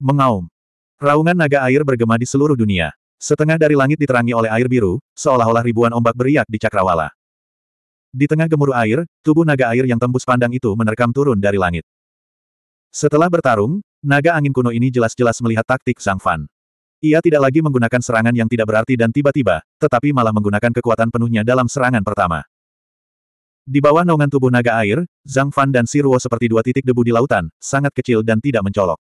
Mengaum. Raungan naga air bergema di seluruh dunia. Setengah dari langit diterangi oleh air biru, seolah-olah ribuan ombak beriak di cakrawala. Di tengah gemuruh air, tubuh naga air yang tembus pandang itu menerkam turun dari langit. Setelah bertarung, naga angin kuno ini jelas-jelas melihat taktik Zhang Fan. Ia tidak lagi menggunakan serangan yang tidak berarti dan tiba-tiba, tetapi malah menggunakan kekuatan penuhnya dalam serangan pertama. Di bawah naungan tubuh naga air, Zhang Fan dan Siruo seperti dua titik debu di lautan, sangat kecil dan tidak mencolok.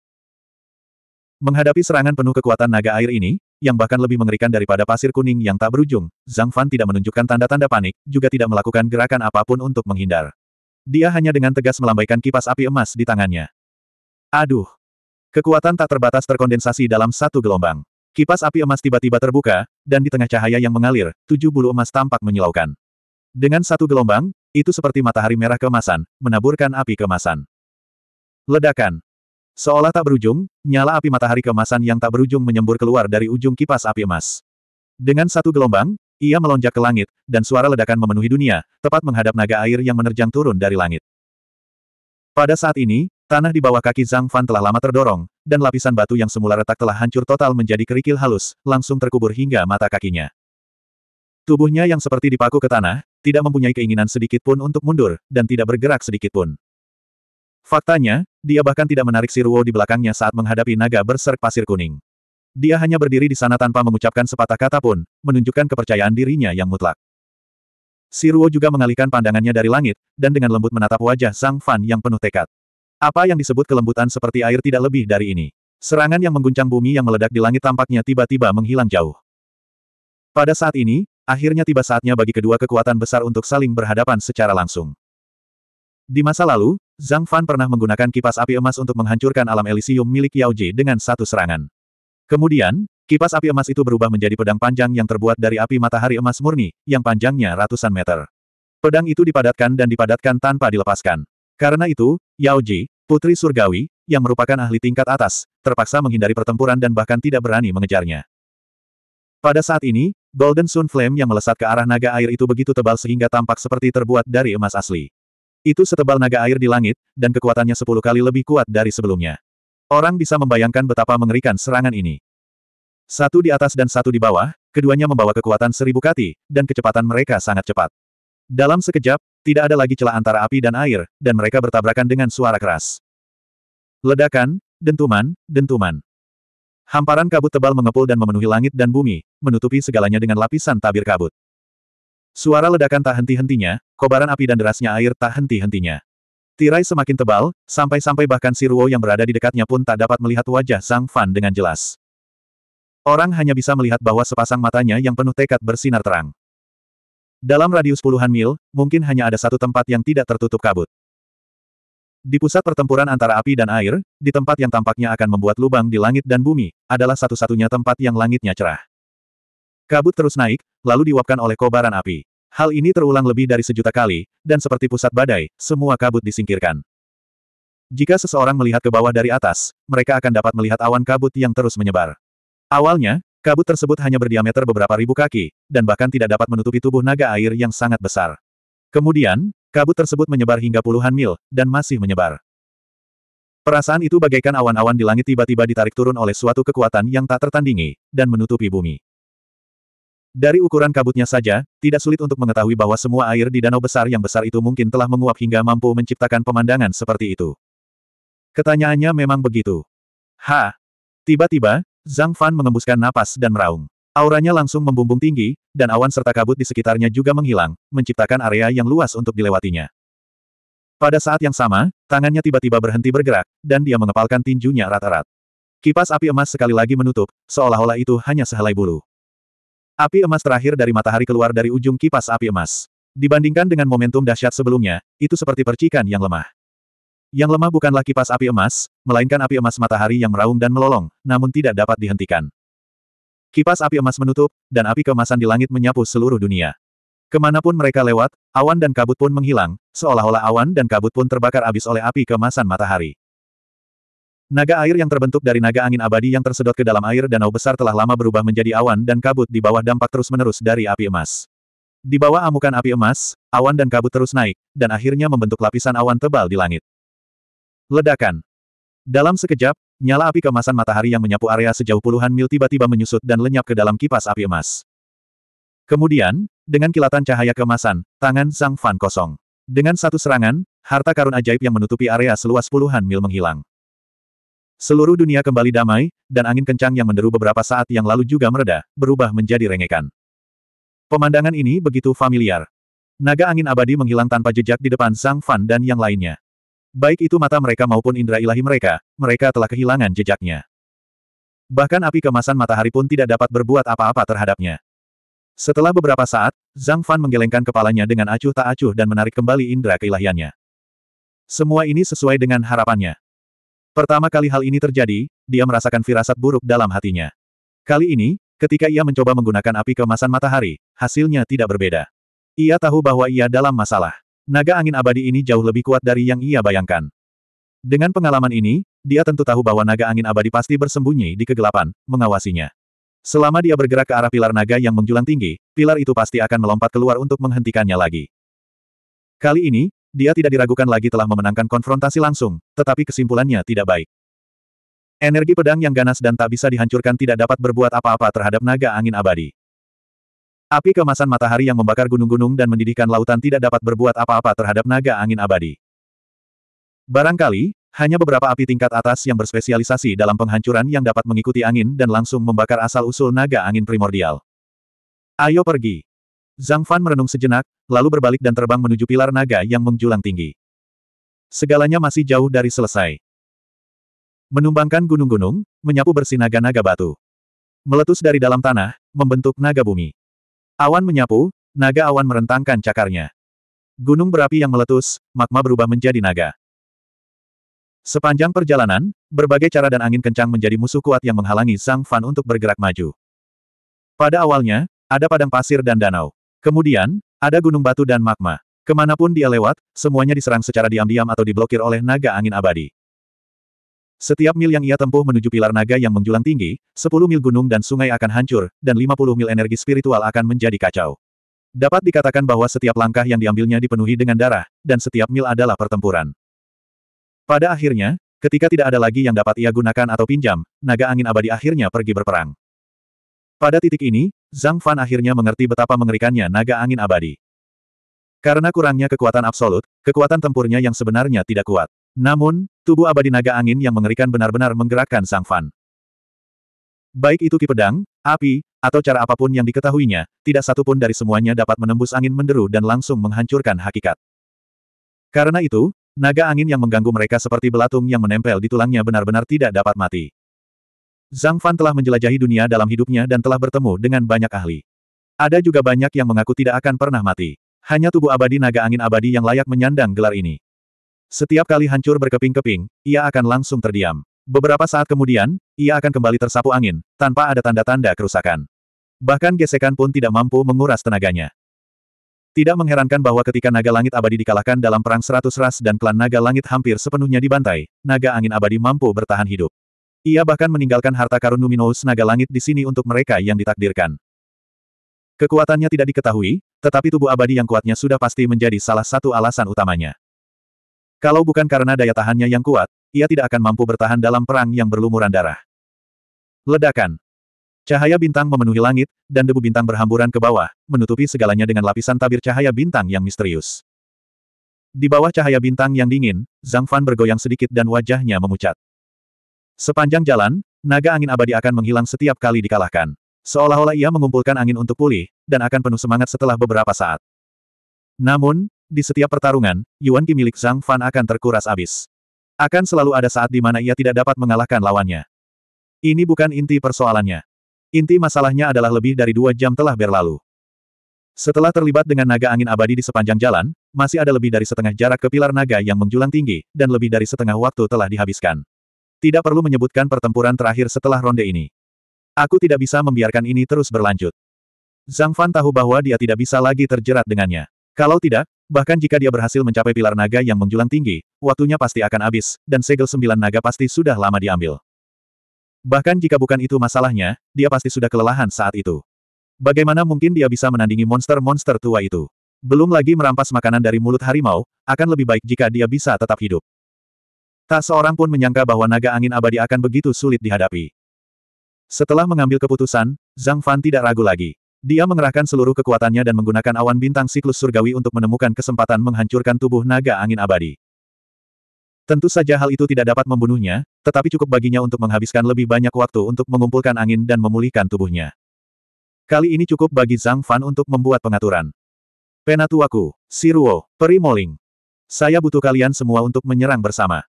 Menghadapi serangan penuh kekuatan naga air ini, yang bahkan lebih mengerikan daripada pasir kuning yang tak berujung, Zhang Fan tidak menunjukkan tanda-tanda panik, juga tidak melakukan gerakan apapun untuk menghindar. Dia hanya dengan tegas melambaikan kipas api emas di tangannya. Aduh! Kekuatan tak terbatas terkondensasi dalam satu gelombang. Kipas api emas tiba-tiba terbuka, dan di tengah cahaya yang mengalir, tujuh bulu emas tampak menyilaukan. Dengan satu gelombang, itu seperti matahari merah kemasan, menaburkan api kemasan. Ledakan. Seolah tak berujung, nyala api matahari kemasan yang tak berujung menyembur keluar dari ujung kipas api emas. Dengan satu gelombang, ia melonjak ke langit, dan suara ledakan memenuhi dunia, tepat menghadap naga air yang menerjang turun dari langit. Pada saat ini, tanah di bawah kaki Zhang Fan telah lama terdorong, dan lapisan batu yang semula retak telah hancur total menjadi kerikil halus, langsung terkubur hingga mata kakinya. Tubuhnya yang seperti dipaku ke tanah, tidak mempunyai keinginan sedikit pun untuk mundur, dan tidak bergerak sedikit pun. Faktanya, dia bahkan tidak menarik Siruo di belakangnya saat menghadapi naga berserk pasir kuning. Dia hanya berdiri di sana tanpa mengucapkan sepatah kata pun, menunjukkan kepercayaan dirinya yang mutlak. Siruo juga mengalihkan pandangannya dari langit, dan dengan lembut menatap wajah Sang Fan yang penuh tekad. Apa yang disebut kelembutan seperti air tidak lebih dari ini. Serangan yang mengguncang bumi yang meledak di langit tampaknya tiba-tiba menghilang jauh. Pada saat ini, akhirnya tiba saatnya bagi kedua kekuatan besar untuk saling berhadapan secara langsung. Di masa lalu, Zhang Fan pernah menggunakan kipas api emas untuk menghancurkan alam Elysium milik Yao Ji dengan satu serangan. Kemudian, kipas api emas itu berubah menjadi pedang panjang yang terbuat dari api matahari emas murni, yang panjangnya ratusan meter. Pedang itu dipadatkan dan dipadatkan tanpa dilepaskan. Karena itu, Yao Ji, putri surgawi, yang merupakan ahli tingkat atas, terpaksa menghindari pertempuran dan bahkan tidak berani mengejarnya. Pada saat ini, Golden Sun Flame yang melesat ke arah naga air itu begitu tebal sehingga tampak seperti terbuat dari emas asli. Itu setebal naga air di langit, dan kekuatannya sepuluh kali lebih kuat dari sebelumnya. Orang bisa membayangkan betapa mengerikan serangan ini. Satu di atas dan satu di bawah, keduanya membawa kekuatan seribu kati, dan kecepatan mereka sangat cepat. Dalam sekejap, tidak ada lagi celah antara api dan air, dan mereka bertabrakan dengan suara keras. Ledakan, dentuman, dentuman. Hamparan kabut tebal mengepul dan memenuhi langit dan bumi, menutupi segalanya dengan lapisan tabir kabut. Suara ledakan tak henti-hentinya, kobaran api dan derasnya air tak henti-hentinya. Tirai semakin tebal, sampai-sampai bahkan Si Ruo yang berada di dekatnya pun tak dapat melihat wajah Sang Fan dengan jelas. Orang hanya bisa melihat bahwa sepasang matanya yang penuh tekad bersinar terang. Dalam radius puluhan mil, mungkin hanya ada satu tempat yang tidak tertutup kabut. Di pusat pertempuran antara api dan air, di tempat yang tampaknya akan membuat lubang di langit dan bumi, adalah satu-satunya tempat yang langitnya cerah. Kabut terus naik, lalu diuapkan oleh kobaran api. Hal ini terulang lebih dari sejuta kali, dan seperti pusat badai, semua kabut disingkirkan. Jika seseorang melihat ke bawah dari atas, mereka akan dapat melihat awan kabut yang terus menyebar. Awalnya, kabut tersebut hanya berdiameter beberapa ribu kaki, dan bahkan tidak dapat menutupi tubuh naga air yang sangat besar. Kemudian, kabut tersebut menyebar hingga puluhan mil, dan masih menyebar. Perasaan itu bagaikan awan-awan di langit tiba-tiba ditarik turun oleh suatu kekuatan yang tak tertandingi, dan menutupi bumi. Dari ukuran kabutnya saja, tidak sulit untuk mengetahui bahwa semua air di danau besar yang besar itu mungkin telah menguap hingga mampu menciptakan pemandangan seperti itu. Ketanyaannya memang begitu. Ha! Tiba-tiba, Zhang Fan mengembuskan napas dan meraung. Auranya langsung membumbung tinggi, dan awan serta kabut di sekitarnya juga menghilang, menciptakan area yang luas untuk dilewatinya. Pada saat yang sama, tangannya tiba-tiba berhenti bergerak, dan dia mengepalkan tinjunya rata rata Kipas api emas sekali lagi menutup, seolah-olah itu hanya sehelai bulu. Api emas terakhir dari matahari keluar dari ujung kipas api emas. Dibandingkan dengan momentum dahsyat sebelumnya, itu seperti percikan yang lemah. Yang lemah bukanlah kipas api emas, melainkan api emas matahari yang meraung dan melolong, namun tidak dapat dihentikan. Kipas api emas menutup, dan api kemasan di langit menyapu seluruh dunia. Kemanapun mereka lewat, awan dan kabut pun menghilang, seolah-olah awan dan kabut pun terbakar habis oleh api kemasan matahari. Naga air yang terbentuk dari naga angin abadi yang tersedot ke dalam air danau besar telah lama berubah menjadi awan dan kabut di bawah dampak terus-menerus dari api emas. Di bawah amukan api emas, awan dan kabut terus naik, dan akhirnya membentuk lapisan awan tebal di langit. Ledakan. Dalam sekejap, nyala api kemasan matahari yang menyapu area sejauh puluhan mil tiba-tiba menyusut dan lenyap ke dalam kipas api emas. Kemudian, dengan kilatan cahaya kemasan, tangan Zhang Fan kosong. Dengan satu serangan, harta karun ajaib yang menutupi area seluas puluhan mil menghilang. Seluruh dunia kembali damai, dan angin kencang yang menderu beberapa saat yang lalu juga mereda, berubah menjadi rengekan. Pemandangan ini begitu familiar. Naga angin abadi menghilang tanpa jejak di depan Sang Fan dan yang lainnya. Baik itu mata mereka maupun indera ilahi mereka, mereka telah kehilangan jejaknya. Bahkan api kemasan matahari pun tidak dapat berbuat apa-apa terhadapnya. Setelah beberapa saat, Zhang Fan menggelengkan kepalanya dengan acuh tak acuh dan menarik kembali indera keilahiannya. Semua ini sesuai dengan harapannya. Pertama kali hal ini terjadi, dia merasakan firasat buruk dalam hatinya. Kali ini, ketika ia mencoba menggunakan api kemasan matahari, hasilnya tidak berbeda. Ia tahu bahwa ia dalam masalah. Naga angin abadi ini jauh lebih kuat dari yang ia bayangkan. Dengan pengalaman ini, dia tentu tahu bahwa naga angin abadi pasti bersembunyi di kegelapan, mengawasinya. Selama dia bergerak ke arah pilar naga yang menjulang tinggi, pilar itu pasti akan melompat keluar untuk menghentikannya lagi. Kali ini, dia tidak diragukan lagi telah memenangkan konfrontasi langsung, tetapi kesimpulannya tidak baik. Energi pedang yang ganas dan tak bisa dihancurkan tidak dapat berbuat apa-apa terhadap naga angin abadi. Api kemasan matahari yang membakar gunung-gunung dan mendidihkan lautan tidak dapat berbuat apa-apa terhadap naga angin abadi. Barangkali, hanya beberapa api tingkat atas yang berspesialisasi dalam penghancuran yang dapat mengikuti angin dan langsung membakar asal-usul naga angin primordial. Ayo pergi. Zhang Fan merenung sejenak, lalu berbalik dan terbang menuju pilar naga yang menjulang tinggi. Segalanya masih jauh dari selesai. Menumbangkan gunung-gunung, menyapu bersih naga-naga batu. Meletus dari dalam tanah, membentuk naga bumi. Awan menyapu, naga awan merentangkan cakarnya. Gunung berapi yang meletus, magma berubah menjadi naga. Sepanjang perjalanan, berbagai cara dan angin kencang menjadi musuh kuat yang menghalangi Zhang Fan untuk bergerak maju. Pada awalnya, ada padang pasir dan danau. Kemudian, ada gunung batu dan magma. Kemanapun dia lewat, semuanya diserang secara diam-diam atau diblokir oleh naga angin abadi. Setiap mil yang ia tempuh menuju pilar naga yang menjulang tinggi, 10 mil gunung dan sungai akan hancur, dan 50 mil energi spiritual akan menjadi kacau. Dapat dikatakan bahwa setiap langkah yang diambilnya dipenuhi dengan darah, dan setiap mil adalah pertempuran. Pada akhirnya, ketika tidak ada lagi yang dapat ia gunakan atau pinjam, naga angin abadi akhirnya pergi berperang. Pada titik ini, Zhang Fan akhirnya mengerti betapa mengerikannya naga angin abadi. Karena kurangnya kekuatan absolut, kekuatan tempurnya yang sebenarnya tidak kuat. Namun, tubuh abadi naga angin yang mengerikan benar-benar menggerakkan Zhang Fan. Baik itu ki pedang, api, atau cara apapun yang diketahuinya, tidak satupun dari semuanya dapat menembus angin menderu dan langsung menghancurkan hakikat. Karena itu, naga angin yang mengganggu mereka seperti belatung yang menempel di tulangnya benar-benar tidak dapat mati. Zhang Fan telah menjelajahi dunia dalam hidupnya dan telah bertemu dengan banyak ahli. Ada juga banyak yang mengaku tidak akan pernah mati. Hanya tubuh abadi naga angin abadi yang layak menyandang gelar ini. Setiap kali hancur berkeping-keping, ia akan langsung terdiam. Beberapa saat kemudian, ia akan kembali tersapu angin, tanpa ada tanda-tanda kerusakan. Bahkan gesekan pun tidak mampu menguras tenaganya. Tidak mengherankan bahwa ketika naga langit abadi dikalahkan dalam perang seratus ras dan klan naga langit hampir sepenuhnya dibantai, naga angin abadi mampu bertahan hidup. Ia bahkan meninggalkan harta karun Numinous naga langit di sini untuk mereka yang ditakdirkan. Kekuatannya tidak diketahui, tetapi tubuh abadi yang kuatnya sudah pasti menjadi salah satu alasan utamanya. Kalau bukan karena daya tahannya yang kuat, ia tidak akan mampu bertahan dalam perang yang berlumuran darah. Ledakan. Cahaya bintang memenuhi langit, dan debu bintang berhamburan ke bawah, menutupi segalanya dengan lapisan tabir cahaya bintang yang misterius. Di bawah cahaya bintang yang dingin, Zhang Fan bergoyang sedikit dan wajahnya memucat. Sepanjang jalan, naga angin abadi akan menghilang setiap kali dikalahkan. Seolah-olah ia mengumpulkan angin untuk pulih, dan akan penuh semangat setelah beberapa saat. Namun, di setiap pertarungan, Yuan Qi milik Zhang Fan akan terkuras abis. Akan selalu ada saat di mana ia tidak dapat mengalahkan lawannya. Ini bukan inti persoalannya. Inti masalahnya adalah lebih dari dua jam telah berlalu. Setelah terlibat dengan naga angin abadi di sepanjang jalan, masih ada lebih dari setengah jarak ke pilar naga yang menjulang tinggi, dan lebih dari setengah waktu telah dihabiskan. Tidak perlu menyebutkan pertempuran terakhir setelah ronde ini. Aku tidak bisa membiarkan ini terus berlanjut. Zhang Fan tahu bahwa dia tidak bisa lagi terjerat dengannya. Kalau tidak, bahkan jika dia berhasil mencapai pilar naga yang menjulang tinggi, waktunya pasti akan habis, dan segel sembilan naga pasti sudah lama diambil. Bahkan jika bukan itu masalahnya, dia pasti sudah kelelahan saat itu. Bagaimana mungkin dia bisa menandingi monster-monster tua itu? Belum lagi merampas makanan dari mulut harimau, akan lebih baik jika dia bisa tetap hidup. Tak seorang pun menyangka bahwa naga angin abadi akan begitu sulit dihadapi. Setelah mengambil keputusan, Zhang Fan tidak ragu lagi. Dia mengerahkan seluruh kekuatannya dan menggunakan awan bintang siklus surgawi untuk menemukan kesempatan menghancurkan tubuh naga angin abadi. Tentu saja hal itu tidak dapat membunuhnya, tetapi cukup baginya untuk menghabiskan lebih banyak waktu untuk mengumpulkan angin dan memulihkan tubuhnya. Kali ini cukup bagi Zhang Fan untuk membuat pengaturan. Penatuaku, Siruo, Perimoling. Saya butuh kalian semua untuk menyerang bersama.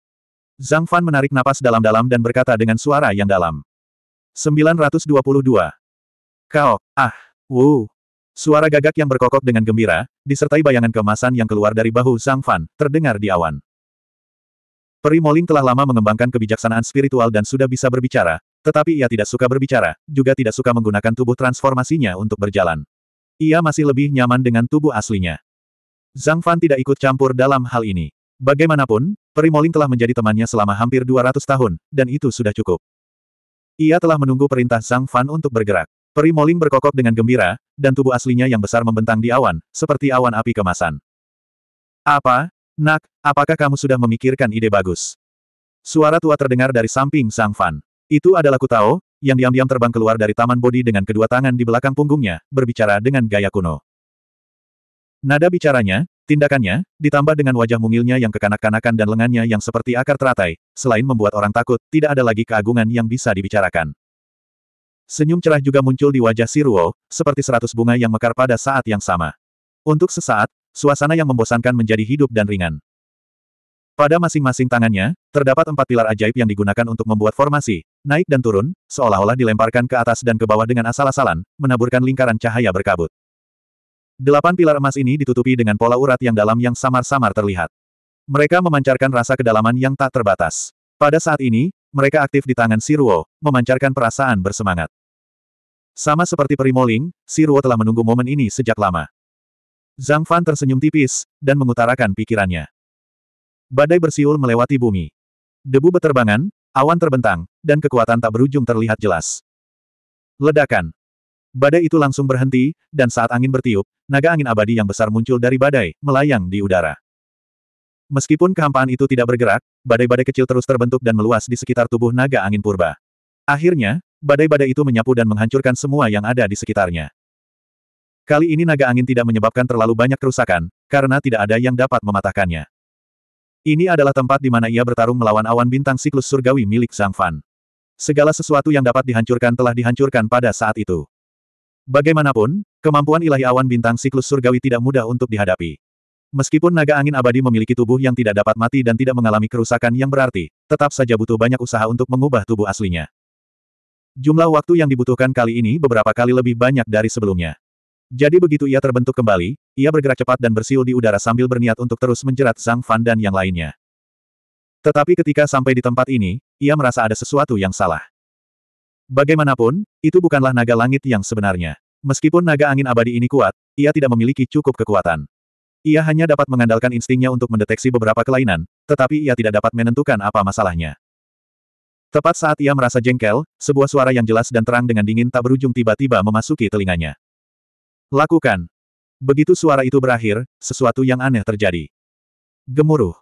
Zhang Fan menarik napas dalam-dalam dan berkata dengan suara yang dalam. 922. Kau, ah, wu. Suara gagak yang berkokok dengan gembira, disertai bayangan kemasan yang keluar dari bahu Zhang Fan, terdengar di awan. Peri Moling telah lama mengembangkan kebijaksanaan spiritual dan sudah bisa berbicara, tetapi ia tidak suka berbicara, juga tidak suka menggunakan tubuh transformasinya untuk berjalan. Ia masih lebih nyaman dengan tubuh aslinya. Zhang Fan tidak ikut campur dalam hal ini. Bagaimanapun, Peri Moling telah menjadi temannya selama hampir 200 tahun, dan itu sudah cukup. Ia telah menunggu perintah Sang Fan untuk bergerak. Peri Moling berkokok dengan gembira, dan tubuh aslinya yang besar membentang di awan, seperti awan api kemasan. Apa? Nak, apakah kamu sudah memikirkan ide bagus? Suara tua terdengar dari samping Sang Fan. Itu adalah Kutao, yang diam-diam terbang keluar dari taman bodi dengan kedua tangan di belakang punggungnya, berbicara dengan gaya kuno. Nada bicaranya, Tindakannya, ditambah dengan wajah mungilnya yang kekanak-kanakan dan lengannya yang seperti akar teratai, selain membuat orang takut, tidak ada lagi keagungan yang bisa dibicarakan. Senyum cerah juga muncul di wajah Siruo, seperti seratus bunga yang mekar pada saat yang sama. Untuk sesaat, suasana yang membosankan menjadi hidup dan ringan. Pada masing-masing tangannya, terdapat empat pilar ajaib yang digunakan untuk membuat formasi, naik dan turun, seolah-olah dilemparkan ke atas dan ke bawah dengan asal-asalan, menaburkan lingkaran cahaya berkabut. Delapan pilar emas ini ditutupi dengan pola urat yang dalam yang samar-samar terlihat. Mereka memancarkan rasa kedalaman yang tak terbatas. Pada saat ini, mereka aktif di tangan Siruo, memancarkan perasaan bersemangat. Sama seperti Perimoling, Siruo telah menunggu momen ini sejak lama. Zhang Fan tersenyum tipis, dan mengutarakan pikirannya. Badai bersiul melewati bumi. Debu beterbangan, awan terbentang, dan kekuatan tak berujung terlihat jelas. Ledakan. Badai itu langsung berhenti, dan saat angin bertiup, naga angin abadi yang besar muncul dari badai, melayang di udara. Meskipun kehampaan itu tidak bergerak, badai-badai kecil terus terbentuk dan meluas di sekitar tubuh naga angin purba. Akhirnya, badai-badai itu menyapu dan menghancurkan semua yang ada di sekitarnya. Kali ini naga angin tidak menyebabkan terlalu banyak kerusakan, karena tidak ada yang dapat mematahkannya. Ini adalah tempat di mana ia bertarung melawan awan bintang siklus surgawi milik Zhang Fan. Segala sesuatu yang dapat dihancurkan telah dihancurkan pada saat itu. Bagaimanapun, kemampuan ilahi awan bintang siklus surgawi tidak mudah untuk dihadapi. Meskipun naga angin abadi memiliki tubuh yang tidak dapat mati dan tidak mengalami kerusakan yang berarti, tetap saja butuh banyak usaha untuk mengubah tubuh aslinya. Jumlah waktu yang dibutuhkan kali ini beberapa kali lebih banyak dari sebelumnya. Jadi begitu ia terbentuk kembali, ia bergerak cepat dan bersiul di udara sambil berniat untuk terus menjerat Zhang Fan dan yang lainnya. Tetapi ketika sampai di tempat ini, ia merasa ada sesuatu yang salah. Bagaimanapun, itu bukanlah naga langit yang sebenarnya. Meskipun naga angin abadi ini kuat, ia tidak memiliki cukup kekuatan. Ia hanya dapat mengandalkan instingnya untuk mendeteksi beberapa kelainan, tetapi ia tidak dapat menentukan apa masalahnya. Tepat saat ia merasa jengkel, sebuah suara yang jelas dan terang dengan dingin tak berujung tiba-tiba memasuki telinganya. Lakukan. Begitu suara itu berakhir, sesuatu yang aneh terjadi. Gemuruh.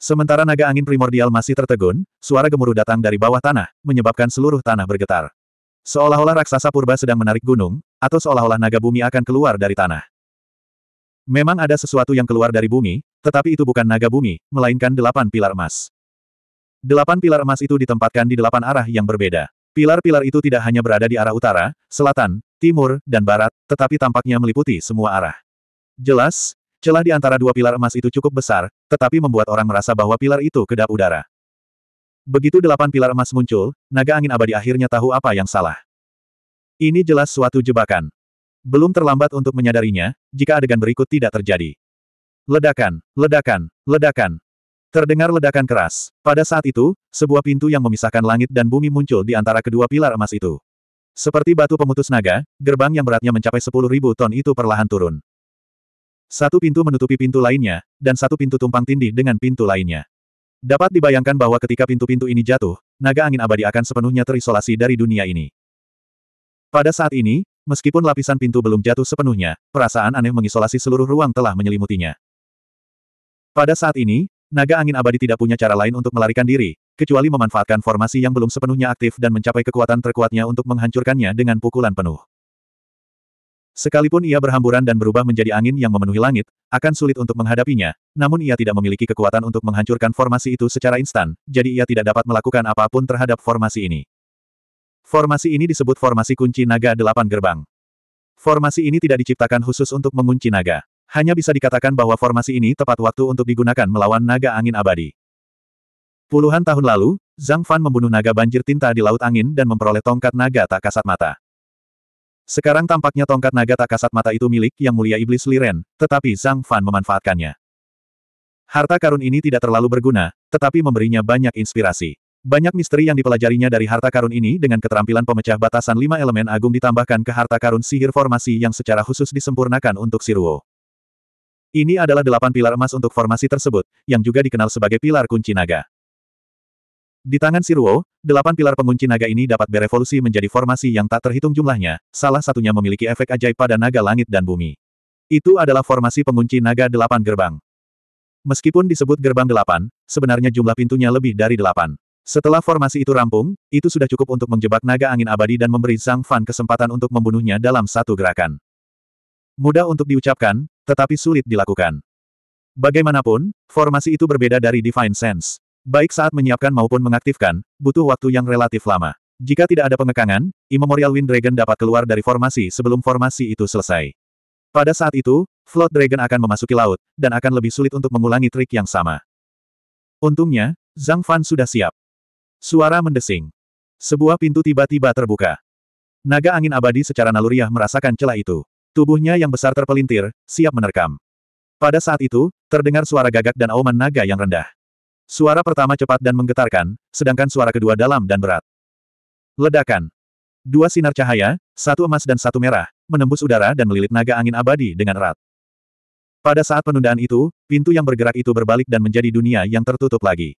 Sementara naga angin primordial masih tertegun, suara gemuruh datang dari bawah tanah, menyebabkan seluruh tanah bergetar. Seolah-olah raksasa purba sedang menarik gunung, atau seolah-olah naga bumi akan keluar dari tanah. Memang ada sesuatu yang keluar dari bumi, tetapi itu bukan naga bumi, melainkan delapan pilar emas. Delapan pilar emas itu ditempatkan di delapan arah yang berbeda. Pilar-pilar itu tidak hanya berada di arah utara, selatan, timur, dan barat, tetapi tampaknya meliputi semua arah. Jelas, Celah di antara dua pilar emas itu cukup besar, tetapi membuat orang merasa bahwa pilar itu kedap udara. Begitu delapan pilar emas muncul, naga angin abadi akhirnya tahu apa yang salah. Ini jelas suatu jebakan. Belum terlambat untuk menyadarinya, jika adegan berikut tidak terjadi. Ledakan, ledakan, ledakan. Terdengar ledakan keras. Pada saat itu, sebuah pintu yang memisahkan langit dan bumi muncul di antara kedua pilar emas itu. Seperti batu pemutus naga, gerbang yang beratnya mencapai 10.000 ton itu perlahan turun. Satu pintu menutupi pintu lainnya, dan satu pintu tumpang tindih dengan pintu lainnya. Dapat dibayangkan bahwa ketika pintu-pintu ini jatuh, naga angin abadi akan sepenuhnya terisolasi dari dunia ini. Pada saat ini, meskipun lapisan pintu belum jatuh sepenuhnya, perasaan aneh mengisolasi seluruh ruang telah menyelimutinya. Pada saat ini, naga angin abadi tidak punya cara lain untuk melarikan diri, kecuali memanfaatkan formasi yang belum sepenuhnya aktif dan mencapai kekuatan terkuatnya untuk menghancurkannya dengan pukulan penuh. Sekalipun ia berhamburan dan berubah menjadi angin yang memenuhi langit, akan sulit untuk menghadapinya, namun ia tidak memiliki kekuatan untuk menghancurkan formasi itu secara instan, jadi ia tidak dapat melakukan apapun terhadap formasi ini. Formasi ini disebut formasi kunci naga delapan gerbang. Formasi ini tidak diciptakan khusus untuk mengunci naga. Hanya bisa dikatakan bahwa formasi ini tepat waktu untuk digunakan melawan naga angin abadi. Puluhan tahun lalu, Zhang Fan membunuh naga banjir tinta di Laut Angin dan memperoleh tongkat naga tak kasat mata. Sekarang tampaknya tongkat naga tak kasat mata itu milik yang mulia iblis Liren, tetapi Zhang Fan memanfaatkannya. Harta karun ini tidak terlalu berguna, tetapi memberinya banyak inspirasi. Banyak misteri yang dipelajarinya dari harta karun ini dengan keterampilan pemecah batasan lima elemen agung ditambahkan ke harta karun sihir formasi yang secara khusus disempurnakan untuk Siruo. Ini adalah delapan pilar emas untuk formasi tersebut, yang juga dikenal sebagai pilar kunci naga. Di tangan Siruo, delapan pilar pengunci naga ini dapat berevolusi menjadi formasi yang tak terhitung jumlahnya, salah satunya memiliki efek ajaib pada naga langit dan bumi. Itu adalah formasi pengunci naga delapan gerbang. Meskipun disebut gerbang delapan, sebenarnya jumlah pintunya lebih dari delapan. Setelah formasi itu rampung, itu sudah cukup untuk menjebak naga angin abadi dan memberi Zhang Fan kesempatan untuk membunuhnya dalam satu gerakan. Mudah untuk diucapkan, tetapi sulit dilakukan. Bagaimanapun, formasi itu berbeda dari Divine Sense. Baik saat menyiapkan maupun mengaktifkan, butuh waktu yang relatif lama. Jika tidak ada pengekangan, Immemorial Wind Dragon dapat keluar dari formasi sebelum formasi itu selesai. Pada saat itu, Float Dragon akan memasuki laut, dan akan lebih sulit untuk mengulangi trik yang sama. Untungnya, Zhang Fan sudah siap. Suara mendesing. Sebuah pintu tiba-tiba terbuka. Naga angin abadi secara naluriah merasakan celah itu. Tubuhnya yang besar terpelintir, siap menerkam. Pada saat itu, terdengar suara gagak dan auman naga yang rendah. Suara pertama cepat dan menggetarkan, sedangkan suara kedua dalam dan berat. Ledakan. Dua sinar cahaya, satu emas dan satu merah, menembus udara dan melilit naga angin abadi dengan erat. Pada saat penundaan itu, pintu yang bergerak itu berbalik dan menjadi dunia yang tertutup lagi.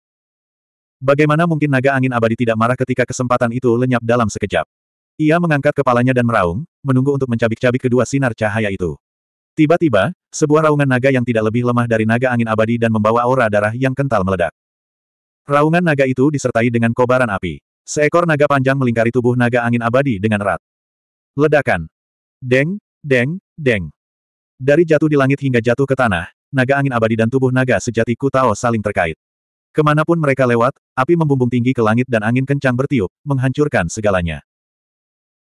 Bagaimana mungkin naga angin abadi tidak marah ketika kesempatan itu lenyap dalam sekejap? Ia mengangkat kepalanya dan meraung, menunggu untuk mencabik-cabik kedua sinar cahaya itu. Tiba-tiba, sebuah raungan naga yang tidak lebih lemah dari naga angin abadi dan membawa aura darah yang kental meledak. Raungan naga itu disertai dengan kobaran api. Seekor naga panjang melingkari tubuh naga angin abadi dengan erat. Ledakan. Deng, deng, deng. Dari jatuh di langit hingga jatuh ke tanah, naga angin abadi dan tubuh naga sejati Kutao saling terkait. Kemanapun mereka lewat, api membumbung tinggi ke langit dan angin kencang bertiup, menghancurkan segalanya.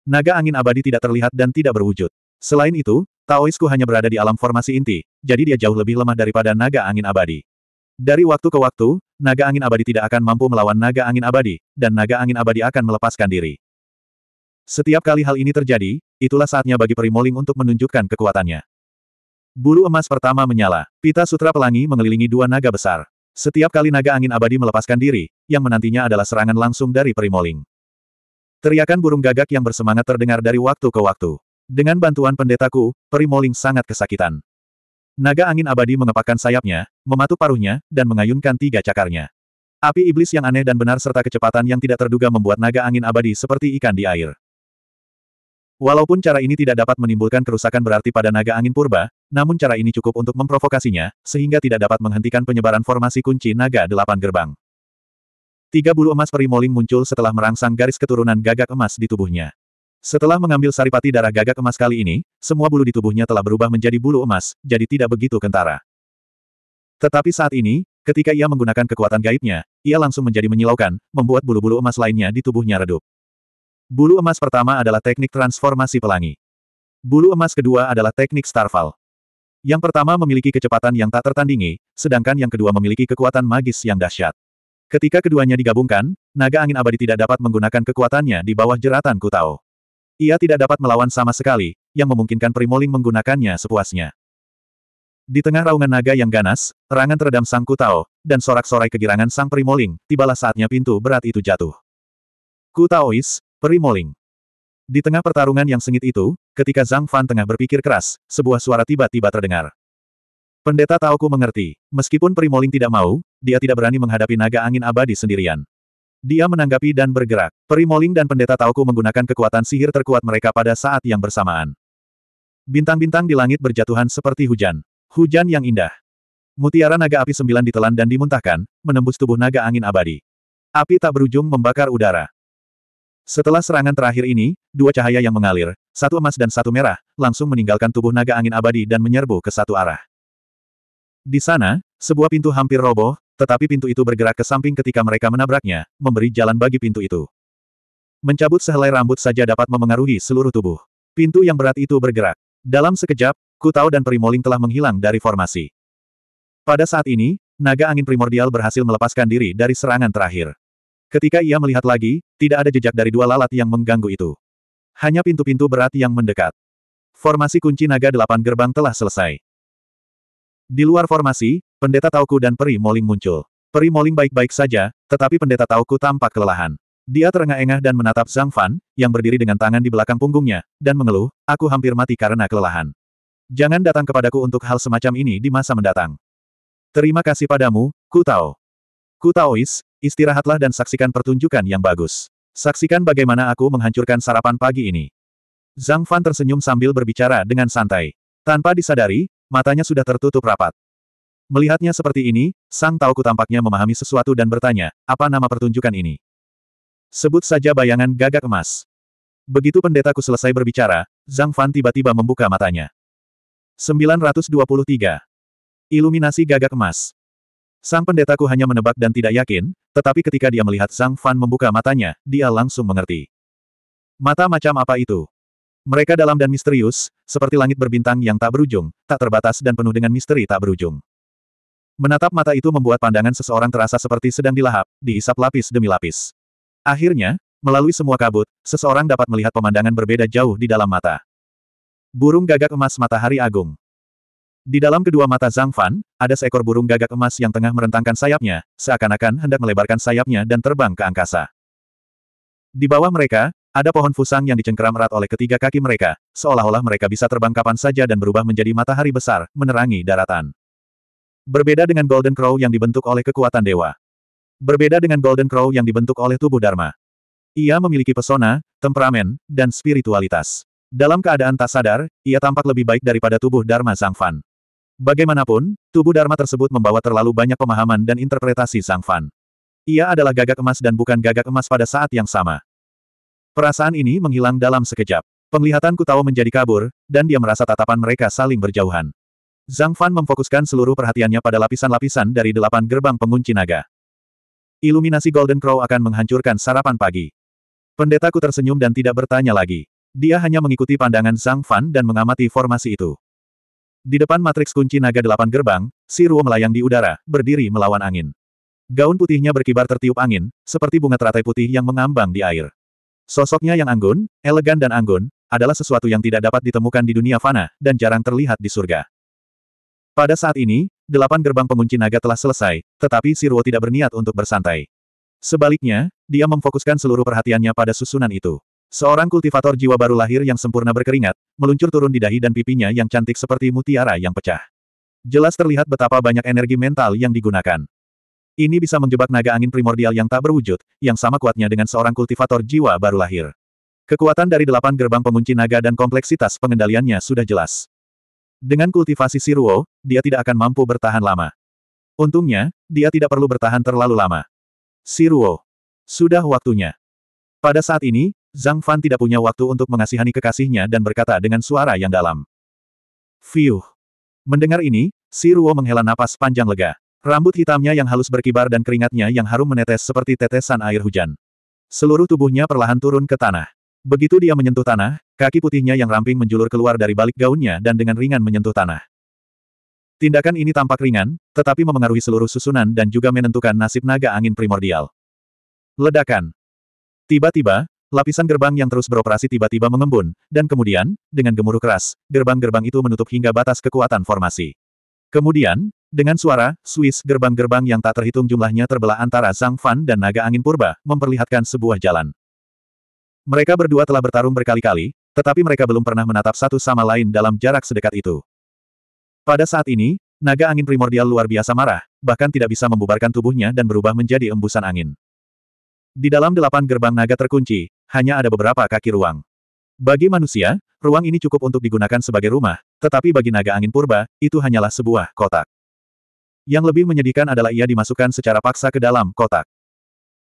Naga angin abadi tidak terlihat dan tidak berwujud. Selain itu, Taoisku hanya berada di alam formasi inti, jadi dia jauh lebih lemah daripada naga angin abadi. Dari waktu ke waktu, naga angin abadi tidak akan mampu melawan naga angin abadi, dan naga angin abadi akan melepaskan diri. Setiap kali hal ini terjadi, itulah saatnya bagi Primoling untuk menunjukkan kekuatannya. Bulu emas pertama menyala, pita sutra pelangi mengelilingi dua naga besar. Setiap kali naga angin abadi melepaskan diri, yang menantinya adalah serangan langsung dari Primoling. Teriakan burung gagak yang bersemangat terdengar dari waktu ke waktu. Dengan bantuan pendetaku, Perimoling sangat kesakitan. Naga angin abadi mengepakkan sayapnya, mematuk paruhnya, dan mengayunkan tiga cakarnya. Api iblis yang aneh dan benar serta kecepatan yang tidak terduga membuat naga angin abadi seperti ikan di air. Walaupun cara ini tidak dapat menimbulkan kerusakan berarti pada naga angin purba, namun cara ini cukup untuk memprovokasinya, sehingga tidak dapat menghentikan penyebaran formasi kunci naga delapan gerbang. Tiga bulu emas perimoling muncul setelah merangsang garis keturunan gagak emas di tubuhnya. Setelah mengambil saripati darah gagak emas kali ini, semua bulu di tubuhnya telah berubah menjadi bulu emas, jadi tidak begitu kentara. Tetapi saat ini, ketika ia menggunakan kekuatan gaibnya, ia langsung menjadi menyilaukan, membuat bulu-bulu emas lainnya di tubuhnya redup. Bulu emas pertama adalah teknik transformasi pelangi. Bulu emas kedua adalah teknik Starfall. Yang pertama memiliki kecepatan yang tak tertandingi, sedangkan yang kedua memiliki kekuatan magis yang dahsyat. Ketika keduanya digabungkan, naga angin abadi tidak dapat menggunakan kekuatannya di bawah jeratan Kutao. Ia tidak dapat melawan sama sekali, yang memungkinkan Primoling menggunakannya sepuasnya. Di tengah raungan naga yang ganas, terangan teredam sang Kutao, dan sorak-sorai kegirangan sang Primoling, tibalah saatnya pintu berat itu jatuh. Kutaois, Primoling. Di tengah pertarungan yang sengit itu, ketika Zhang Fan tengah berpikir keras, sebuah suara tiba-tiba terdengar. Pendeta Tao ku mengerti, meskipun Primoling tidak mau, dia tidak berani menghadapi naga angin abadi sendirian. Dia menanggapi dan bergerak. Peri Perimoling dan pendeta Tauku menggunakan kekuatan sihir terkuat mereka pada saat yang bersamaan. Bintang-bintang di langit berjatuhan seperti hujan. Hujan yang indah. Mutiara naga api sembilan ditelan dan dimuntahkan, menembus tubuh naga angin abadi. Api tak berujung membakar udara. Setelah serangan terakhir ini, dua cahaya yang mengalir, satu emas dan satu merah, langsung meninggalkan tubuh naga angin abadi dan menyerbu ke satu arah. Di sana, sebuah pintu hampir roboh, tetapi pintu itu bergerak ke samping ketika mereka menabraknya, memberi jalan bagi pintu itu. Mencabut sehelai rambut saja dapat memengaruhi seluruh tubuh. Pintu yang berat itu bergerak. Dalam sekejap, Kutau dan Primoling telah menghilang dari formasi. Pada saat ini, naga angin primordial berhasil melepaskan diri dari serangan terakhir. Ketika ia melihat lagi, tidak ada jejak dari dua lalat yang mengganggu itu. Hanya pintu-pintu berat yang mendekat. Formasi kunci naga delapan gerbang telah selesai. Di luar formasi, Pendeta Tauku dan Peri Moling muncul. Peri Moling baik-baik saja, tetapi pendeta Tauku tampak kelelahan. Dia terengah-engah dan menatap Zhang Fan, yang berdiri dengan tangan di belakang punggungnya, dan mengeluh, aku hampir mati karena kelelahan. Jangan datang kepadaku untuk hal semacam ini di masa mendatang. Terima kasih padamu, Ku Tao. Ku Taois, istirahatlah dan saksikan pertunjukan yang bagus. Saksikan bagaimana aku menghancurkan sarapan pagi ini. Zhang Fan tersenyum sambil berbicara dengan santai. Tanpa disadari, matanya sudah tertutup rapat. Melihatnya seperti ini, Sang Taoku tampaknya memahami sesuatu dan bertanya, apa nama pertunjukan ini? Sebut saja bayangan gagak emas. Begitu pendetaku selesai berbicara, Zhang Fan tiba-tiba membuka matanya. 923. Iluminasi gagak emas. Sang pendetaku hanya menebak dan tidak yakin, tetapi ketika dia melihat Zhang Fan membuka matanya, dia langsung mengerti. Mata macam apa itu? Mereka dalam dan misterius, seperti langit berbintang yang tak berujung, tak terbatas dan penuh dengan misteri tak berujung. Menatap mata itu membuat pandangan seseorang terasa seperti sedang dilahap, diisap lapis demi lapis. Akhirnya, melalui semua kabut, seseorang dapat melihat pemandangan berbeda jauh di dalam mata. Burung gagak emas matahari agung. Di dalam kedua mata Zhang Fan, ada seekor burung gagak emas yang tengah merentangkan sayapnya, seakan-akan hendak melebarkan sayapnya dan terbang ke angkasa. Di bawah mereka, ada pohon fusang yang dicengkeram erat oleh ketiga kaki mereka, seolah-olah mereka bisa terbang kapan saja dan berubah menjadi matahari besar, menerangi daratan. Berbeda dengan Golden Crow yang dibentuk oleh kekuatan dewa. Berbeda dengan Golden Crow yang dibentuk oleh tubuh Dharma. Ia memiliki pesona, temperamen, dan spiritualitas. Dalam keadaan tak sadar, ia tampak lebih baik daripada tubuh Dharma Sang Fan. Bagaimanapun, tubuh Dharma tersebut membawa terlalu banyak pemahaman dan interpretasi Sang Fan. Ia adalah gagak emas dan bukan gagak emas pada saat yang sama. Perasaan ini menghilang dalam sekejap. Penglihatanku tahu menjadi kabur, dan dia merasa tatapan mereka saling berjauhan. Zhang Fan memfokuskan seluruh perhatiannya pada lapisan-lapisan dari delapan gerbang pengunci naga. Iluminasi Golden Crow akan menghancurkan sarapan pagi. Pendetaku tersenyum dan tidak bertanya lagi. Dia hanya mengikuti pandangan Zhang Fan dan mengamati formasi itu. Di depan matriks kunci naga delapan gerbang, si Ruo melayang di udara, berdiri melawan angin. Gaun putihnya berkibar tertiup angin, seperti bunga teratai putih yang mengambang di air. Sosoknya yang anggun, elegan dan anggun, adalah sesuatu yang tidak dapat ditemukan di dunia fana, dan jarang terlihat di surga. Pada saat ini, delapan gerbang pengunci naga telah selesai, tetapi Siruo tidak berniat untuk bersantai. Sebaliknya, dia memfokuskan seluruh perhatiannya pada susunan itu. Seorang kultivator jiwa baru lahir yang sempurna berkeringat, meluncur turun di dahi dan pipinya yang cantik seperti mutiara yang pecah. Jelas terlihat betapa banyak energi mental yang digunakan. Ini bisa menjebak naga angin primordial yang tak berwujud, yang sama kuatnya dengan seorang kultivator jiwa baru lahir. Kekuatan dari delapan gerbang pengunci naga dan kompleksitas pengendaliannya sudah jelas. Dengan kultivasi Siruo, dia tidak akan mampu bertahan lama. Untungnya, dia tidak perlu bertahan terlalu lama. Siruo. Sudah waktunya. Pada saat ini, Zhang Fan tidak punya waktu untuk mengasihani kekasihnya dan berkata dengan suara yang dalam. Fiuh. Mendengar ini, Siruo menghela napas panjang lega. Rambut hitamnya yang halus berkibar dan keringatnya yang harum menetes seperti tetesan air hujan. Seluruh tubuhnya perlahan turun ke tanah. Begitu dia menyentuh tanah, kaki putihnya yang ramping menjulur keluar dari balik gaunnya dan dengan ringan menyentuh tanah. Tindakan ini tampak ringan, tetapi memengaruhi seluruh susunan dan juga menentukan nasib naga angin primordial. Ledakan. Tiba-tiba, lapisan gerbang yang terus beroperasi tiba-tiba mengembun, dan kemudian, dengan gemuruh keras, gerbang-gerbang itu menutup hingga batas kekuatan formasi. Kemudian, dengan suara, Swiss gerbang-gerbang yang tak terhitung jumlahnya terbelah antara Zhang Fan dan naga angin purba, memperlihatkan sebuah jalan. Mereka berdua telah bertarung berkali-kali, tetapi mereka belum pernah menatap satu sama lain dalam jarak sedekat itu. Pada saat ini, naga angin primordial luar biasa marah, bahkan tidak bisa membubarkan tubuhnya dan berubah menjadi embusan angin. Di dalam delapan gerbang naga terkunci, hanya ada beberapa kaki ruang. Bagi manusia, ruang ini cukup untuk digunakan sebagai rumah, tetapi bagi naga angin purba, itu hanyalah sebuah kotak. Yang lebih menyedihkan adalah ia dimasukkan secara paksa ke dalam kotak.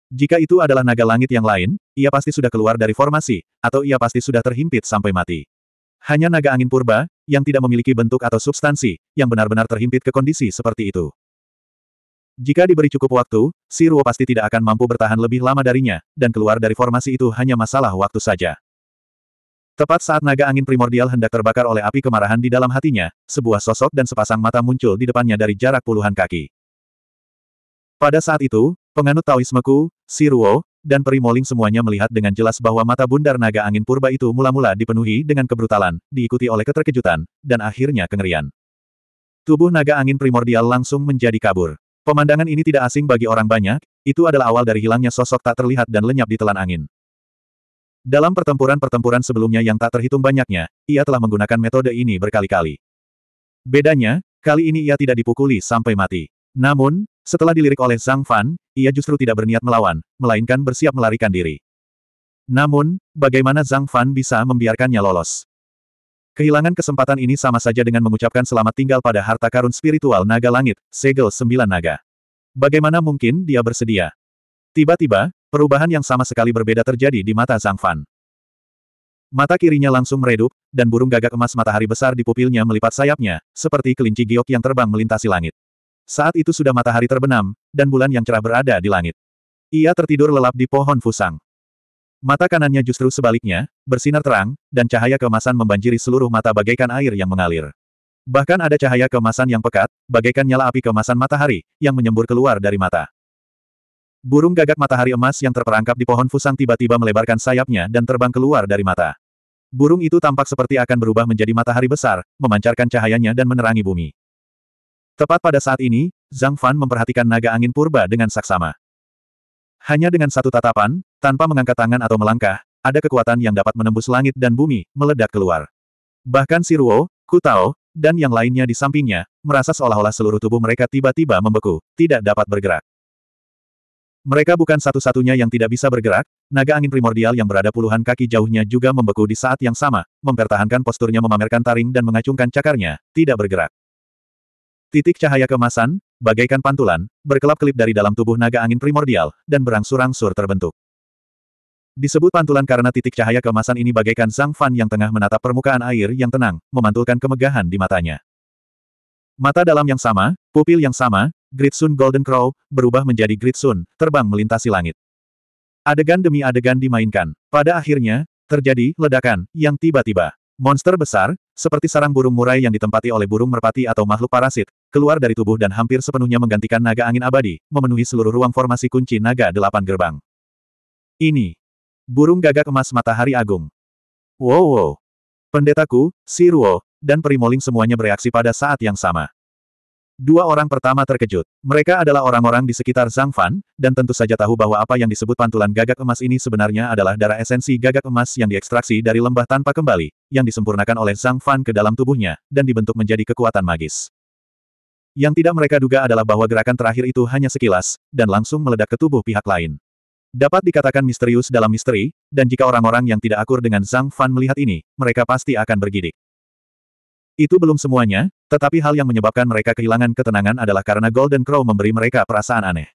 Jika itu adalah naga langit yang lain, ia pasti sudah keluar dari formasi, atau ia pasti sudah terhimpit sampai mati. Hanya naga angin purba, yang tidak memiliki bentuk atau substansi, yang benar-benar terhimpit ke kondisi seperti itu. Jika diberi cukup waktu, si Ruo pasti tidak akan mampu bertahan lebih lama darinya, dan keluar dari formasi itu hanya masalah waktu saja. Tepat saat naga angin primordial hendak terbakar oleh api kemarahan di dalam hatinya, sebuah sosok dan sepasang mata muncul di depannya dari jarak puluhan kaki. Pada saat itu, Penganut Taoismeku, Siruo, dan Perimoling semuanya melihat dengan jelas bahwa mata bundar naga angin purba itu mula-mula dipenuhi dengan kebrutalan, diikuti oleh keterkejutan, dan akhirnya kengerian. Tubuh naga angin primordial langsung menjadi kabur. Pemandangan ini tidak asing bagi orang banyak, itu adalah awal dari hilangnya sosok tak terlihat dan lenyap di telan angin. Dalam pertempuran-pertempuran sebelumnya yang tak terhitung banyaknya, ia telah menggunakan metode ini berkali-kali. Bedanya, kali ini ia tidak dipukuli sampai mati. Namun, setelah dilirik oleh Zhang Fan, ia justru tidak berniat melawan, melainkan bersiap melarikan diri. Namun, bagaimana Zhang Fan bisa membiarkannya lolos? Kehilangan kesempatan ini sama saja dengan mengucapkan selamat tinggal pada harta karun spiritual naga langit, segel sembilan naga. Bagaimana mungkin dia bersedia? Tiba-tiba, perubahan yang sama sekali berbeda terjadi di mata Zhang Fan. Mata kirinya langsung meredup, dan burung gagak emas matahari besar di pupilnya melipat sayapnya, seperti kelinci giok yang terbang melintasi langit. Saat itu sudah matahari terbenam, dan bulan yang cerah berada di langit. Ia tertidur lelap di pohon fusang. Mata kanannya justru sebaliknya, bersinar terang, dan cahaya kemasan membanjiri seluruh mata bagaikan air yang mengalir. Bahkan ada cahaya kemasan yang pekat, bagaikan nyala api kemasan matahari, yang menyembur keluar dari mata. Burung gagak matahari emas yang terperangkap di pohon fusang tiba-tiba melebarkan sayapnya dan terbang keluar dari mata. Burung itu tampak seperti akan berubah menjadi matahari besar, memancarkan cahayanya dan menerangi bumi. Tepat pada saat ini, Zhang Fan memperhatikan naga angin purba dengan saksama. Hanya dengan satu tatapan, tanpa mengangkat tangan atau melangkah, ada kekuatan yang dapat menembus langit dan bumi, meledak keluar. Bahkan Si Ruo, Ku Tao, dan yang lainnya di sampingnya, merasa seolah-olah seluruh tubuh mereka tiba-tiba membeku, tidak dapat bergerak. Mereka bukan satu-satunya yang tidak bisa bergerak, naga angin primordial yang berada puluhan kaki jauhnya juga membeku di saat yang sama, mempertahankan posturnya memamerkan taring dan mengacungkan cakarnya, tidak bergerak. Titik cahaya kemasan, bagaikan pantulan, berkelap-kelip dari dalam tubuh naga angin primordial, dan berangsur-angsur terbentuk. Disebut pantulan karena titik cahaya kemasan ini bagaikan sang Fan yang tengah menatap permukaan air yang tenang, memantulkan kemegahan di matanya. Mata dalam yang sama, pupil yang sama, Gritsun Golden Crow, berubah menjadi Gritsun, terbang melintasi langit. Adegan demi adegan dimainkan. Pada akhirnya, terjadi ledakan yang tiba-tiba. Monster besar, seperti sarang burung murai yang ditempati oleh burung merpati atau makhluk parasit, keluar dari tubuh dan hampir sepenuhnya menggantikan naga angin abadi, memenuhi seluruh ruang formasi kunci naga delapan gerbang. Ini. Burung gagak emas matahari agung. Wow wow. Pendetaku, Siruo, dan Perimoling semuanya bereaksi pada saat yang sama. Dua orang pertama terkejut. Mereka adalah orang-orang di sekitar Zhang Fan, dan tentu saja tahu bahwa apa yang disebut pantulan gagak emas ini sebenarnya adalah darah esensi gagak emas yang diekstraksi dari lembah tanpa kembali, yang disempurnakan oleh Zhang Fan ke dalam tubuhnya, dan dibentuk menjadi kekuatan magis. Yang tidak mereka duga adalah bahwa gerakan terakhir itu hanya sekilas, dan langsung meledak ke tubuh pihak lain. Dapat dikatakan misterius dalam misteri, dan jika orang-orang yang tidak akur dengan Zhang Fan melihat ini, mereka pasti akan bergidik. Itu belum semuanya, tetapi hal yang menyebabkan mereka kehilangan ketenangan adalah karena Golden Crow memberi mereka perasaan aneh.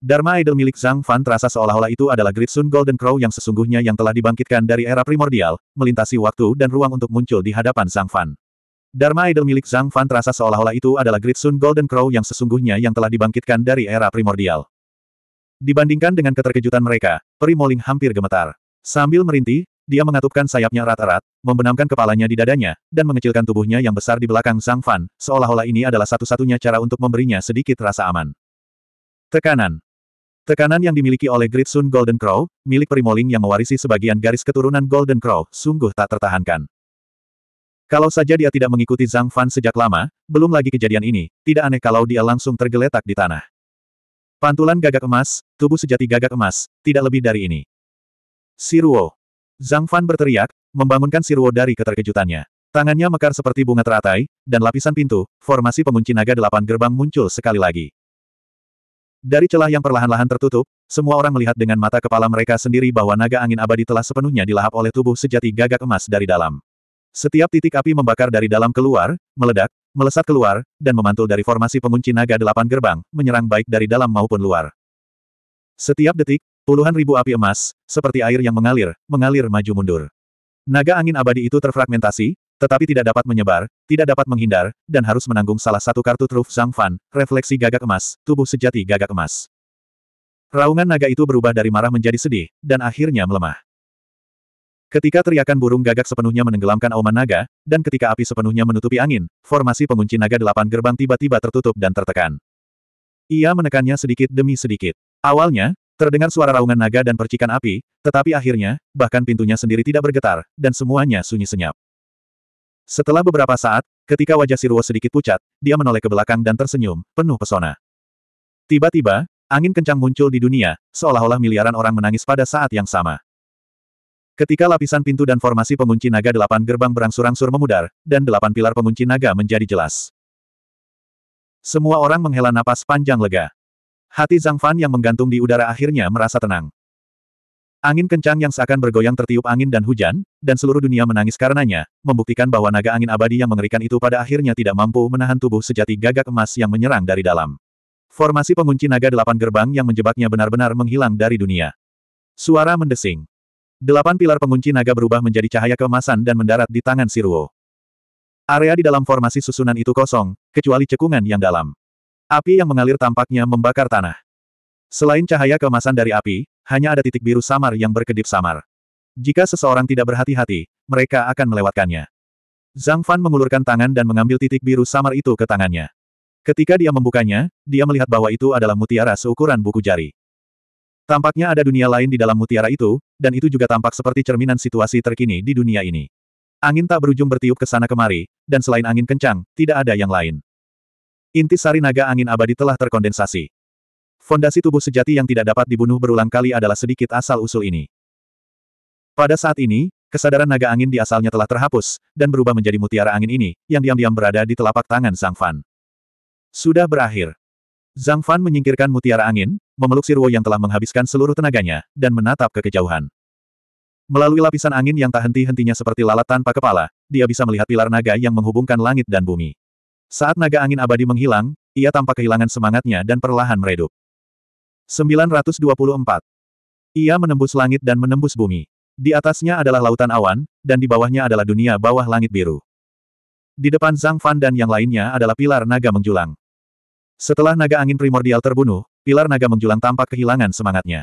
Dharma Idol milik Zhang Fan terasa seolah-olah itu adalah Great Sun Golden Crow yang sesungguhnya yang telah dibangkitkan dari era primordial, melintasi waktu dan ruang untuk muncul di hadapan Zhang Fan. Dharma Idol milik Zhang Fan terasa seolah-olah itu adalah Great Sun Golden Crow yang sesungguhnya yang telah dibangkitkan dari era primordial. Dibandingkan dengan keterkejutan mereka, peri Moling hampir gemetar. Sambil merintih, dia mengatupkan sayapnya erat-erat, membenamkan kepalanya di dadanya, dan mengecilkan tubuhnya yang besar di belakang Zhang Fan, seolah-olah ini adalah satu-satunya cara untuk memberinya sedikit rasa aman. Tekanan Tekanan yang dimiliki oleh Great Sun Golden Crow, milik Primoling yang mewarisi sebagian garis keturunan Golden Crow, sungguh tak tertahankan. Kalau saja dia tidak mengikuti Zhang Fan sejak lama, belum lagi kejadian ini, tidak aneh kalau dia langsung tergeletak di tanah. Pantulan gagak emas, tubuh sejati gagak emas, tidak lebih dari ini. Siruo. Zhang Fan berteriak, membangunkan Siruo dari keterkejutannya. Tangannya mekar seperti bunga teratai, dan lapisan pintu, formasi pengunci naga delapan gerbang muncul sekali lagi. Dari celah yang perlahan-lahan tertutup, semua orang melihat dengan mata kepala mereka sendiri bahwa naga angin abadi telah sepenuhnya dilahap oleh tubuh sejati gagak emas dari dalam. Setiap titik api membakar dari dalam keluar, meledak, melesat keluar, dan memantul dari formasi pengunci naga delapan gerbang, menyerang baik dari dalam maupun luar. Setiap detik, puluhan ribu api emas, seperti air yang mengalir, mengalir maju mundur. Naga angin abadi itu terfragmentasi, tetapi tidak dapat menyebar, tidak dapat menghindar, dan harus menanggung salah satu kartu truf Zhang Fan, refleksi gagak emas, tubuh sejati gagak emas. Raungan naga itu berubah dari marah menjadi sedih, dan akhirnya melemah. Ketika teriakan burung gagak sepenuhnya menenggelamkan auman naga, dan ketika api sepenuhnya menutupi angin, formasi pengunci naga delapan gerbang tiba-tiba tertutup dan tertekan. Ia menekannya sedikit demi sedikit. Awalnya, terdengar suara raungan naga dan percikan api, tetapi akhirnya, bahkan pintunya sendiri tidak bergetar, dan semuanya sunyi senyap. Setelah beberapa saat, ketika wajah Sirwo sedikit pucat, dia menoleh ke belakang dan tersenyum, penuh pesona. Tiba-tiba, angin kencang muncul di dunia, seolah-olah miliaran orang menangis pada saat yang sama. Ketika lapisan pintu dan formasi pengunci naga delapan gerbang berangsur-angsur memudar, dan delapan pilar pengunci naga menjadi jelas. Semua orang menghela napas panjang lega. Hati Zhang Fan yang menggantung di udara akhirnya merasa tenang. Angin kencang yang seakan bergoyang tertiup angin dan hujan, dan seluruh dunia menangis karenanya, membuktikan bahwa naga angin abadi yang mengerikan itu pada akhirnya tidak mampu menahan tubuh sejati gagak emas yang menyerang dari dalam. Formasi pengunci naga delapan gerbang yang menjebaknya benar-benar menghilang dari dunia. Suara mendesing. Delapan pilar pengunci naga berubah menjadi cahaya kemasan dan mendarat di tangan Siruo. Area di dalam formasi susunan itu kosong, kecuali cekungan yang dalam. Api yang mengalir tampaknya membakar tanah. Selain cahaya kemasan dari api, hanya ada titik biru samar yang berkedip samar. Jika seseorang tidak berhati-hati, mereka akan melewatkannya. Zhang Fan mengulurkan tangan dan mengambil titik biru samar itu ke tangannya. Ketika dia membukanya, dia melihat bahwa itu adalah mutiara seukuran buku jari. Tampaknya ada dunia lain di dalam mutiara itu, dan itu juga tampak seperti cerminan situasi terkini di dunia ini. Angin tak berujung bertiup ke sana kemari, dan selain angin kencang, tidak ada yang lain. Inti sari naga angin abadi telah terkondensasi. Fondasi tubuh sejati yang tidak dapat dibunuh berulang kali adalah sedikit asal-usul ini. Pada saat ini, kesadaran naga angin di asalnya telah terhapus, dan berubah menjadi mutiara angin ini, yang diam-diam berada di telapak tangan Sang Fan. Sudah berakhir. Zhang Fan menyingkirkan mutiara angin, memeluk Sirwo yang telah menghabiskan seluruh tenaganya, dan menatap ke kejauhan. Melalui lapisan angin yang tak henti-hentinya seperti lalat tanpa kepala, dia bisa melihat pilar naga yang menghubungkan langit dan bumi. Saat naga angin abadi menghilang, ia tampak kehilangan semangatnya dan perlahan meredup. 924. Ia menembus langit dan menembus bumi. Di atasnya adalah lautan awan, dan di bawahnya adalah dunia bawah langit biru. Di depan Zhang Fan dan yang lainnya adalah pilar naga menjulang. Setelah naga angin primordial terbunuh, pilar naga menjulang tampak kehilangan semangatnya.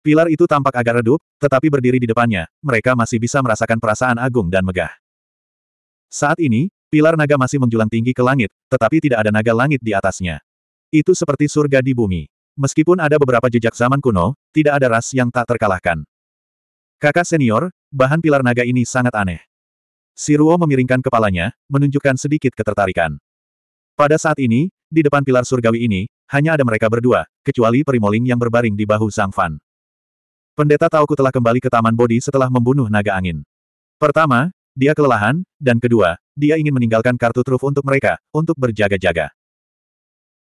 Pilar itu tampak agak redup, tetapi berdiri di depannya, mereka masih bisa merasakan perasaan agung dan megah. Saat ini, pilar naga masih menjulang tinggi ke langit, tetapi tidak ada naga langit di atasnya. Itu seperti surga di bumi. Meskipun ada beberapa jejak zaman kuno, tidak ada ras yang tak terkalahkan. Kakak senior, bahan pilar naga ini sangat aneh. Siruo memiringkan kepalanya, menunjukkan sedikit ketertarikan. Pada saat ini, di depan pilar surgawi ini, hanya ada mereka berdua, kecuali perimoling yang berbaring di bahu Zhang Fan. Pendeta Tauku telah kembali ke Taman Bodi setelah membunuh naga angin. Pertama, dia kelelahan, dan kedua, dia ingin meninggalkan kartu truf untuk mereka, untuk berjaga-jaga.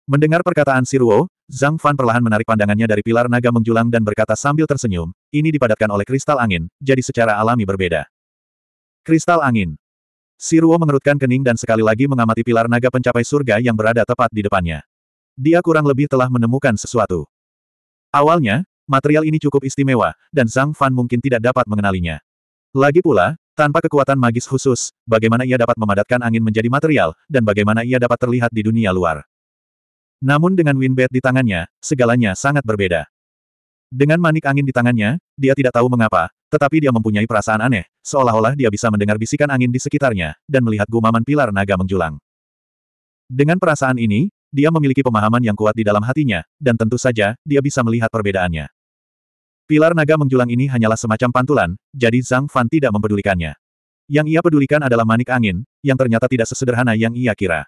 Mendengar perkataan Siruo, Zhang Fan perlahan menarik pandangannya dari pilar naga menjulang dan berkata sambil tersenyum, ini dipadatkan oleh kristal angin, jadi secara alami berbeda. Kristal angin. Siruo mengerutkan kening dan sekali lagi mengamati pilar naga pencapai surga yang berada tepat di depannya. Dia kurang lebih telah menemukan sesuatu. Awalnya, material ini cukup istimewa, dan Zhang Fan mungkin tidak dapat mengenalinya. Lagi pula, tanpa kekuatan magis khusus, bagaimana ia dapat memadatkan angin menjadi material, dan bagaimana ia dapat terlihat di dunia luar. Namun dengan Winbet di tangannya, segalanya sangat berbeda. Dengan manik angin di tangannya, dia tidak tahu mengapa, tetapi dia mempunyai perasaan aneh, seolah-olah dia bisa mendengar bisikan angin di sekitarnya, dan melihat gumaman pilar naga menjulang. Dengan perasaan ini, dia memiliki pemahaman yang kuat di dalam hatinya, dan tentu saja, dia bisa melihat perbedaannya. Pilar naga menjulang ini hanyalah semacam pantulan, jadi Zhang Fan tidak mempedulikannya. Yang ia pedulikan adalah manik angin, yang ternyata tidak sesederhana yang ia kira.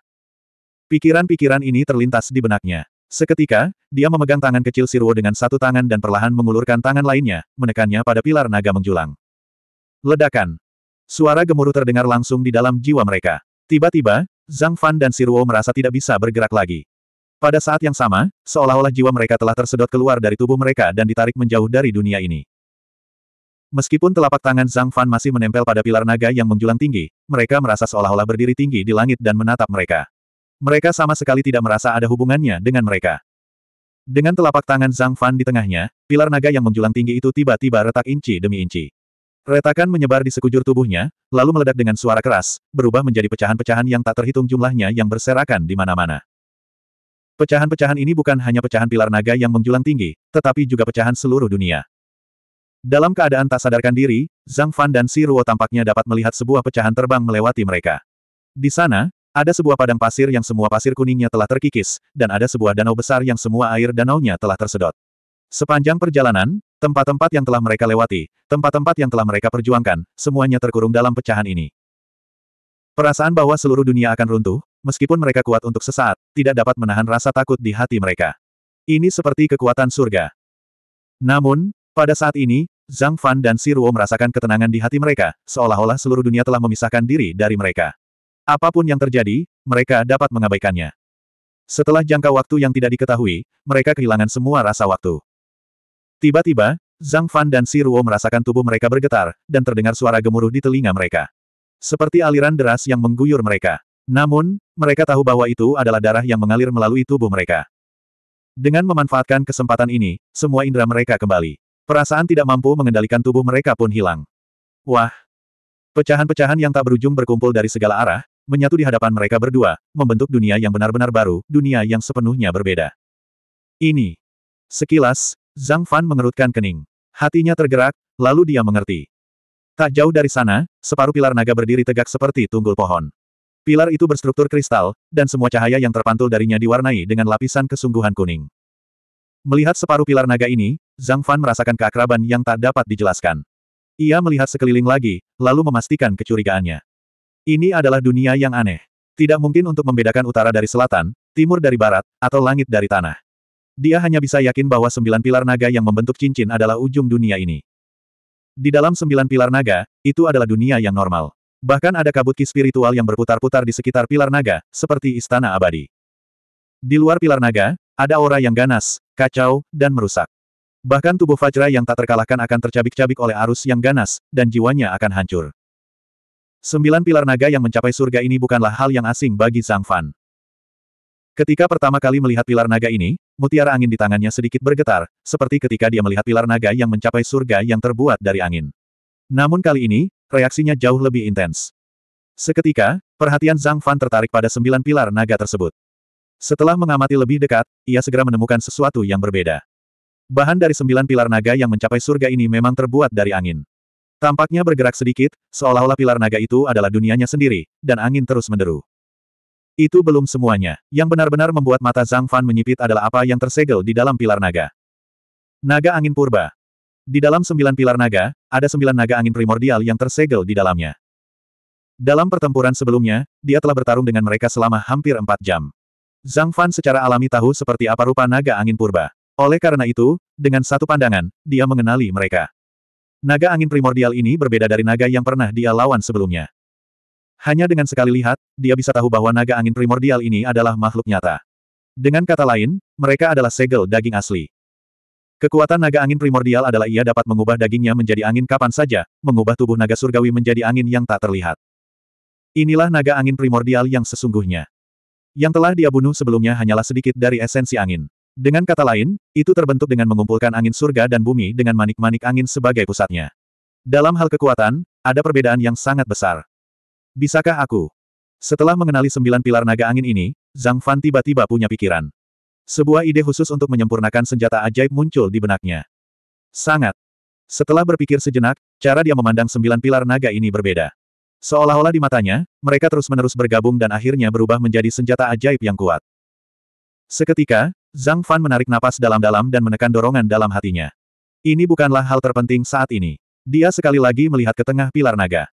Pikiran-pikiran ini terlintas di benaknya. Seketika, dia memegang tangan kecil Sirwo dengan satu tangan dan perlahan mengulurkan tangan lainnya, menekannya pada pilar naga menjulang. Ledakan. Suara gemuruh terdengar langsung di dalam jiwa mereka. Tiba-tiba, Zhang Fan dan Sirwo merasa tidak bisa bergerak lagi. Pada saat yang sama, seolah-olah jiwa mereka telah tersedot keluar dari tubuh mereka dan ditarik menjauh dari dunia ini. Meskipun telapak tangan Zhang Fan masih menempel pada pilar naga yang menjulang tinggi, mereka merasa seolah-olah berdiri tinggi di langit dan menatap mereka. Mereka sama sekali tidak merasa ada hubungannya dengan mereka. Dengan telapak tangan Zhang Fan di tengahnya, pilar naga yang menjulang tinggi itu tiba-tiba retak inci demi inci. Retakan menyebar di sekujur tubuhnya, lalu meledak dengan suara keras, berubah menjadi pecahan-pecahan yang tak terhitung jumlahnya yang berserakan di mana-mana. Pecahan-pecahan ini bukan hanya pecahan pilar naga yang menjulang tinggi, tetapi juga pecahan seluruh dunia. Dalam keadaan tak sadarkan diri, Zhang Fan dan Si Ruo tampaknya dapat melihat sebuah pecahan terbang melewati mereka. Di sana, ada sebuah padang pasir yang semua pasir kuningnya telah terkikis, dan ada sebuah danau besar yang semua air danaunya telah tersedot. Sepanjang perjalanan, tempat-tempat yang telah mereka lewati, tempat-tempat yang telah mereka perjuangkan, semuanya terkurung dalam pecahan ini. Perasaan bahwa seluruh dunia akan runtuh, meskipun mereka kuat untuk sesaat, tidak dapat menahan rasa takut di hati mereka. Ini seperti kekuatan surga. Namun, pada saat ini, Zhang Fan dan Si Ruo merasakan ketenangan di hati mereka, seolah-olah seluruh dunia telah memisahkan diri dari mereka. Apapun yang terjadi, mereka dapat mengabaikannya. Setelah jangka waktu yang tidak diketahui, mereka kehilangan semua rasa waktu. Tiba-tiba, Zhang Fan dan Si Ruo merasakan tubuh mereka bergetar, dan terdengar suara gemuruh di telinga mereka. Seperti aliran deras yang mengguyur mereka. Namun, mereka tahu bahwa itu adalah darah yang mengalir melalui tubuh mereka. Dengan memanfaatkan kesempatan ini, semua indera mereka kembali. Perasaan tidak mampu mengendalikan tubuh mereka pun hilang. Wah! Pecahan-pecahan yang tak berujung berkumpul dari segala arah, menyatu di hadapan mereka berdua, membentuk dunia yang benar-benar baru, dunia yang sepenuhnya berbeda. Ini. Sekilas, Zhang Fan mengerutkan kening. Hatinya tergerak, lalu dia mengerti. Tak jauh dari sana, separuh pilar naga berdiri tegak seperti tunggul pohon. Pilar itu berstruktur kristal, dan semua cahaya yang terpantul darinya diwarnai dengan lapisan kesungguhan kuning. Melihat separuh pilar naga ini, Zhang Fan merasakan keakraban yang tak dapat dijelaskan. Ia melihat sekeliling lagi, lalu memastikan kecurigaannya. Ini adalah dunia yang aneh. Tidak mungkin untuk membedakan utara dari selatan, timur dari barat, atau langit dari tanah. Dia hanya bisa yakin bahwa sembilan pilar naga yang membentuk cincin adalah ujung dunia ini. Di dalam sembilan pilar naga, itu adalah dunia yang normal. Bahkan ada ki spiritual yang berputar-putar di sekitar pilar naga, seperti istana abadi. Di luar pilar naga, ada aura yang ganas, kacau, dan merusak. Bahkan tubuh Fajra yang tak terkalahkan akan tercabik-cabik oleh arus yang ganas, dan jiwanya akan hancur. Sembilan pilar naga yang mencapai surga ini bukanlah hal yang asing bagi Zhang Fan. Ketika pertama kali melihat pilar naga ini, mutiara angin di tangannya sedikit bergetar, seperti ketika dia melihat pilar naga yang mencapai surga yang terbuat dari angin. Namun kali ini, reaksinya jauh lebih intens. Seketika, perhatian Zhang Fan tertarik pada sembilan pilar naga tersebut. Setelah mengamati lebih dekat, ia segera menemukan sesuatu yang berbeda. Bahan dari sembilan pilar naga yang mencapai surga ini memang terbuat dari angin. Tampaknya bergerak sedikit, seolah-olah pilar naga itu adalah dunianya sendiri, dan angin terus menderu. Itu belum semuanya. Yang benar-benar membuat mata Zhang Fan menyipit adalah apa yang tersegel di dalam pilar naga. Naga angin purba. Di dalam sembilan pilar naga, ada sembilan naga angin primordial yang tersegel di dalamnya. Dalam pertempuran sebelumnya, dia telah bertarung dengan mereka selama hampir empat jam. Zhang Fan secara alami tahu seperti apa rupa naga angin purba. Oleh karena itu, dengan satu pandangan, dia mengenali mereka. Naga angin primordial ini berbeda dari naga yang pernah dia lawan sebelumnya. Hanya dengan sekali lihat, dia bisa tahu bahwa naga angin primordial ini adalah makhluk nyata. Dengan kata lain, mereka adalah segel daging asli. Kekuatan naga angin primordial adalah ia dapat mengubah dagingnya menjadi angin kapan saja, mengubah tubuh naga surgawi menjadi angin yang tak terlihat. Inilah naga angin primordial yang sesungguhnya. Yang telah dia bunuh sebelumnya hanyalah sedikit dari esensi angin. Dengan kata lain, itu terbentuk dengan mengumpulkan angin surga dan bumi dengan manik-manik angin sebagai pusatnya. Dalam hal kekuatan, ada perbedaan yang sangat besar. Bisakah aku? Setelah mengenali sembilan pilar naga angin ini, Zhang Fan tiba-tiba punya pikiran. Sebuah ide khusus untuk menyempurnakan senjata ajaib muncul di benaknya. Sangat. Setelah berpikir sejenak, cara dia memandang sembilan pilar naga ini berbeda. Seolah-olah di matanya, mereka terus-menerus bergabung dan akhirnya berubah menjadi senjata ajaib yang kuat. Seketika, Zhang Fan menarik napas dalam-dalam dan menekan dorongan dalam hatinya. Ini bukanlah hal terpenting saat ini. Dia sekali lagi melihat ke tengah pilar naga.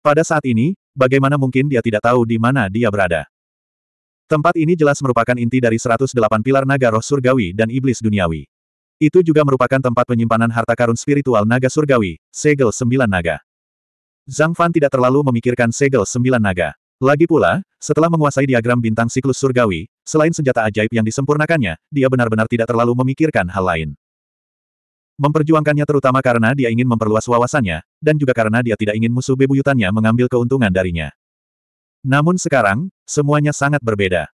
Pada saat ini, bagaimana mungkin dia tidak tahu di mana dia berada? Tempat ini jelas merupakan inti dari 108 pilar naga roh surgawi dan iblis duniawi. Itu juga merupakan tempat penyimpanan harta karun spiritual naga surgawi, segel sembilan naga. Zhang Fan tidak terlalu memikirkan segel sembilan naga. Lagi pula, setelah menguasai diagram bintang siklus surgawi, selain senjata ajaib yang disempurnakannya, dia benar-benar tidak terlalu memikirkan hal lain. Memperjuangkannya terutama karena dia ingin memperluas wawasannya, dan juga karena dia tidak ingin musuh bebuyutannya mengambil keuntungan darinya. Namun sekarang, semuanya sangat berbeda.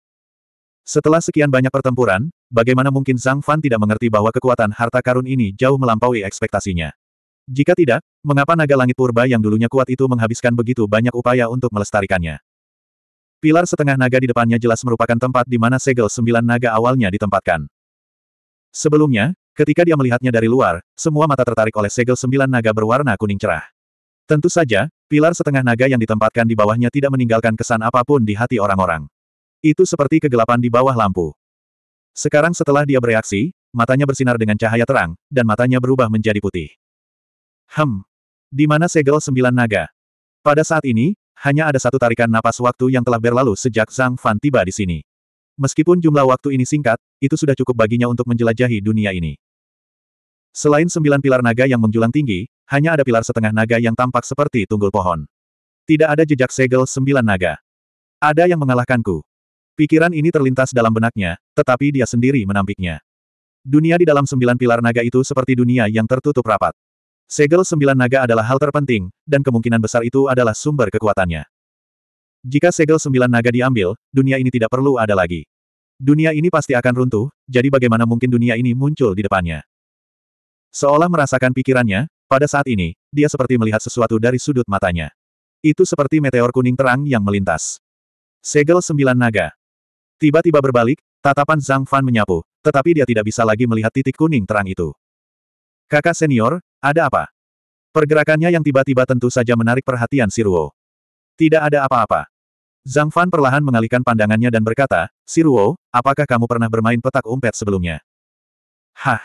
Setelah sekian banyak pertempuran, bagaimana mungkin Zhang Fan tidak mengerti bahwa kekuatan harta karun ini jauh melampaui ekspektasinya? Jika tidak, mengapa naga langit purba yang dulunya kuat itu menghabiskan begitu banyak upaya untuk melestarikannya? Pilar setengah naga di depannya jelas merupakan tempat di mana segel sembilan naga awalnya ditempatkan. Sebelumnya, ketika dia melihatnya dari luar, semua mata tertarik oleh segel sembilan naga berwarna kuning cerah. Tentu saja, pilar setengah naga yang ditempatkan di bawahnya tidak meninggalkan kesan apapun di hati orang-orang. Itu seperti kegelapan di bawah lampu. Sekarang setelah dia bereaksi, matanya bersinar dengan cahaya terang, dan matanya berubah menjadi putih. Hem. Di mana segel sembilan naga? Pada saat ini, hanya ada satu tarikan napas waktu yang telah berlalu sejak Zhang Fan tiba di sini. Meskipun jumlah waktu ini singkat, itu sudah cukup baginya untuk menjelajahi dunia ini. Selain sembilan pilar naga yang menjulang tinggi, hanya ada pilar setengah naga yang tampak seperti tunggul pohon. Tidak ada jejak segel sembilan naga. Ada yang mengalahkanku. Pikiran ini terlintas dalam benaknya, tetapi dia sendiri menampiknya. Dunia di dalam sembilan pilar naga itu seperti dunia yang tertutup rapat. Segel sembilan naga adalah hal terpenting, dan kemungkinan besar itu adalah sumber kekuatannya. Jika segel sembilan naga diambil, dunia ini tidak perlu ada lagi. Dunia ini pasti akan runtuh, jadi bagaimana mungkin dunia ini muncul di depannya? Seolah merasakan pikirannya, pada saat ini, dia seperti melihat sesuatu dari sudut matanya. Itu seperti meteor kuning terang yang melintas. Segel sembilan naga. Tiba-tiba berbalik, tatapan Zhang Fan menyapu, tetapi dia tidak bisa lagi melihat titik kuning terang itu. Kakak senior, ada apa? Pergerakannya yang tiba-tiba tentu saja menarik perhatian Siruo. Tidak ada apa-apa. Zhang Fan perlahan mengalihkan pandangannya dan berkata, Siruo, apakah kamu pernah bermain petak umpet sebelumnya? Hah!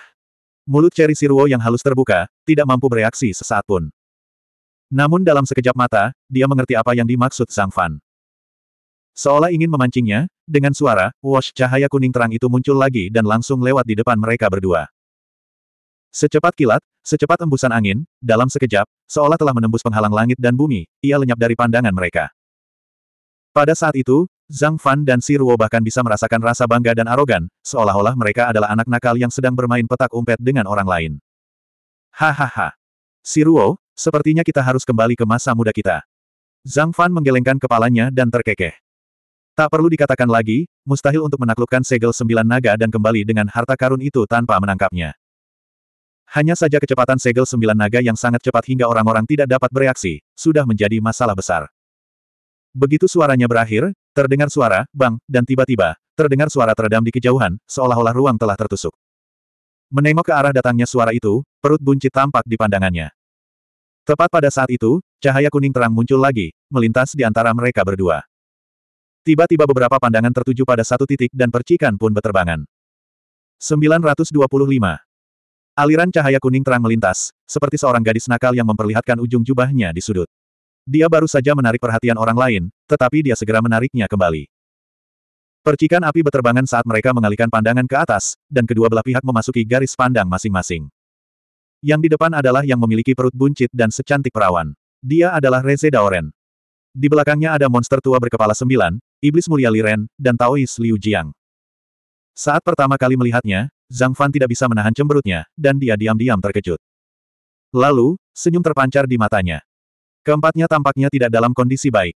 Mulut ceri Siruo yang halus terbuka, tidak mampu bereaksi sesaat pun. Namun dalam sekejap mata, dia mengerti apa yang dimaksud Zhang Fan. Seolah ingin memancingnya, dengan suara, wash cahaya kuning terang itu muncul lagi dan langsung lewat di depan mereka berdua. Secepat kilat, secepat embusan angin, dalam sekejap, seolah telah menembus penghalang langit dan bumi, ia lenyap dari pandangan mereka. Pada saat itu, Zhang Fan dan Si Ruo bahkan bisa merasakan rasa bangga dan arogan, seolah-olah mereka adalah anak nakal yang sedang bermain petak umpet dengan orang lain. Hahaha. Si Ruo, sepertinya kita harus kembali ke masa muda kita. Zhang Fan menggelengkan kepalanya dan terkekeh. Tak perlu dikatakan lagi, mustahil untuk menaklukkan segel sembilan naga dan kembali dengan harta karun itu tanpa menangkapnya. Hanya saja kecepatan segel sembilan naga yang sangat cepat hingga orang-orang tidak dapat bereaksi, sudah menjadi masalah besar. Begitu suaranya berakhir, terdengar suara, bang, dan tiba-tiba, terdengar suara teredam di kejauhan, seolah-olah ruang telah tertusuk. Menengok ke arah datangnya suara itu, perut buncit tampak di pandangannya. Tepat pada saat itu, cahaya kuning terang muncul lagi, melintas di antara mereka berdua. Tiba-tiba beberapa pandangan tertuju pada satu titik dan percikan pun beterbangan. 925 Aliran cahaya kuning terang melintas, seperti seorang gadis nakal yang memperlihatkan ujung jubahnya di sudut. Dia baru saja menarik perhatian orang lain, tetapi dia segera menariknya kembali. Percikan api beterbangan saat mereka mengalihkan pandangan ke atas, dan kedua belah pihak memasuki garis pandang masing-masing. Yang di depan adalah yang memiliki perut buncit dan secantik perawan. Dia adalah Reze Daoren. Di belakangnya ada monster tua berkepala sembilan, Iblis Mulia Liren, dan Taois Liu Jiang. Saat pertama kali melihatnya, Zhang Fan tidak bisa menahan cemberutnya, dan dia diam-diam terkejut. Lalu, senyum terpancar di matanya. Keempatnya tampaknya tidak dalam kondisi baik.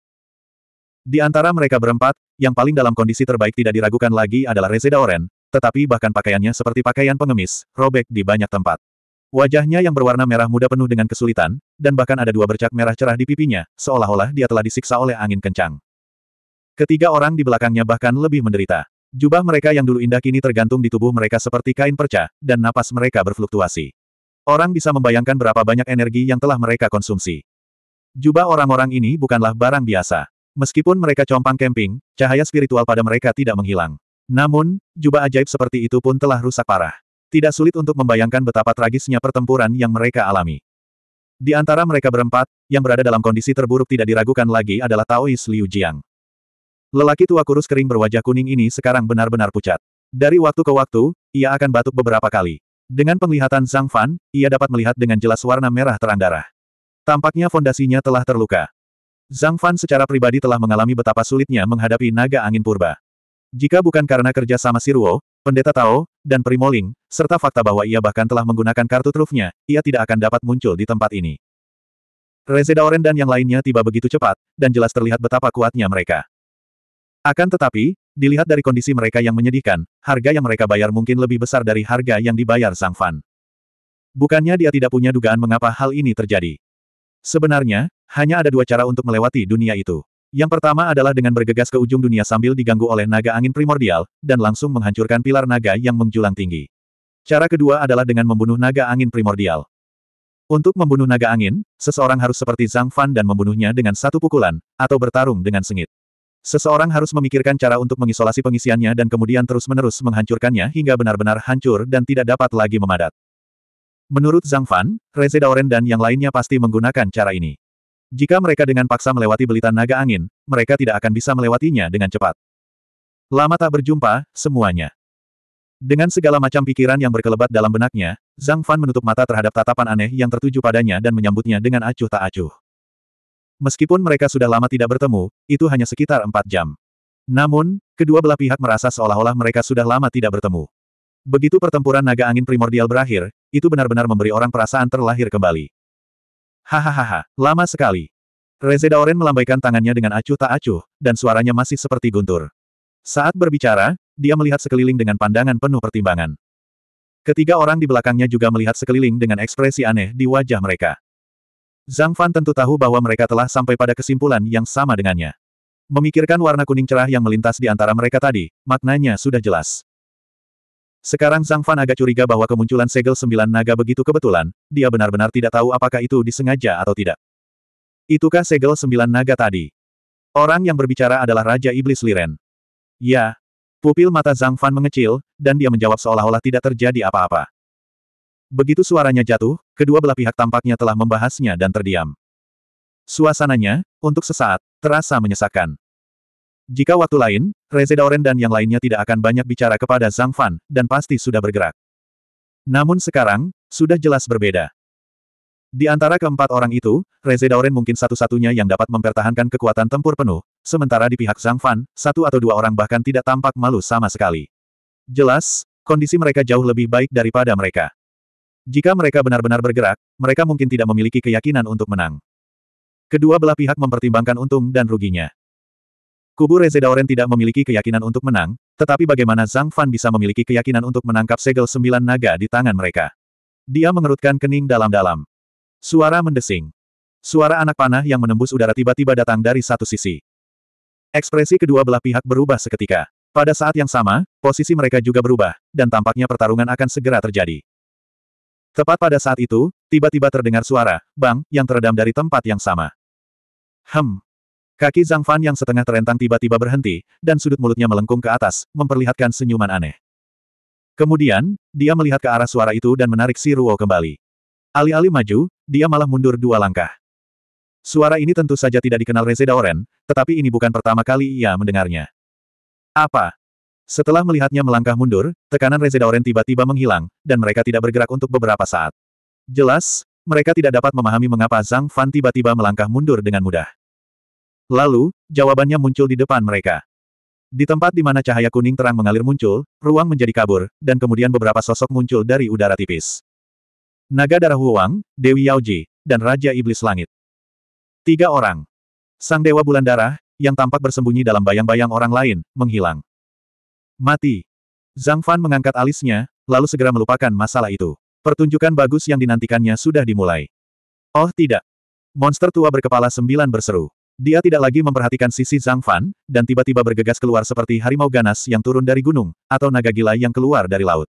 Di antara mereka berempat, yang paling dalam kondisi terbaik tidak diragukan lagi adalah Reseda Oren, tetapi bahkan pakaiannya seperti pakaian pengemis, robek di banyak tempat. Wajahnya yang berwarna merah muda penuh dengan kesulitan, dan bahkan ada dua bercak merah cerah di pipinya, seolah-olah dia telah disiksa oleh angin kencang. Ketiga orang di belakangnya bahkan lebih menderita. Jubah mereka yang dulu indah kini tergantung di tubuh mereka seperti kain perca, dan napas mereka berfluktuasi. Orang bisa membayangkan berapa banyak energi yang telah mereka konsumsi. Jubah orang-orang ini bukanlah barang biasa. Meskipun mereka compang camping, cahaya spiritual pada mereka tidak menghilang. Namun, jubah ajaib seperti itu pun telah rusak parah. Tidak sulit untuk membayangkan betapa tragisnya pertempuran yang mereka alami. Di antara mereka berempat, yang berada dalam kondisi terburuk tidak diragukan lagi adalah Taois Liu Jiang. Lelaki tua kurus kering berwajah kuning ini sekarang benar-benar pucat. Dari waktu ke waktu, ia akan batuk beberapa kali. Dengan penglihatan Zhang Fan, ia dapat melihat dengan jelas warna merah terang darah. Tampaknya fondasinya telah terluka. Zhang Fan secara pribadi telah mengalami betapa sulitnya menghadapi naga angin purba. Jika bukan karena kerja sama Siruo, Pendeta Tao, dan Primoling, serta fakta bahwa ia bahkan telah menggunakan kartu trufnya, ia tidak akan dapat muncul di tempat ini. Reze Daoren dan yang lainnya tiba begitu cepat, dan jelas terlihat betapa kuatnya mereka. Akan tetapi, dilihat dari kondisi mereka yang menyedihkan, harga yang mereka bayar mungkin lebih besar dari harga yang dibayar Sang Fan. Bukannya dia tidak punya dugaan mengapa hal ini terjadi. Sebenarnya, hanya ada dua cara untuk melewati dunia itu. Yang pertama adalah dengan bergegas ke ujung dunia sambil diganggu oleh naga angin primordial, dan langsung menghancurkan pilar naga yang menjulang tinggi. Cara kedua adalah dengan membunuh naga angin primordial. Untuk membunuh naga angin, seseorang harus seperti Zhang Fan dan membunuhnya dengan satu pukulan, atau bertarung dengan sengit. Seseorang harus memikirkan cara untuk mengisolasi pengisiannya dan kemudian terus-menerus menghancurkannya hingga benar-benar hancur dan tidak dapat lagi memadat. Menurut Zhang Fan, Reze Daoren dan yang lainnya pasti menggunakan cara ini. Jika mereka dengan paksa melewati belitan naga angin, mereka tidak akan bisa melewatinya dengan cepat. Lama tak berjumpa, semuanya. Dengan segala macam pikiran yang berkelebat dalam benaknya, Zhang Fan menutup mata terhadap tatapan aneh yang tertuju padanya dan menyambutnya dengan acuh tak acuh. Meskipun mereka sudah lama tidak bertemu, itu hanya sekitar empat jam. Namun, kedua belah pihak merasa seolah-olah mereka sudah lama tidak bertemu. Begitu pertempuran naga angin primordial berakhir, itu benar-benar memberi orang perasaan terlahir kembali. Hahaha, lama sekali. Rezeda Oren melambaikan tangannya dengan acuh tak acuh, dan suaranya masih seperti guntur. Saat berbicara, dia melihat sekeliling dengan pandangan penuh pertimbangan. Ketiga orang di belakangnya juga melihat sekeliling dengan ekspresi aneh di wajah mereka. Zhang Fan tentu tahu bahwa mereka telah sampai pada kesimpulan yang sama dengannya. Memikirkan warna kuning cerah yang melintas di antara mereka tadi, maknanya sudah jelas. Sekarang Zhang Fan agak curiga bahwa kemunculan segel sembilan naga begitu kebetulan, dia benar-benar tidak tahu apakah itu disengaja atau tidak. Itukah segel sembilan naga tadi? Orang yang berbicara adalah Raja Iblis Liren. Ya. Pupil mata Zhang Fan mengecil, dan dia menjawab seolah-olah tidak terjadi apa-apa. Begitu suaranya jatuh, kedua belah pihak tampaknya telah membahasnya dan terdiam. Suasananya, untuk sesaat, terasa menyesakan. Jika waktu lain, Reze Daoren dan yang lainnya tidak akan banyak bicara kepada Zhang Fan, dan pasti sudah bergerak. Namun sekarang, sudah jelas berbeda. Di antara keempat orang itu, Reze Daoren mungkin satu-satunya yang dapat mempertahankan kekuatan tempur penuh, sementara di pihak Zhang Fan, satu atau dua orang bahkan tidak tampak malu sama sekali. Jelas, kondisi mereka jauh lebih baik daripada mereka. Jika mereka benar-benar bergerak, mereka mungkin tidak memiliki keyakinan untuk menang. Kedua belah pihak mempertimbangkan untung dan ruginya. Kubu Rezedaoren tidak memiliki keyakinan untuk menang, tetapi bagaimana Zhang Fan bisa memiliki keyakinan untuk menangkap segel sembilan naga di tangan mereka? Dia mengerutkan kening dalam-dalam. Suara mendesing. Suara anak panah yang menembus udara tiba-tiba datang dari satu sisi. Ekspresi kedua belah pihak berubah seketika. Pada saat yang sama, posisi mereka juga berubah, dan tampaknya pertarungan akan segera terjadi. Tepat pada saat itu, tiba-tiba terdengar suara, bang, yang teredam dari tempat yang sama. Hem. Kaki Zhang Fan yang setengah terentang tiba-tiba berhenti, dan sudut mulutnya melengkung ke atas, memperlihatkan senyuman aneh. Kemudian, dia melihat ke arah suara itu dan menarik si Ruo kembali. Alih-alih maju, dia malah mundur dua langkah. Suara ini tentu saja tidak dikenal Reze Daoren, tetapi ini bukan pertama kali ia mendengarnya. Apa? Setelah melihatnya melangkah mundur, tekanan Oren tiba-tiba menghilang, dan mereka tidak bergerak untuk beberapa saat. Jelas, mereka tidak dapat memahami mengapa Zhang Fan tiba-tiba melangkah mundur dengan mudah. Lalu, jawabannya muncul di depan mereka. Di tempat di mana cahaya kuning terang mengalir muncul, ruang menjadi kabur, dan kemudian beberapa sosok muncul dari udara tipis. Naga Darah Huang, Dewi Yaoji, dan Raja Iblis Langit. Tiga orang. Sang Dewa Bulan Darah, yang tampak bersembunyi dalam bayang-bayang orang lain, menghilang. Mati. Zhang Fan mengangkat alisnya, lalu segera melupakan masalah itu. Pertunjukan bagus yang dinantikannya sudah dimulai. Oh tidak. Monster tua berkepala sembilan berseru. Dia tidak lagi memperhatikan sisi Zhang Fan, dan tiba-tiba bergegas keluar seperti harimau ganas yang turun dari gunung, atau naga gila yang keluar dari laut.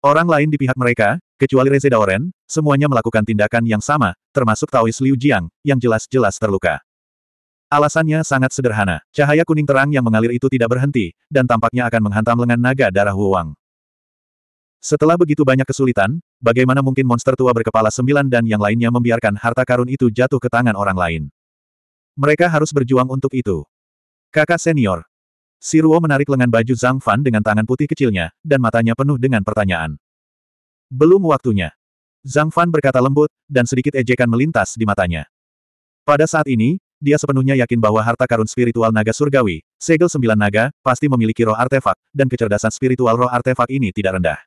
Orang lain di pihak mereka, kecuali Reze Daoren, semuanya melakukan tindakan yang sama, termasuk Taois Liu Jiang, yang jelas-jelas terluka. Alasannya sangat sederhana, cahaya kuning terang yang mengalir itu tidak berhenti, dan tampaknya akan menghantam lengan naga darah Huang. Setelah begitu banyak kesulitan, bagaimana mungkin monster tua berkepala sembilan dan yang lainnya membiarkan harta karun itu jatuh ke tangan orang lain? Mereka harus berjuang untuk itu. Kakak senior. Siruo menarik lengan baju Zhang Fan dengan tangan putih kecilnya, dan matanya penuh dengan pertanyaan. Belum waktunya. Zhang Fan berkata lembut, dan sedikit ejekan melintas di matanya. Pada saat ini, dia sepenuhnya yakin bahwa harta karun spiritual naga surgawi, segel sembilan naga, pasti memiliki roh artefak, dan kecerdasan spiritual roh artefak ini tidak rendah.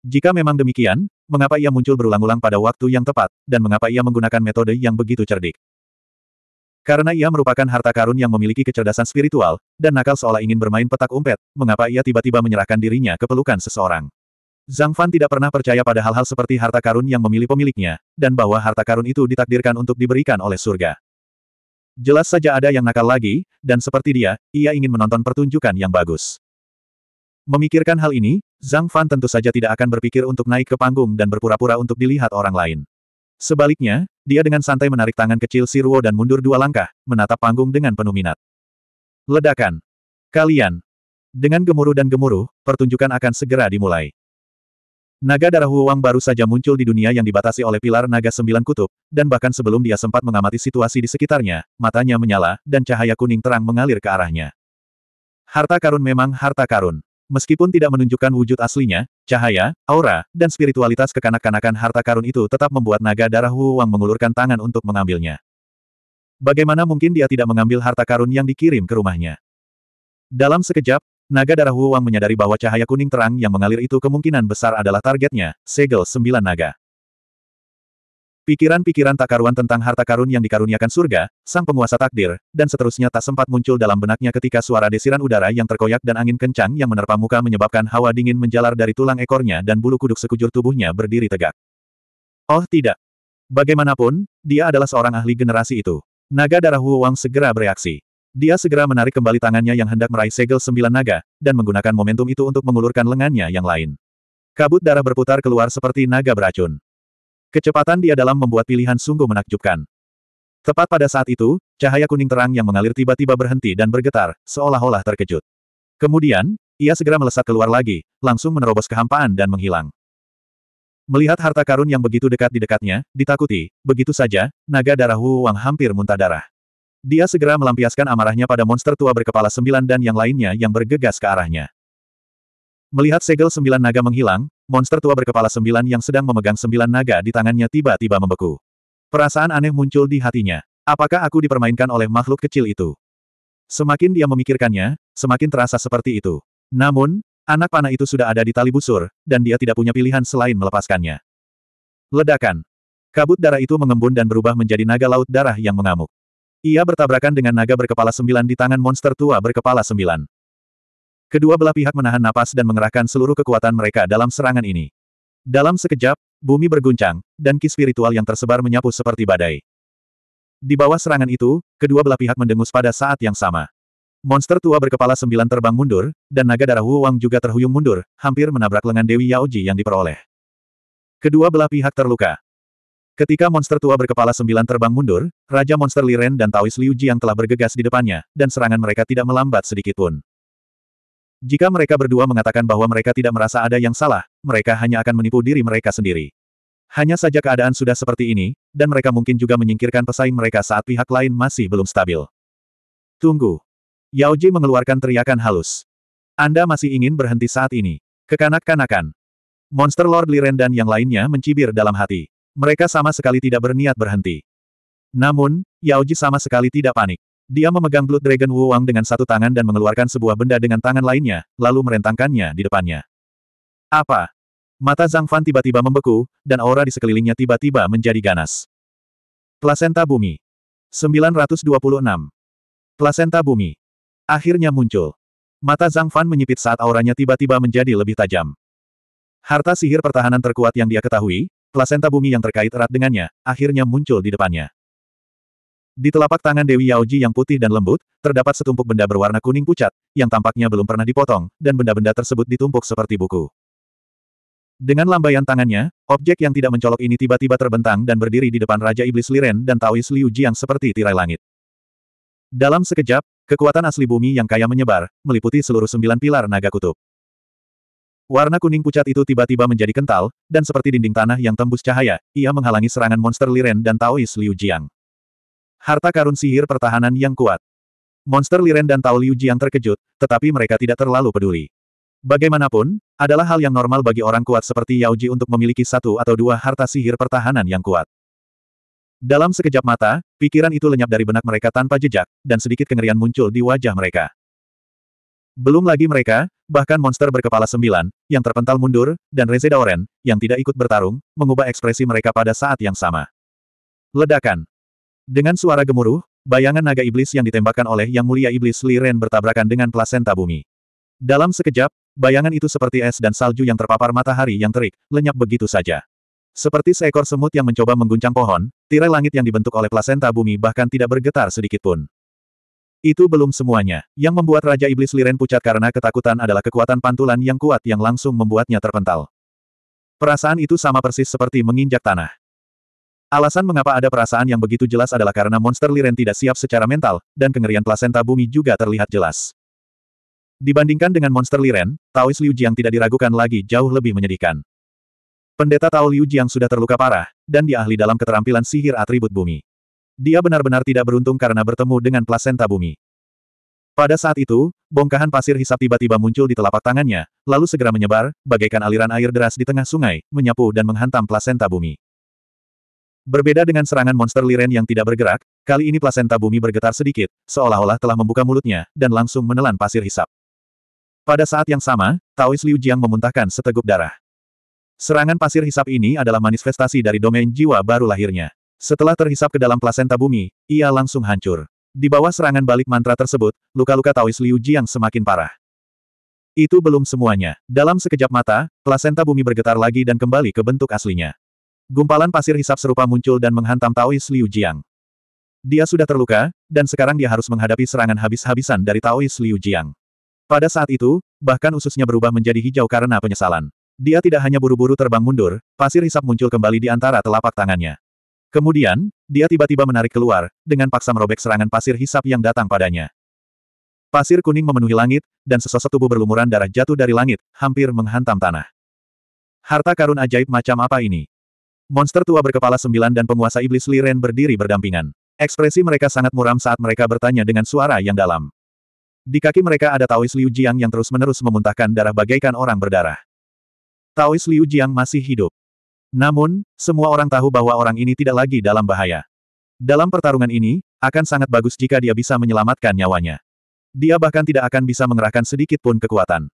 Jika memang demikian, mengapa ia muncul berulang-ulang pada waktu yang tepat, dan mengapa ia menggunakan metode yang begitu cerdik? Karena ia merupakan harta karun yang memiliki kecerdasan spiritual, dan nakal seolah ingin bermain petak umpet, mengapa ia tiba-tiba menyerahkan dirinya ke pelukan seseorang? Zhang Fan tidak pernah percaya pada hal-hal seperti harta karun yang memilih pemiliknya, dan bahwa harta karun itu ditakdirkan untuk diberikan oleh surga. Jelas saja ada yang nakal lagi, dan seperti dia, ia ingin menonton pertunjukan yang bagus. Memikirkan hal ini, Zhang Fan tentu saja tidak akan berpikir untuk naik ke panggung dan berpura-pura untuk dilihat orang lain. Sebaliknya, dia dengan santai menarik tangan kecil Siruo dan mundur dua langkah, menatap panggung dengan penuh minat. Ledakan! Kalian! Dengan gemuruh dan gemuruh, pertunjukan akan segera dimulai. Naga darah Huang baru saja muncul di dunia yang dibatasi oleh pilar naga sembilan kutub, dan bahkan sebelum dia sempat mengamati situasi di sekitarnya, matanya menyala, dan cahaya kuning terang mengalir ke arahnya. Harta karun memang harta karun. Meskipun tidak menunjukkan wujud aslinya, cahaya, aura, dan spiritualitas kekanak-kanakan harta karun itu tetap membuat naga darah Huang mengulurkan tangan untuk mengambilnya. Bagaimana mungkin dia tidak mengambil harta karun yang dikirim ke rumahnya? Dalam sekejap, Naga darah Wu Wang menyadari bahwa cahaya kuning terang yang mengalir itu kemungkinan besar adalah targetnya, segel sembilan naga. Pikiran-pikiran takaruan tentang harta karun yang dikaruniakan surga, sang penguasa takdir, dan seterusnya tak sempat muncul dalam benaknya ketika suara desiran udara yang terkoyak dan angin kencang yang menerpa muka menyebabkan hawa dingin menjalar dari tulang ekornya dan bulu kuduk sekujur tubuhnya berdiri tegak. Oh tidak. Bagaimanapun, dia adalah seorang ahli generasi itu. Naga darah Wu Wang segera bereaksi. Dia segera menarik kembali tangannya yang hendak meraih segel sembilan naga, dan menggunakan momentum itu untuk mengulurkan lengannya yang lain. Kabut darah berputar keluar seperti naga beracun. Kecepatan dia dalam membuat pilihan sungguh menakjubkan. Tepat pada saat itu, cahaya kuning terang yang mengalir tiba-tiba berhenti dan bergetar, seolah-olah terkejut. Kemudian, ia segera melesat keluar lagi, langsung menerobos kehampaan dan menghilang. Melihat harta karun yang begitu dekat di dekatnya, ditakuti, begitu saja, naga darah Wu Wang hampir muntah darah. Dia segera melampiaskan amarahnya pada monster tua berkepala sembilan dan yang lainnya yang bergegas ke arahnya. Melihat segel sembilan naga menghilang, monster tua berkepala sembilan yang sedang memegang sembilan naga di tangannya tiba-tiba membeku. Perasaan aneh muncul di hatinya. Apakah aku dipermainkan oleh makhluk kecil itu? Semakin dia memikirkannya, semakin terasa seperti itu. Namun, anak panah itu sudah ada di tali busur, dan dia tidak punya pilihan selain melepaskannya. Ledakan. Kabut darah itu mengembun dan berubah menjadi naga laut darah yang mengamuk. Ia bertabrakan dengan naga berkepala sembilan di tangan monster tua berkepala sembilan. Kedua belah pihak menahan napas dan mengerahkan seluruh kekuatan mereka dalam serangan ini. Dalam sekejap, bumi berguncang, dan ki spiritual yang tersebar menyapu seperti badai. Di bawah serangan itu, kedua belah pihak mendengus pada saat yang sama. Monster tua berkepala sembilan terbang mundur, dan naga darah Wu Wang juga terhuyung mundur, hampir menabrak lengan Dewi Yaoji yang diperoleh. Kedua belah pihak terluka, Ketika monster tua berkepala sembilan terbang mundur, Raja Monster Liren dan Taois Liu yang telah bergegas di depannya, dan serangan mereka tidak melambat sedikit pun. Jika mereka berdua mengatakan bahwa mereka tidak merasa ada yang salah, mereka hanya akan menipu diri mereka sendiri. Hanya saja keadaan sudah seperti ini, dan mereka mungkin juga menyingkirkan pesaing mereka saat pihak lain masih belum stabil. Tunggu. Yao Ji mengeluarkan teriakan halus. Anda masih ingin berhenti saat ini. Kekanak-kanakan. Monster Lord Liren dan yang lainnya mencibir dalam hati. Mereka sama sekali tidak berniat berhenti. Namun, Yaoji sama sekali tidak panik. Dia memegang Blood Dragon Wu Wang dengan satu tangan dan mengeluarkan sebuah benda dengan tangan lainnya, lalu merentangkannya di depannya. Apa? Mata Zhang Fan tiba-tiba membeku, dan aura di sekelilingnya tiba-tiba menjadi ganas. Plasenta Bumi. 926. Plasenta Bumi. Akhirnya muncul. Mata Zhang Fan menyipit saat auranya tiba-tiba menjadi lebih tajam. Harta sihir pertahanan terkuat yang dia ketahui, Plasenta bumi yang terkait erat dengannya, akhirnya muncul di depannya. Di telapak tangan Dewi Yaoji yang putih dan lembut, terdapat setumpuk benda berwarna kuning pucat, yang tampaknya belum pernah dipotong, dan benda-benda tersebut ditumpuk seperti buku. Dengan lambaian tangannya, objek yang tidak mencolok ini tiba-tiba terbentang dan berdiri di depan Raja Iblis Liren dan Taois Liu yang seperti tirai langit. Dalam sekejap, kekuatan asli bumi yang kaya menyebar, meliputi seluruh sembilan pilar naga kutub. Warna kuning pucat itu tiba-tiba menjadi kental, dan seperti dinding tanah yang tembus cahaya, ia menghalangi serangan monster Liren dan Taois Liu Jiang. Harta karun sihir pertahanan yang kuat. Monster Liren dan Tao Liu Jiang terkejut, tetapi mereka tidak terlalu peduli. Bagaimanapun, adalah hal yang normal bagi orang kuat seperti Yao Ji untuk memiliki satu atau dua harta sihir pertahanan yang kuat. Dalam sekejap mata, pikiran itu lenyap dari benak mereka tanpa jejak, dan sedikit kengerian muncul di wajah mereka. Belum lagi mereka, bahkan monster berkepala sembilan, yang terpental mundur, dan Reze Daoren, yang tidak ikut bertarung, mengubah ekspresi mereka pada saat yang sama. Ledakan. Dengan suara gemuruh, bayangan naga iblis yang ditembakkan oleh Yang Mulia Iblis Li Ren bertabrakan dengan plasenta bumi. Dalam sekejap, bayangan itu seperti es dan salju yang terpapar matahari yang terik, lenyap begitu saja. Seperti seekor semut yang mencoba mengguncang pohon, tirai langit yang dibentuk oleh plasenta bumi bahkan tidak bergetar sedikitpun. Itu belum semuanya. Yang membuat Raja Iblis Liren pucat karena ketakutan adalah kekuatan pantulan yang kuat yang langsung membuatnya terpental. Perasaan itu sama persis seperti menginjak tanah. Alasan mengapa ada perasaan yang begitu jelas adalah karena monster Liren tidak siap secara mental, dan kengerian plasenta bumi juga terlihat jelas. Dibandingkan dengan monster Liren, Taois Liu Jiang tidak diragukan lagi jauh lebih menyedihkan. Pendeta Tao Liu Jiang sudah terluka parah, dan dia ahli dalam keterampilan sihir atribut bumi. Dia benar-benar tidak beruntung karena bertemu dengan plasenta bumi. Pada saat itu, bongkahan pasir hisap tiba-tiba muncul di telapak tangannya, lalu segera menyebar, bagaikan aliran air deras di tengah sungai, menyapu dan menghantam plasenta bumi. Berbeda dengan serangan monster Liren yang tidak bergerak, kali ini plasenta bumi bergetar sedikit, seolah-olah telah membuka mulutnya, dan langsung menelan pasir hisap. Pada saat yang sama, Taois Liu Jiang memuntahkan seteguk darah. Serangan pasir hisap ini adalah manifestasi dari domain jiwa baru lahirnya. Setelah terhisap ke dalam plasenta bumi, ia langsung hancur. Di bawah serangan balik mantra tersebut, luka-luka Taois Liu Jiang semakin parah. Itu belum semuanya. Dalam sekejap mata, plasenta bumi bergetar lagi dan kembali ke bentuk aslinya. Gumpalan pasir hisap serupa muncul dan menghantam Taois Liu Jiang. Dia sudah terluka, dan sekarang dia harus menghadapi serangan habis-habisan dari Taois Liu Jiang. Pada saat itu, bahkan ususnya berubah menjadi hijau karena penyesalan. Dia tidak hanya buru-buru terbang mundur, pasir hisap muncul kembali di antara telapak tangannya. Kemudian, dia tiba-tiba menarik keluar, dengan paksa merobek serangan pasir hisap yang datang padanya. Pasir kuning memenuhi langit, dan sesosok tubuh berlumuran darah jatuh dari langit, hampir menghantam tanah. Harta karun ajaib macam apa ini? Monster tua berkepala sembilan dan penguasa iblis Liren berdiri berdampingan. Ekspresi mereka sangat muram saat mereka bertanya dengan suara yang dalam. Di kaki mereka ada Taois Liu Jiang yang terus-menerus memuntahkan darah bagaikan orang berdarah. Taois Liu Jiang masih hidup. Namun, semua orang tahu bahwa orang ini tidak lagi dalam bahaya. Dalam pertarungan ini, akan sangat bagus jika dia bisa menyelamatkan nyawanya. Dia bahkan tidak akan bisa mengerahkan sedikit pun kekuatan.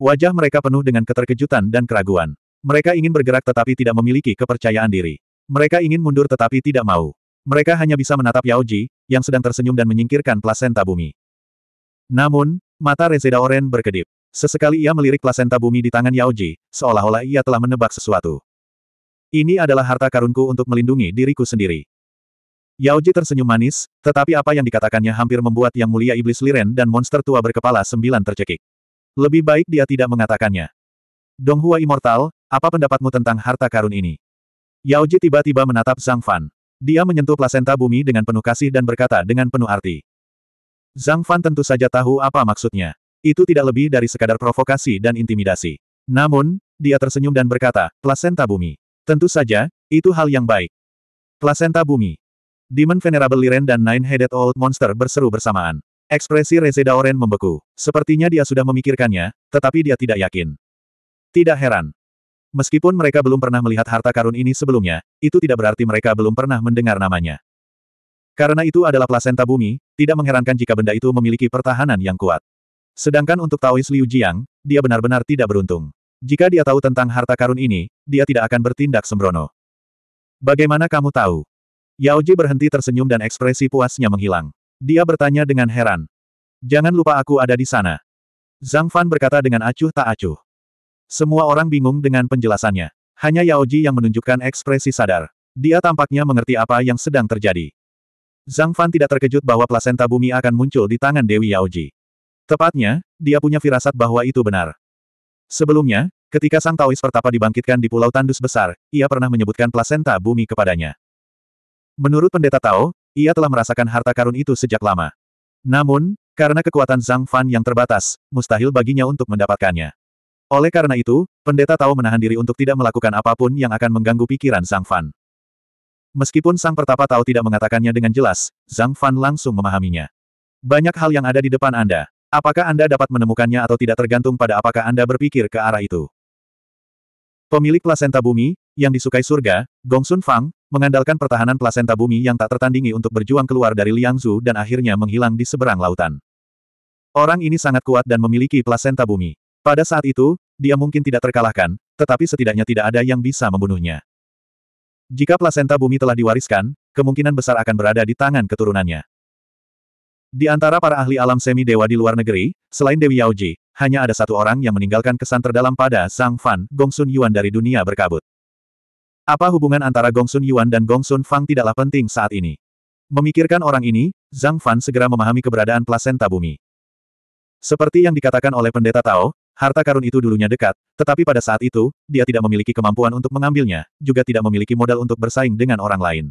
Wajah mereka penuh dengan keterkejutan dan keraguan. Mereka ingin bergerak tetapi tidak memiliki kepercayaan diri. Mereka ingin mundur tetapi tidak mau. Mereka hanya bisa menatap Yao Ji, yang sedang tersenyum dan menyingkirkan plasenta bumi. Namun, mata Rezeda Oren berkedip. Sesekali ia melirik plasenta bumi di tangan Yao Ji, seolah-olah ia telah menebak sesuatu. Ini adalah harta karunku untuk melindungi diriku sendiri. Yao Ji tersenyum manis, tetapi apa yang dikatakannya hampir membuat Yang Mulia Iblis Liren dan monster tua berkepala sembilan tercekik. Lebih baik dia tidak mengatakannya. Dong Hua Immortal, apa pendapatmu tentang harta karun ini? Yao Ji tiba-tiba menatap Zhang Fan. Dia menyentuh plasenta bumi dengan penuh kasih dan berkata dengan penuh arti. Zhang Fan tentu saja tahu apa maksudnya. Itu tidak lebih dari sekadar provokasi dan intimidasi. Namun, dia tersenyum dan berkata, plasenta bumi. Tentu saja, itu hal yang baik. Plasenta Bumi. Demon Venerable Liren dan Nine-Headed Old Monster berseru bersamaan. Ekspresi Reseda Oren membeku. Sepertinya dia sudah memikirkannya, tetapi dia tidak yakin. Tidak heran. Meskipun mereka belum pernah melihat harta karun ini sebelumnya, itu tidak berarti mereka belum pernah mendengar namanya. Karena itu adalah plasenta bumi, tidak mengherankan jika benda itu memiliki pertahanan yang kuat. Sedangkan untuk Taois Liu Jiang, dia benar-benar tidak beruntung. Jika dia tahu tentang harta karun ini, dia tidak akan bertindak sembrono. Bagaimana kamu tahu? Yao Ji berhenti tersenyum dan ekspresi puasnya menghilang. Dia bertanya dengan heran. Jangan lupa aku ada di sana. Zhang Fan berkata dengan acuh tak acuh. Semua orang bingung dengan penjelasannya. Hanya Yao Ji yang menunjukkan ekspresi sadar. Dia tampaknya mengerti apa yang sedang terjadi. Zhang Fan tidak terkejut bahwa plasenta bumi akan muncul di tangan Dewi Yao Ji. Tepatnya, dia punya firasat bahwa itu benar. Sebelumnya, ketika Sang Taois Pertapa dibangkitkan di Pulau Tandus Besar, ia pernah menyebutkan plasenta bumi kepadanya. Menurut pendeta Tao, ia telah merasakan harta karun itu sejak lama. Namun, karena kekuatan Zhang Fan yang terbatas, mustahil baginya untuk mendapatkannya. Oleh karena itu, pendeta Tao menahan diri untuk tidak melakukan apapun yang akan mengganggu pikiran Zhang Fan. Meskipun Sang Pertapa Tao tidak mengatakannya dengan jelas, Zhang Fan langsung memahaminya. Banyak hal yang ada di depan Anda. Apakah Anda dapat menemukannya atau tidak tergantung pada apakah Anda berpikir ke arah itu. Pemilik plasenta bumi, yang disukai surga, Gong Sun Fang, mengandalkan pertahanan plasenta bumi yang tak tertandingi untuk berjuang keluar dari Liangzu dan akhirnya menghilang di seberang lautan. Orang ini sangat kuat dan memiliki plasenta bumi. Pada saat itu, dia mungkin tidak terkalahkan, tetapi setidaknya tidak ada yang bisa membunuhnya. Jika plasenta bumi telah diwariskan, kemungkinan besar akan berada di tangan keturunannya. Di antara para ahli alam semi-dewa di luar negeri, selain Dewi Yaoji, hanya ada satu orang yang meninggalkan kesan terdalam pada Sang Fan, Gongsun Yuan dari dunia berkabut. Apa hubungan antara Gongsun Yuan dan Gongsun Fang tidaklah penting saat ini. Memikirkan orang ini, Zhang Fan segera memahami keberadaan plasenta bumi. Seperti yang dikatakan oleh pendeta Tao, Harta karun itu dulunya dekat, tetapi pada saat itu, dia tidak memiliki kemampuan untuk mengambilnya, juga tidak memiliki modal untuk bersaing dengan orang lain.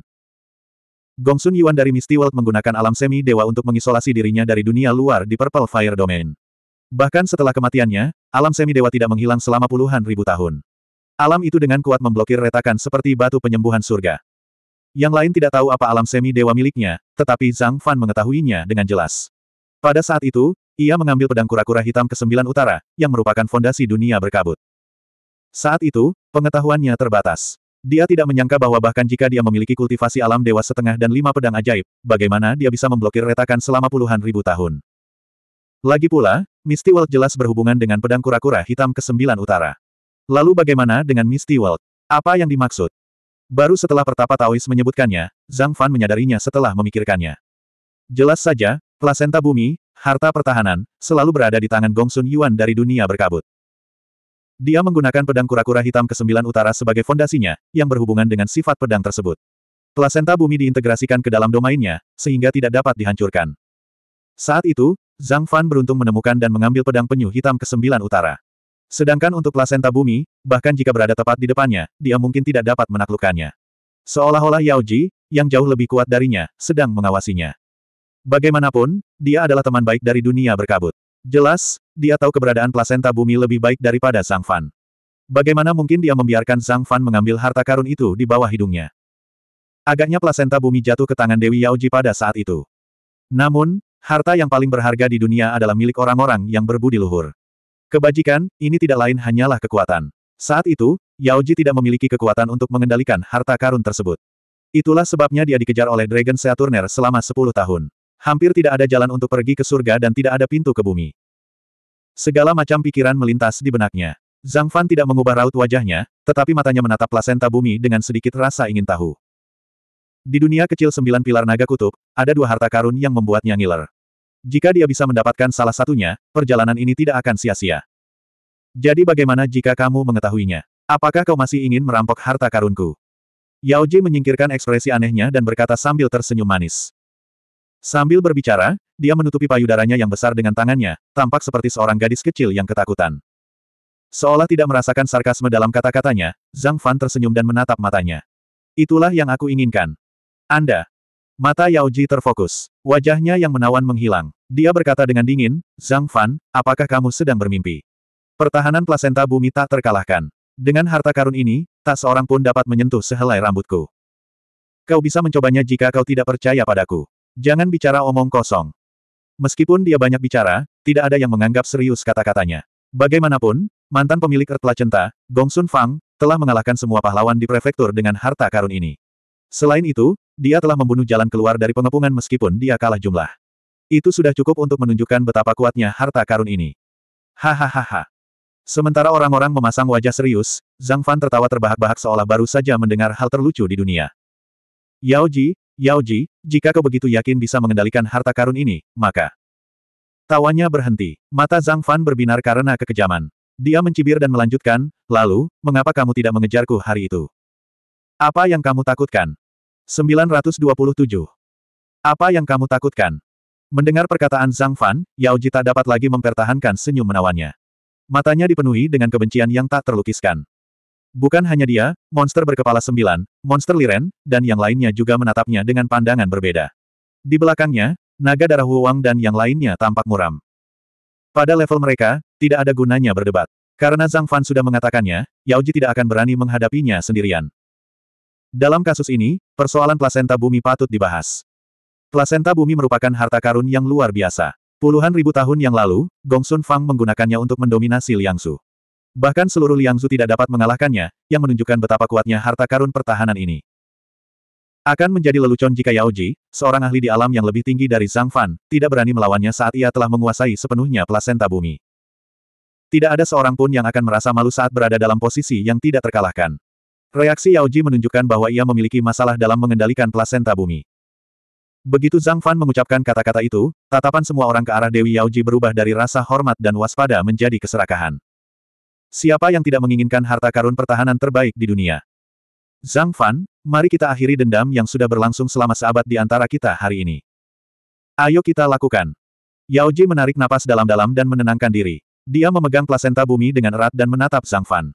Gongsun Yuan dari Misty World menggunakan alam semi dewa untuk mengisolasi dirinya dari dunia luar di Purple Fire Domain. Bahkan setelah kematiannya, alam semi dewa tidak menghilang selama puluhan ribu tahun. Alam itu dengan kuat memblokir retakan seperti batu penyembuhan surga. Yang lain tidak tahu apa alam semi dewa miliknya, tetapi Zhang Fan mengetahuinya dengan jelas. Pada saat itu, ia mengambil pedang kura-kura hitam ke sembilan utara, yang merupakan fondasi dunia berkabut. Saat itu, pengetahuannya terbatas. Dia tidak menyangka bahwa bahkan jika dia memiliki kultivasi alam dewa setengah dan lima pedang ajaib, bagaimana dia bisa memblokir retakan selama puluhan ribu tahun. Lagi pula, Misty World jelas berhubungan dengan pedang kura-kura hitam ke sembilan utara. Lalu bagaimana dengan Misty World? Apa yang dimaksud? Baru setelah pertapa Taois menyebutkannya, Zhang Fan menyadarinya setelah memikirkannya. Jelas saja, plasenta bumi, harta pertahanan, selalu berada di tangan Gongsun Yuan dari dunia berkabut. Dia menggunakan pedang kura-kura hitam ke-9 utara sebagai fondasinya, yang berhubungan dengan sifat pedang tersebut. Plasenta bumi diintegrasikan ke dalam domainnya, sehingga tidak dapat dihancurkan. Saat itu, Zhang Fan beruntung menemukan dan mengambil pedang penyu hitam ke-9 utara. Sedangkan untuk plasenta bumi, bahkan jika berada tepat di depannya, dia mungkin tidak dapat menaklukkannya. Seolah-olah Yao Ji, yang jauh lebih kuat darinya, sedang mengawasinya. Bagaimanapun, dia adalah teman baik dari dunia berkabut. Jelas, dia tahu keberadaan plasenta bumi lebih baik daripada Zhang Fan. Bagaimana mungkin dia membiarkan Zhang Fan mengambil harta karun itu di bawah hidungnya? Agaknya plasenta bumi jatuh ke tangan Dewi Yaoji pada saat itu. Namun, harta yang paling berharga di dunia adalah milik orang-orang yang berbudi luhur. Kebajikan, ini tidak lain hanyalah kekuatan. Saat itu, Yaoji tidak memiliki kekuatan untuk mengendalikan harta karun tersebut. Itulah sebabnya dia dikejar oleh Dragon Saturner selama 10 tahun. Hampir tidak ada jalan untuk pergi ke surga dan tidak ada pintu ke bumi. Segala macam pikiran melintas di benaknya. Zhang Fan tidak mengubah raut wajahnya, tetapi matanya menatap plasenta bumi dengan sedikit rasa ingin tahu. Di dunia kecil sembilan pilar naga kutub, ada dua harta karun yang membuatnya ngiler. Jika dia bisa mendapatkan salah satunya, perjalanan ini tidak akan sia-sia. Jadi bagaimana jika kamu mengetahuinya? Apakah kau masih ingin merampok harta karunku? Yao Ji menyingkirkan ekspresi anehnya dan berkata sambil tersenyum manis. Sambil berbicara, dia menutupi payudaranya yang besar dengan tangannya, tampak seperti seorang gadis kecil yang ketakutan. Seolah tidak merasakan sarkasme dalam kata-katanya, Zhang Fan tersenyum dan menatap matanya. Itulah yang aku inginkan. Anda. Mata Yao Ji terfokus. Wajahnya yang menawan menghilang. Dia berkata dengan dingin, Zhang Fan, apakah kamu sedang bermimpi? Pertahanan plasenta bumi tak terkalahkan. Dengan harta karun ini, tak seorang pun dapat menyentuh sehelai rambutku. Kau bisa mencobanya jika kau tidak percaya padaku. Jangan bicara omong kosong. Meskipun dia banyak bicara, tidak ada yang menganggap serius kata-katanya. Bagaimanapun, mantan pemilik Ertla Centa, Gong Sun Fang, telah mengalahkan semua pahlawan di prefektur dengan harta karun ini. Selain itu, dia telah membunuh jalan keluar dari pengepungan meskipun dia kalah jumlah. Itu sudah cukup untuk menunjukkan betapa kuatnya harta karun ini. Hahaha. Sementara orang-orang memasang wajah serius, Zhang Fan tertawa terbahak-bahak seolah baru saja mendengar hal terlucu di dunia. Yao Ji, Yao Ji, jika kau begitu yakin bisa mengendalikan harta karun ini, maka... Tawanya berhenti. Mata Zhang Fan berbinar karena kekejaman. Dia mencibir dan melanjutkan, lalu, mengapa kamu tidak mengejarku hari itu? Apa yang kamu takutkan? 927. Apa yang kamu takutkan? Mendengar perkataan Zhang Fan, Yao Ji tak dapat lagi mempertahankan senyum menawannya. Matanya dipenuhi dengan kebencian yang tak terlukiskan. Bukan hanya dia, monster berkepala sembilan, monster liren, dan yang lainnya juga menatapnya dengan pandangan berbeda. Di belakangnya, naga darah huang dan yang lainnya tampak muram. Pada level mereka, tidak ada gunanya berdebat. Karena Zhang Fan sudah mengatakannya, Yao Ji tidak akan berani menghadapinya sendirian. Dalam kasus ini, persoalan plasenta bumi patut dibahas. Plasenta bumi merupakan harta karun yang luar biasa. Puluhan ribu tahun yang lalu, Gongsun Fang menggunakannya untuk mendominasi Liangsu. Bahkan seluruh Liang Zu tidak dapat mengalahkannya, yang menunjukkan betapa kuatnya harta karun pertahanan ini. Akan menjadi lelucon jika Yao Ji, seorang ahli di alam yang lebih tinggi dari Zhang Fan, tidak berani melawannya saat ia telah menguasai sepenuhnya plasenta bumi. Tidak ada seorang pun yang akan merasa malu saat berada dalam posisi yang tidak terkalahkan. Reaksi Yao Ji menunjukkan bahwa ia memiliki masalah dalam mengendalikan plasenta bumi. Begitu Zhang Fan mengucapkan kata-kata itu, tatapan semua orang ke arah Dewi Yao Ji berubah dari rasa hormat dan waspada menjadi keserakahan. Siapa yang tidak menginginkan harta karun pertahanan terbaik di dunia? Zhang Fan, mari kita akhiri dendam yang sudah berlangsung selama seabad di antara kita hari ini. Ayo kita lakukan. Yao Ji menarik napas dalam-dalam dan menenangkan diri. Dia memegang plasenta bumi dengan erat dan menatap Zhang Fan.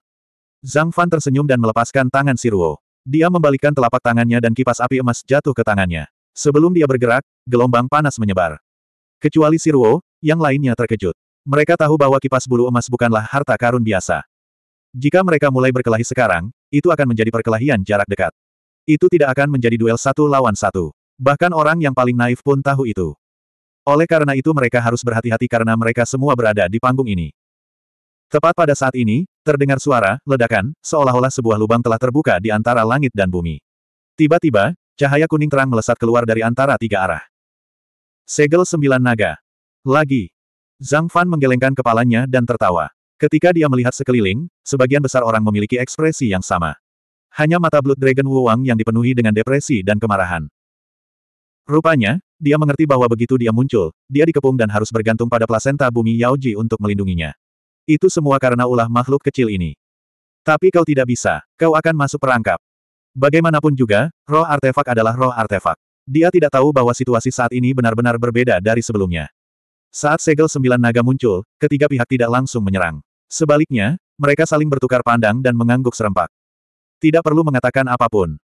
Zhang Fan tersenyum dan melepaskan tangan Siruo. Dia membalikkan telapak tangannya dan kipas api emas jatuh ke tangannya. Sebelum dia bergerak, gelombang panas menyebar. Kecuali Siruo, yang lainnya terkejut. Mereka tahu bahwa kipas bulu emas bukanlah harta karun biasa. Jika mereka mulai berkelahi sekarang, itu akan menjadi perkelahian jarak dekat. Itu tidak akan menjadi duel satu lawan satu. Bahkan orang yang paling naif pun tahu itu. Oleh karena itu mereka harus berhati-hati karena mereka semua berada di panggung ini. Tepat pada saat ini, terdengar suara, ledakan, seolah-olah sebuah lubang telah terbuka di antara langit dan bumi. Tiba-tiba, cahaya kuning terang melesat keluar dari antara tiga arah. Segel sembilan naga. Lagi. Zhang Fan menggelengkan kepalanya dan tertawa. Ketika dia melihat sekeliling, sebagian besar orang memiliki ekspresi yang sama. Hanya mata Blood Dragon Wu Wang yang dipenuhi dengan depresi dan kemarahan. Rupanya, dia mengerti bahwa begitu dia muncul, dia dikepung dan harus bergantung pada plasenta bumi Yao Ji untuk melindunginya. Itu semua karena ulah makhluk kecil ini. Tapi kau tidak bisa, kau akan masuk perangkap. Bagaimanapun juga, roh artefak adalah roh artefak. Dia tidak tahu bahwa situasi saat ini benar-benar berbeda dari sebelumnya. Saat segel sembilan naga muncul, ketiga pihak tidak langsung menyerang. Sebaliknya, mereka saling bertukar pandang dan mengangguk serempak. Tidak perlu mengatakan apapun.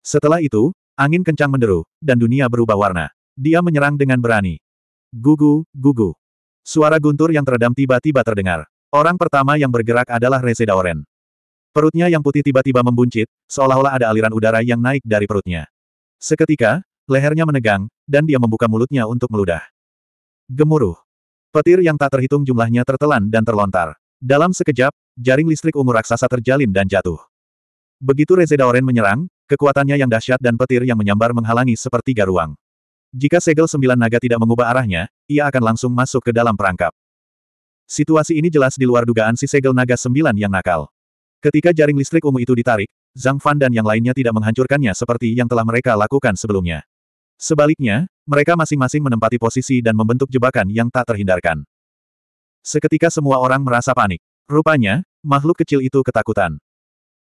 Setelah itu, angin kencang menderu, dan dunia berubah warna. Dia menyerang dengan berani. Gugu, gugu. Suara guntur yang teredam tiba-tiba terdengar. Orang pertama yang bergerak adalah Reze Daoren. Perutnya yang putih tiba-tiba membuncit, seolah-olah ada aliran udara yang naik dari perutnya. Seketika, lehernya menegang, dan dia membuka mulutnya untuk meludah. Gemuruh. Petir yang tak terhitung jumlahnya tertelan dan terlontar. Dalam sekejap, jaring listrik ungu raksasa terjalin dan jatuh. Begitu Oren menyerang, kekuatannya yang dahsyat dan petir yang menyambar menghalangi sepertiga ruang. Jika segel sembilan naga tidak mengubah arahnya, ia akan langsung masuk ke dalam perangkap. Situasi ini jelas di luar dugaan si segel naga sembilan yang nakal. Ketika jaring listrik ungu itu ditarik, Zhang Fan dan yang lainnya tidak menghancurkannya seperti yang telah mereka lakukan sebelumnya. Sebaliknya, mereka masing-masing menempati posisi dan membentuk jebakan yang tak terhindarkan. Seketika semua orang merasa panik. Rupanya, makhluk kecil itu ketakutan.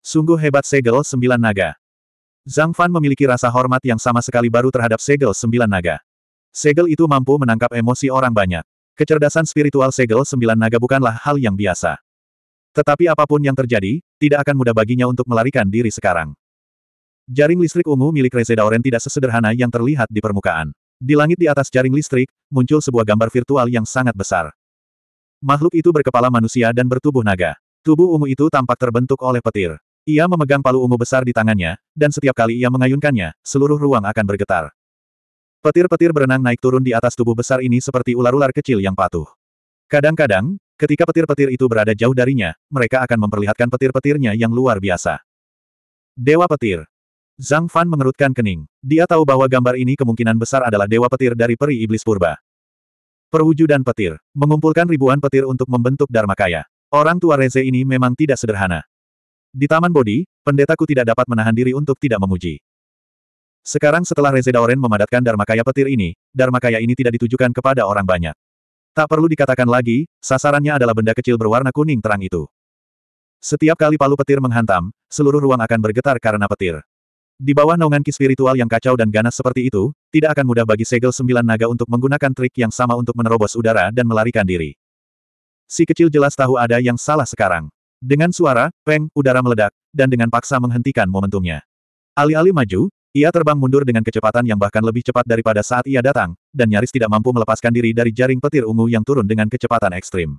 Sungguh hebat segel sembilan naga. Zhang Fan memiliki rasa hormat yang sama sekali baru terhadap segel sembilan naga. Segel itu mampu menangkap emosi orang banyak. Kecerdasan spiritual segel sembilan naga bukanlah hal yang biasa. Tetapi apapun yang terjadi, tidak akan mudah baginya untuk melarikan diri sekarang. Jaring listrik ungu milik Reseda Oren tidak sesederhana yang terlihat di permukaan. Di langit di atas jaring listrik, muncul sebuah gambar virtual yang sangat besar. Makhluk itu berkepala manusia dan bertubuh naga. Tubuh ungu itu tampak terbentuk oleh petir. Ia memegang palu ungu besar di tangannya, dan setiap kali ia mengayunkannya, seluruh ruang akan bergetar. Petir-petir berenang naik turun di atas tubuh besar ini seperti ular-ular kecil yang patuh. Kadang-kadang, ketika petir-petir itu berada jauh darinya, mereka akan memperlihatkan petir-petirnya yang luar biasa. Dewa Petir Zhang Fan mengerutkan kening. Dia tahu bahwa gambar ini kemungkinan besar adalah dewa petir dari peri iblis purba. Perwujudan petir. Mengumpulkan ribuan petir untuk membentuk dharma kaya. Orang tua Reze ini memang tidak sederhana. Di Taman Bodhi, pendetaku tidak dapat menahan diri untuk tidak memuji. Sekarang setelah Reze Daoren memadatkan kaya petir ini, dharma kaya ini tidak ditujukan kepada orang banyak. Tak perlu dikatakan lagi, sasarannya adalah benda kecil berwarna kuning terang itu. Setiap kali palu petir menghantam, seluruh ruang akan bergetar karena petir. Di bawah naungan ki spiritual yang kacau dan ganas seperti itu, tidak akan mudah bagi segel sembilan naga untuk menggunakan trik yang sama untuk menerobos udara dan melarikan diri. Si kecil jelas tahu ada yang salah sekarang. Dengan suara, peng, udara meledak, dan dengan paksa menghentikan momentumnya. Alih-alih maju, ia terbang mundur dengan kecepatan yang bahkan lebih cepat daripada saat ia datang, dan nyaris tidak mampu melepaskan diri dari jaring petir ungu yang turun dengan kecepatan ekstrim.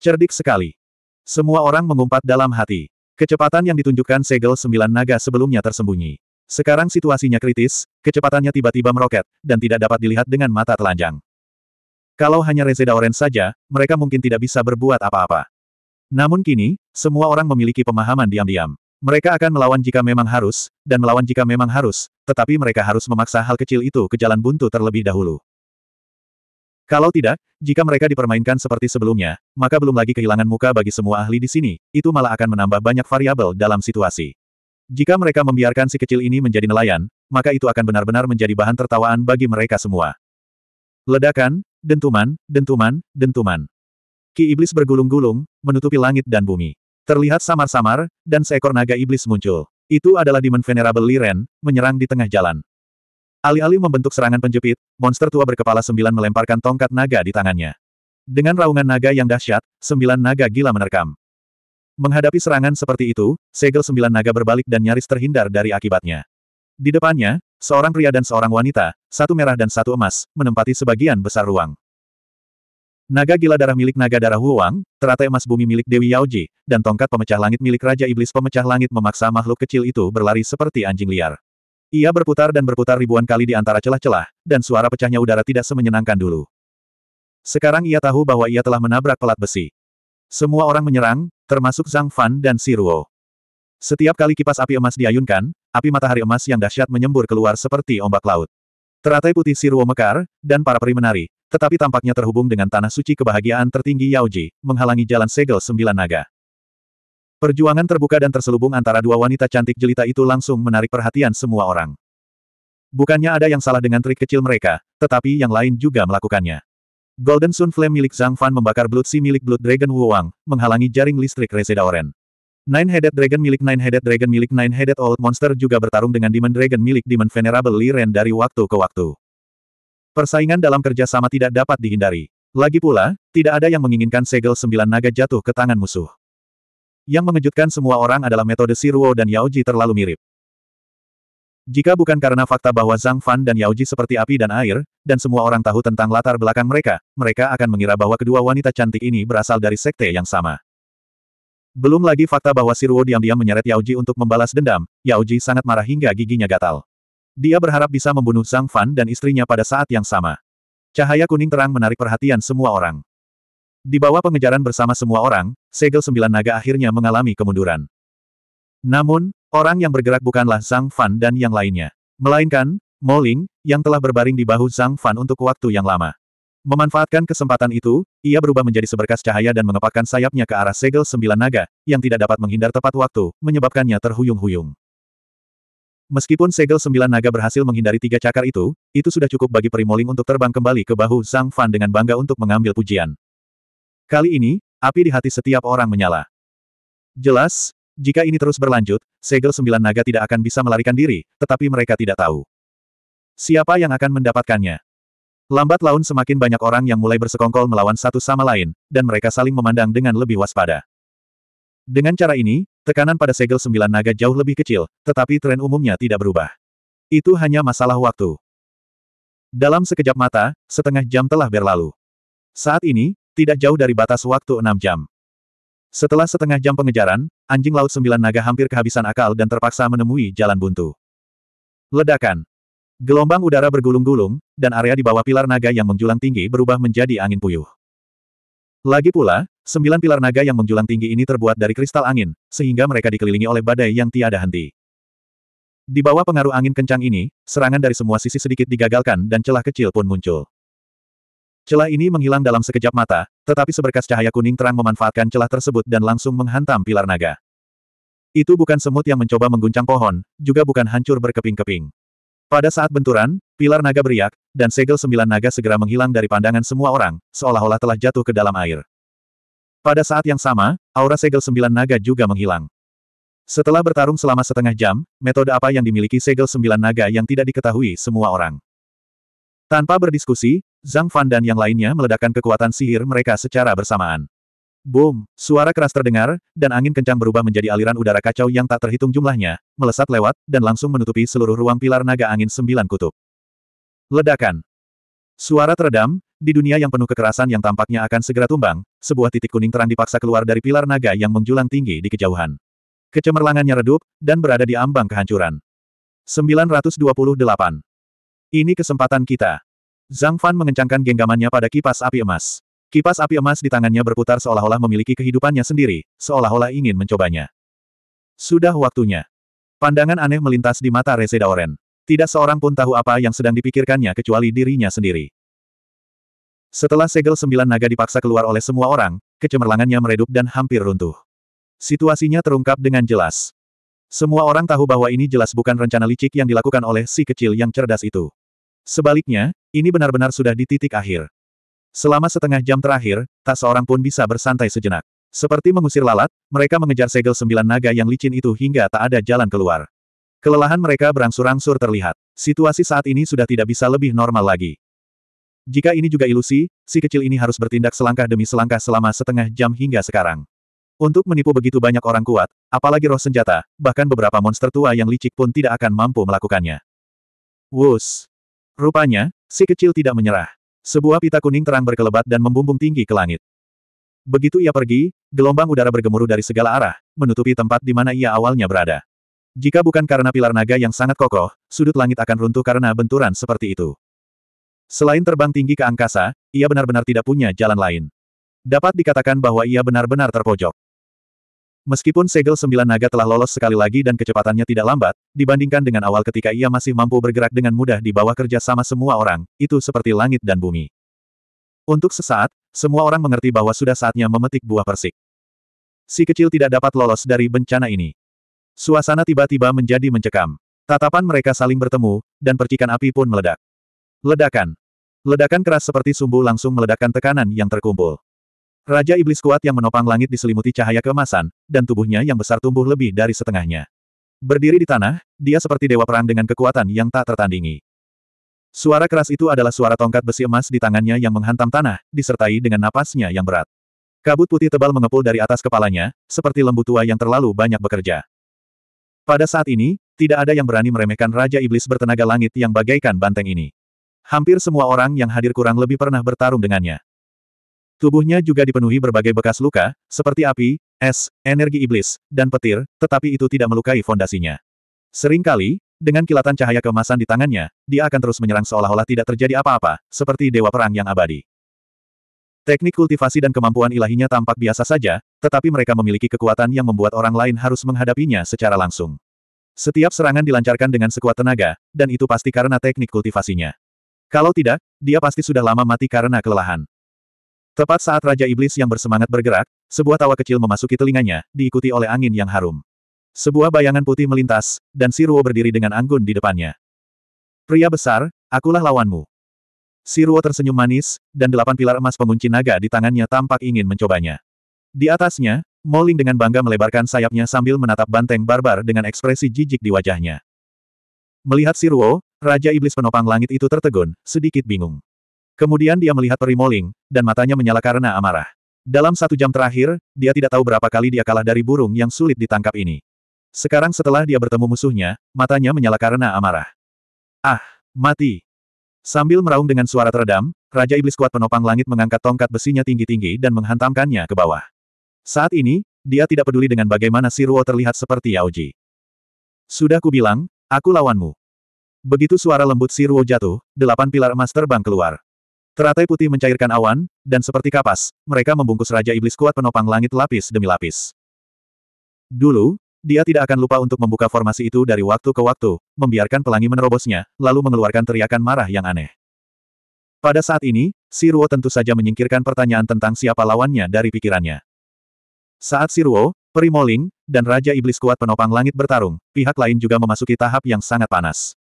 Cerdik sekali. Semua orang mengumpat dalam hati. Kecepatan yang ditunjukkan segel sembilan naga sebelumnya tersembunyi. Sekarang situasinya kritis, kecepatannya tiba-tiba meroket, dan tidak dapat dilihat dengan mata telanjang. Kalau hanya Rezeda Orange saja, mereka mungkin tidak bisa berbuat apa-apa. Namun kini, semua orang memiliki pemahaman diam-diam. Mereka akan melawan jika memang harus, dan melawan jika memang harus, tetapi mereka harus memaksa hal kecil itu ke jalan buntu terlebih dahulu. Kalau tidak, jika mereka dipermainkan seperti sebelumnya, maka belum lagi kehilangan muka bagi semua ahli di sini, itu malah akan menambah banyak variabel dalam situasi. Jika mereka membiarkan si kecil ini menjadi nelayan, maka itu akan benar-benar menjadi bahan tertawaan bagi mereka semua. Ledakan, dentuman, dentuman, dentuman. Ki iblis bergulung-gulung, menutupi langit dan bumi. Terlihat samar-samar, dan seekor naga iblis muncul. Itu adalah Demon Venerable Liren, menyerang di tengah jalan. Alih-alih membentuk serangan penjepit, monster tua berkepala sembilan melemparkan tongkat naga di tangannya. Dengan raungan naga yang dahsyat, sembilan naga gila menerkam. Menghadapi serangan seperti itu, segel sembilan naga berbalik dan nyaris terhindar dari akibatnya. Di depannya, seorang pria dan seorang wanita, satu merah dan satu emas, menempati sebagian besar ruang. Naga gila darah milik naga darah Huang, teratai emas bumi milik Dewi Yaoji, dan tongkat pemecah langit milik Raja Iblis pemecah langit memaksa makhluk kecil itu berlari seperti anjing liar. Ia berputar dan berputar ribuan kali di antara celah-celah, dan suara pecahnya udara tidak semenyenangkan dulu. Sekarang ia tahu bahwa ia telah menabrak pelat besi. Semua orang menyerang, termasuk Zhang Fan dan Si Ruo. Setiap kali kipas api emas diayunkan, api matahari emas yang dahsyat menyembur keluar seperti ombak laut. Teratai putih Si Ruo mekar, dan para peri menari, tetapi tampaknya terhubung dengan tanah suci kebahagiaan tertinggi Yaoji, menghalangi jalan segel sembilan naga. Perjuangan terbuka dan terselubung antara dua wanita cantik jelita itu langsung menarik perhatian semua orang. Bukannya ada yang salah dengan trik kecil mereka, tetapi yang lain juga melakukannya. Golden Sun Flame milik Zhang Fan membakar Blood Sea milik Blood Dragon Wang, menghalangi jaring listrik Resedaoren. Nine-Headed Dragon milik Nine-Headed Dragon milik Nine-Headed Old Monster juga bertarung dengan Demon Dragon milik Demon Venerable Li Ren dari waktu ke waktu. Persaingan dalam kerjasama tidak dapat dihindari. Lagi pula, tidak ada yang menginginkan segel sembilan naga jatuh ke tangan musuh. Yang mengejutkan semua orang adalah metode Siruo dan Yao Ji terlalu mirip. Jika bukan karena fakta bahwa Zhang Fan dan Yao Ji seperti api dan air, dan semua orang tahu tentang latar belakang mereka, mereka akan mengira bahwa kedua wanita cantik ini berasal dari sekte yang sama. Belum lagi fakta bahwa Siruo diam-diam menyeret Yao Ji untuk membalas dendam, Yao Ji sangat marah hingga giginya gatal. Dia berharap bisa membunuh Zhang Fan dan istrinya pada saat yang sama. Cahaya kuning terang menarik perhatian semua orang. Di bawah pengejaran bersama semua orang, segel sembilan naga akhirnya mengalami kemunduran. Namun, orang yang bergerak bukanlah Zhang Fan dan yang lainnya. Melainkan, Moling, yang telah berbaring di bahu Zhang Fan untuk waktu yang lama. Memanfaatkan kesempatan itu, ia berubah menjadi seberkas cahaya dan mengepakkan sayapnya ke arah segel sembilan naga, yang tidak dapat menghindar tepat waktu, menyebabkannya terhuyung-huyung. Meskipun segel sembilan naga berhasil menghindari tiga cakar itu, itu sudah cukup bagi Primoling untuk terbang kembali ke bahu Zhang Fan dengan bangga untuk mengambil pujian. Kali ini, api di hati setiap orang menyala. Jelas, jika ini terus berlanjut, segel sembilan naga tidak akan bisa melarikan diri, tetapi mereka tidak tahu. Siapa yang akan mendapatkannya? Lambat laun semakin banyak orang yang mulai bersekongkol melawan satu sama lain, dan mereka saling memandang dengan lebih waspada. Dengan cara ini, tekanan pada segel sembilan naga jauh lebih kecil, tetapi tren umumnya tidak berubah. Itu hanya masalah waktu. Dalam sekejap mata, setengah jam telah berlalu. Saat ini, tidak jauh dari batas waktu enam jam. Setelah setengah jam pengejaran, anjing laut sembilan naga hampir kehabisan akal dan terpaksa menemui jalan buntu. Ledakan. Gelombang udara bergulung-gulung, dan area di bawah pilar naga yang menjulang tinggi berubah menjadi angin puyuh. Lagi pula, sembilan pilar naga yang menjulang tinggi ini terbuat dari kristal angin, sehingga mereka dikelilingi oleh badai yang tiada henti. Di bawah pengaruh angin kencang ini, serangan dari semua sisi sedikit digagalkan dan celah kecil pun muncul. Celah ini menghilang dalam sekejap mata, tetapi seberkas cahaya kuning terang memanfaatkan celah tersebut dan langsung menghantam pilar naga. Itu bukan semut yang mencoba mengguncang pohon, juga bukan hancur berkeping-keping. Pada saat benturan, pilar naga beriak, dan segel sembilan naga segera menghilang dari pandangan semua orang, seolah-olah telah jatuh ke dalam air. Pada saat yang sama, aura segel sembilan naga juga menghilang. Setelah bertarung selama setengah jam, metode apa yang dimiliki segel sembilan naga yang tidak diketahui semua orang. Tanpa berdiskusi, Zhang Fan dan yang lainnya meledakkan kekuatan sihir mereka secara bersamaan. Boom! Suara keras terdengar, dan angin kencang berubah menjadi aliran udara kacau yang tak terhitung jumlahnya, melesat lewat, dan langsung menutupi seluruh ruang pilar naga angin sembilan kutub. Ledakan! Suara teredam, di dunia yang penuh kekerasan yang tampaknya akan segera tumbang, sebuah titik kuning terang dipaksa keluar dari pilar naga yang menjulang tinggi di kejauhan. Kecemerlangannya redup, dan berada di ambang kehancuran. 928. Ini kesempatan kita. Zhang Fan mengencangkan genggamannya pada kipas api emas. Kipas api emas di tangannya berputar seolah-olah memiliki kehidupannya sendiri, seolah-olah ingin mencobanya. Sudah waktunya. Pandangan aneh melintas di mata Reze Daoren. Tidak seorang pun tahu apa yang sedang dipikirkannya kecuali dirinya sendiri. Setelah segel sembilan naga dipaksa keluar oleh semua orang, kecemerlangannya meredup dan hampir runtuh. Situasinya terungkap dengan jelas. Semua orang tahu bahwa ini jelas bukan rencana licik yang dilakukan oleh si kecil yang cerdas itu. Sebaliknya, ini benar-benar sudah di titik akhir. Selama setengah jam terakhir, tak seorang pun bisa bersantai sejenak. Seperti mengusir lalat, mereka mengejar segel sembilan naga yang licin itu hingga tak ada jalan keluar. Kelelahan mereka berangsur-angsur terlihat. Situasi saat ini sudah tidak bisa lebih normal lagi. Jika ini juga ilusi, si kecil ini harus bertindak selangkah demi selangkah selama setengah jam hingga sekarang. Untuk menipu begitu banyak orang kuat, apalagi roh senjata, bahkan beberapa monster tua yang licik pun tidak akan mampu melakukannya. Wus! Rupanya, si kecil tidak menyerah. Sebuah pita kuning terang berkelebat dan membumbung tinggi ke langit. Begitu ia pergi, gelombang udara bergemuruh dari segala arah, menutupi tempat di mana ia awalnya berada. Jika bukan karena pilar naga yang sangat kokoh, sudut langit akan runtuh karena benturan seperti itu. Selain terbang tinggi ke angkasa, ia benar-benar tidak punya jalan lain. Dapat dikatakan bahwa ia benar-benar terpojok. Meskipun segel sembilan naga telah lolos sekali lagi dan kecepatannya tidak lambat, dibandingkan dengan awal ketika ia masih mampu bergerak dengan mudah di bawah kerja sama semua orang, itu seperti langit dan bumi. Untuk sesaat, semua orang mengerti bahwa sudah saatnya memetik buah persik. Si kecil tidak dapat lolos dari bencana ini. Suasana tiba-tiba menjadi mencekam. Tatapan mereka saling bertemu, dan percikan api pun meledak. Ledakan. Ledakan keras seperti sumbu langsung meledakkan tekanan yang terkumpul. Raja Iblis kuat yang menopang langit diselimuti cahaya keemasan, dan tubuhnya yang besar tumbuh lebih dari setengahnya. Berdiri di tanah, dia seperti dewa perang dengan kekuatan yang tak tertandingi. Suara keras itu adalah suara tongkat besi emas di tangannya yang menghantam tanah, disertai dengan napasnya yang berat. Kabut putih tebal mengepul dari atas kepalanya, seperti lembu tua yang terlalu banyak bekerja. Pada saat ini, tidak ada yang berani meremehkan Raja Iblis bertenaga langit yang bagaikan banteng ini. Hampir semua orang yang hadir kurang lebih pernah bertarung dengannya. Tubuhnya juga dipenuhi berbagai bekas luka, seperti api, es, energi iblis, dan petir, tetapi itu tidak melukai fondasinya. Seringkali, dengan kilatan cahaya kemasan di tangannya, dia akan terus menyerang seolah-olah tidak terjadi apa-apa, seperti dewa perang yang abadi. Teknik kultivasi dan kemampuan ilahinya tampak biasa saja, tetapi mereka memiliki kekuatan yang membuat orang lain harus menghadapinya secara langsung. Setiap serangan dilancarkan dengan sekuat tenaga, dan itu pasti karena teknik kultivasinya. Kalau tidak, dia pasti sudah lama mati karena kelelahan. Tepat saat Raja Iblis yang bersemangat bergerak, sebuah tawa kecil memasuki telinganya, diikuti oleh angin yang harum. Sebuah bayangan putih melintas, dan Siruo berdiri dengan anggun di depannya. Pria besar, akulah lawanmu. Siruo tersenyum manis, dan delapan pilar emas pengunci naga di tangannya tampak ingin mencobanya. Di atasnya, Moling dengan bangga melebarkan sayapnya sambil menatap banteng barbar dengan ekspresi jijik di wajahnya. Melihat Siruo, Raja Iblis Penopang Langit itu tertegun, sedikit bingung. Kemudian dia melihat peri Perimoling, dan matanya menyala karena amarah. Dalam satu jam terakhir, dia tidak tahu berapa kali dia kalah dari burung yang sulit ditangkap ini. Sekarang setelah dia bertemu musuhnya, matanya menyala karena amarah. Ah, mati! Sambil meraung dengan suara teredam, Raja Iblis kuat penopang langit mengangkat tongkat besinya tinggi-tinggi dan menghantamkannya ke bawah. Saat ini, dia tidak peduli dengan bagaimana Siruo terlihat seperti Yaoji. Sudah kubilang, aku lawanmu. Begitu suara lembut Siruo jatuh, delapan pilar emas terbang keluar. Teratai putih mencairkan awan, dan seperti kapas, mereka membungkus Raja Iblis kuat penopang langit lapis demi lapis. Dulu, dia tidak akan lupa untuk membuka formasi itu dari waktu ke waktu, membiarkan pelangi menerobosnya, lalu mengeluarkan teriakan marah yang aneh. Pada saat ini, Siruo tentu saja menyingkirkan pertanyaan tentang siapa lawannya dari pikirannya. Saat Peri Perimoling, dan Raja Iblis kuat penopang langit bertarung, pihak lain juga memasuki tahap yang sangat panas.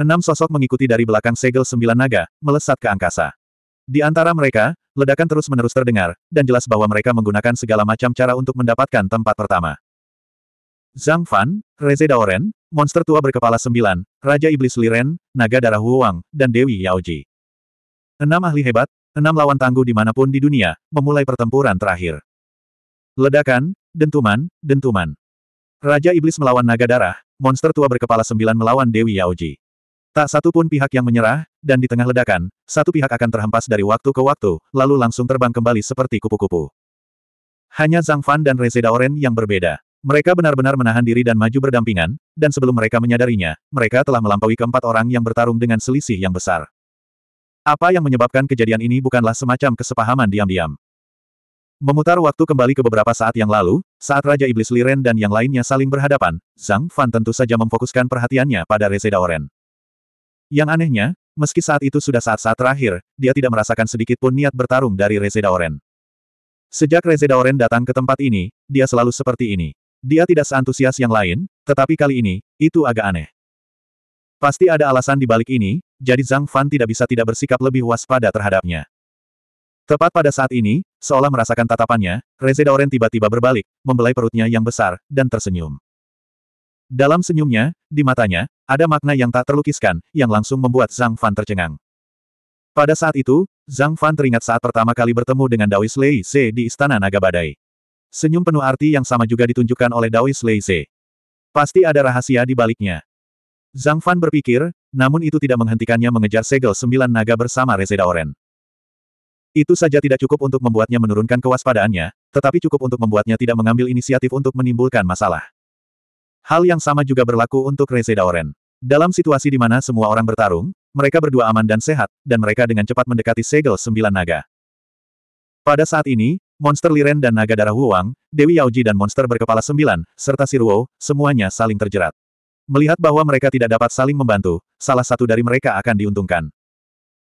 Enam sosok mengikuti dari belakang segel sembilan naga, melesat ke angkasa. Di antara mereka, ledakan terus-menerus terdengar, dan jelas bahwa mereka menggunakan segala macam cara untuk mendapatkan tempat pertama. Zhang Fan, Reze Daoren, monster tua berkepala sembilan, Raja Iblis Liren, Naga Darah Huowang, dan Dewi Yaoji. Enam ahli hebat, enam lawan tangguh dimanapun di dunia, memulai pertempuran terakhir. Ledakan, dentuman, dentuman. Raja Iblis melawan Naga Darah, monster tua berkepala sembilan melawan Dewi Yaoji. Tak satu pun pihak yang menyerah, dan di tengah ledakan, satu pihak akan terhempas dari waktu ke waktu, lalu langsung terbang kembali seperti kupu-kupu. Hanya Zhang Fan dan Reze Daoren yang berbeda. Mereka benar-benar menahan diri dan maju berdampingan, dan sebelum mereka menyadarinya, mereka telah melampaui keempat orang yang bertarung dengan selisih yang besar. Apa yang menyebabkan kejadian ini bukanlah semacam kesepahaman diam-diam. Memutar waktu kembali ke beberapa saat yang lalu, saat Raja Iblis Liren dan yang lainnya saling berhadapan, Zhang Fan tentu saja memfokuskan perhatiannya pada Reze Daoren. Yang anehnya, meski saat itu sudah saat-saat terakhir, dia tidak merasakan sedikit pun niat bertarung dari Rezeda Oren. Sejak Rezeda Oren datang ke tempat ini, dia selalu seperti ini. Dia tidak seantusias yang lain, tetapi kali ini, itu agak aneh. Pasti ada alasan di balik ini, jadi Zhang Fan tidak bisa tidak bersikap lebih waspada terhadapnya. Tepat pada saat ini, seolah merasakan tatapannya, Reze Oren tiba-tiba berbalik, membelai perutnya yang besar, dan tersenyum. Dalam senyumnya, di matanya, ada makna yang tak terlukiskan, yang langsung membuat Zhang Fan tercengang. Pada saat itu, Zhang Fan teringat saat pertama kali bertemu dengan Daois Lei Ze di Istana Naga Badai. Senyum penuh arti yang sama juga ditunjukkan oleh Daois Lei Ze. Pasti ada rahasia di baliknya. Zhang Fan berpikir, namun itu tidak menghentikannya mengejar segel sembilan naga bersama Reseda Oren. Itu saja tidak cukup untuk membuatnya menurunkan kewaspadaannya, tetapi cukup untuk membuatnya tidak mengambil inisiatif untuk menimbulkan masalah. Hal yang sama juga berlaku untuk Reze Daoren. Dalam situasi di mana semua orang bertarung, mereka berdua aman dan sehat, dan mereka dengan cepat mendekati segel sembilan naga. Pada saat ini, monster Liren dan naga darah Wuang, Dewi Yaoji dan monster berkepala sembilan, serta Siruo, semuanya saling terjerat. Melihat bahwa mereka tidak dapat saling membantu, salah satu dari mereka akan diuntungkan.